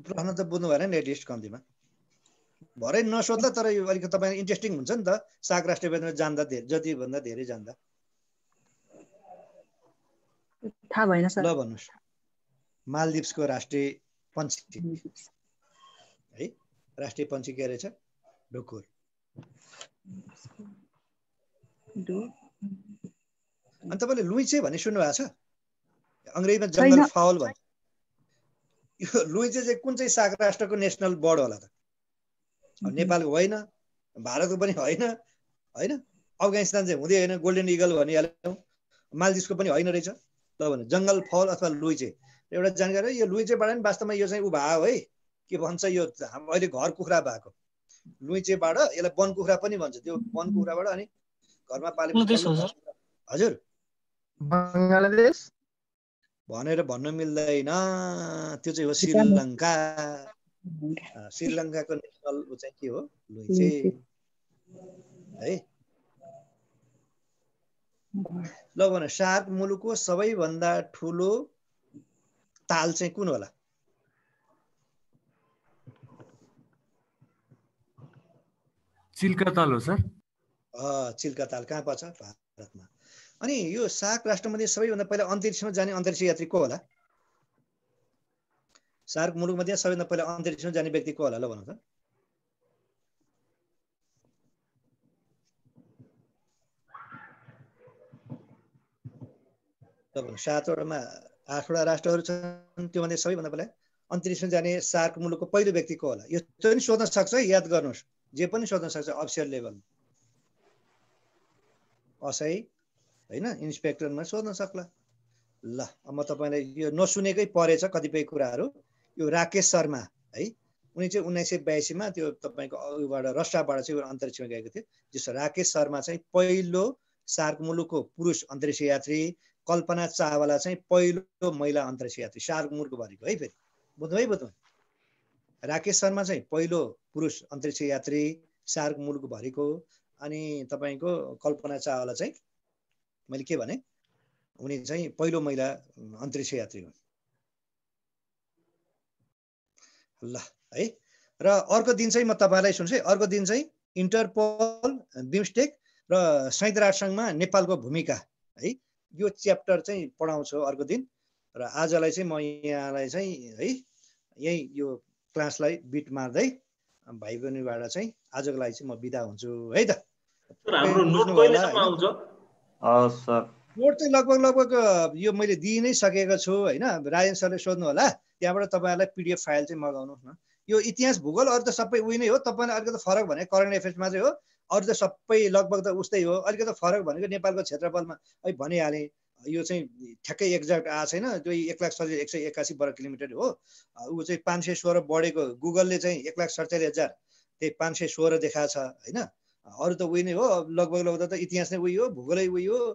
प्रश्न त बुझ्नु भएन नि एटलिस्ट कम्तीमा भरे नसोध्ला तर यो अलिक तपाईँ इन्ट्रेस्टिङ हुन्छ नि त साग राष्ट्रिय जान्दा धेरै जति भन्दा धेरै जान्दा थाहा भएन सर ल भन्नुहोस् मालदिप्सको राष्ट्रिय पन्छी है राष्ट्रिय पन्छी के रहेछ ढुकुर अनि तपाईँले लुइचे भन्ने भएको छ अङ्ग्रेजीमा जङ्गल फाउल भन्छ यो लुइचे चाहिँ कुन चाहिँ साग राष्ट्रको नेसनल बर्ड होला त नेपालको होइन भारतको पनि होइन होइन अफगानिस्तान चाहिँ हुँदै होइन गोल्डन इगल भनिहाल्यौँ मालदिप्सको पनि होइन रहेछ ल भने जङ्गल फल अथवा लुइजे एउटा जानकारी यो लुइचेबाट नि वास्तवमा यो चाहिँ ऊ भयो है के भन्छ यो अहिले घर कुखुरा भएको लुइचेबाट यसलाई वन कुखुरा पनि भन्छ त्यो वन कुखुराबाट अनि घरमा पालेको हजुर बङ्गलादेश भनेर भन्नु मिल्दैन त्यो चाहिँ हो श्रीलङ्का श्रीलङ्काको नेसनल ऊ चाहिँ के हो लुइचे है ल भने सात मुलुकको सबैभन्दा ठुलो ताल चाहिँ कुन होला चिल्का ताल हो सर चिल्का ताल कहाँ पर्छ भारतमा अनि यो सार्क राष्ट्रमध्ये सबैभन्दा पहिला अन्तरिक्षमा जाने अन्तरिक्ष यात्री को होला सार्क मुलुकमध्ये सबैभन्दा पहिला अन्तरिक्षमा जाने व्यक्ति को होला ल भन्नु त तपाईँको सातवटामा आठवटा राष्ट्रहरू छन् त्योभन्दा सबैभन्दा पहिला अन्तरिक्षमा जाने सार्क मुलुकको पहिलो व्यक्ति को होला यो पनि सोध्न सक्छ याद गर्नुहोस् जे पनि सोध्न सक्छ अफिसियल लेभलमा असै होइन इन्सपेक्टरमा सोध्न सक्ला ल म तपाईँलाई यो नसुनेकै परेछ कतिपय कुराहरू यो राकेश शर्मा है उनी चाहिँ उन्नाइस सय बयासीमा त्यो तपाईँको उबाट रसाबाट चाहिँ अन्तरिक्षमा गएको थियो जस्तो राकेश शर्मा चाहिँ पहिलो सार्क मुलुकको पुरुष अन्तरिक्ष यात्री कल्पना चावला चाहिँ पहिलो महिला अन्तरिक्ष यात्री शार्गमुरको भरिको है फेरि बुझ्नु है बुझ्नु राकेश शर्मा चाहिँ पहिलो पुरुष अन्तरिक्ष यात्री सार्क भरेको अनि तपाईँको कल्पना चावला चाहिँ मैले के भने उनी चाहिँ पहिलो महिला अन्तरिक्ष यात्री हुन् ल है र अर्को दिन चाहिँ म तपाईँलाई सुन्छु है अर्को दिन चाहिँ इन्टरपोल बिमस्टेक र संयुक्त राष्ट्रसङ्घमा नेपालको भूमिका है यो च्याप्टर चाहिँ पढाउँछु अर्को दिन र आजलाई चाहिँ म यहाँलाई चाहिँ है यही यो क्लासलाई बिट मार्दै भाइ बहिनीबाट चाहिँ आजको लागि चाहिँ म बिदा हुन्छु है त नोट चाहिँ लगभग लगभग यो मैले दिइ नै सकेको छु होइन राजेन सरले सोध्नु होला त्यहाँबाट तपाईँहरूलाई पिडिएफ फाइल चाहिँ मगाउनुहोस् न यो इतिहास भूगोल अरू त सबै उयो नै हो तपाईँलाई अलिकति फरक भने करेन्ट एफेयर्समा चाहिँ हो अरू त सबै लगभग त उस्तै हो अलिकति फरक भनेको नेपालको क्षेत्रफलमा है भनिहालेँ यो चाहिँ ठ्याक्कै एक्ज्याक्ट आएको छैन त्यो एक लाख सडचालिस एक सय एक्कासी वर्ग किलोमिटर हो ऊ चाहिँ पाँच सय सोह्र बढेको गुगलले चाहिँ एक लाख सडचालिस हजार त्यही पाँच सय सोह्र देखाएको छ होइन अरू त उयो नै हो लगभग लगभग त इतिहास नै उयो हो भूगोलै उयो हो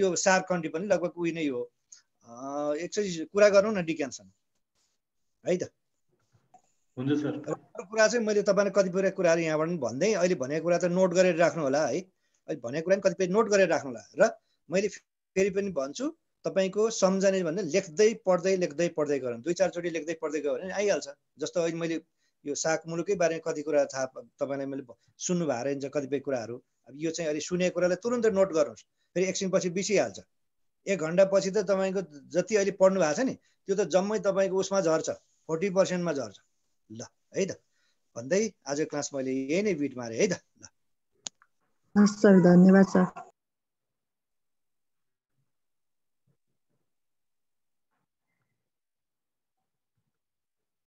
यो सार कन्ट्री पनि लगभग उयो नै हो एकचोटि कुरा गरौँ न डिक्यानसँग है त हुन्छ सर अरू कुरा चाहिँ मैले तपाईँलाई कतिपय कुराहरू यहाँबाट पनि भन्दै अहिले भनेको कुरा त नोट गरेर राख्नु होला है अहिले भनेको कुरा पनि कतिपय नोट गरेर राख्नु होला र मैले फेरि पनि भन्छु तपाईँको सम्झने भन्दा लेख्दै पढ्दै लेख्दै पढ्दै गयो भने दुई चारचोटि लेख्दै पढ्दै गयो भने आइहाल्छ जस्तो अहिले मैले यो साग मुलुकै बारेमा कति कुरा थाहा तपाईँलाई मैले सुन्नु भएर हुन्छ कतिपय कुराहरू अब यो चाहिँ अहिले सुनेको कुरालाई तुरन्तै नोट गर्नुहोस् फेरि एकछिनपछि बिर्सिहाल्छ एक घन्टापछि त तपाईँको जति अहिले पढ्नु भएको छ नि त्यो त जम्मै तपाईँको उसमा झर्छ फोर्टी पर्सेन्टमा झर्छ ल है त भन्दै आजको क्लास मैले यही नै बिट मारेँ है त ल हस् सर धन्यवाद सर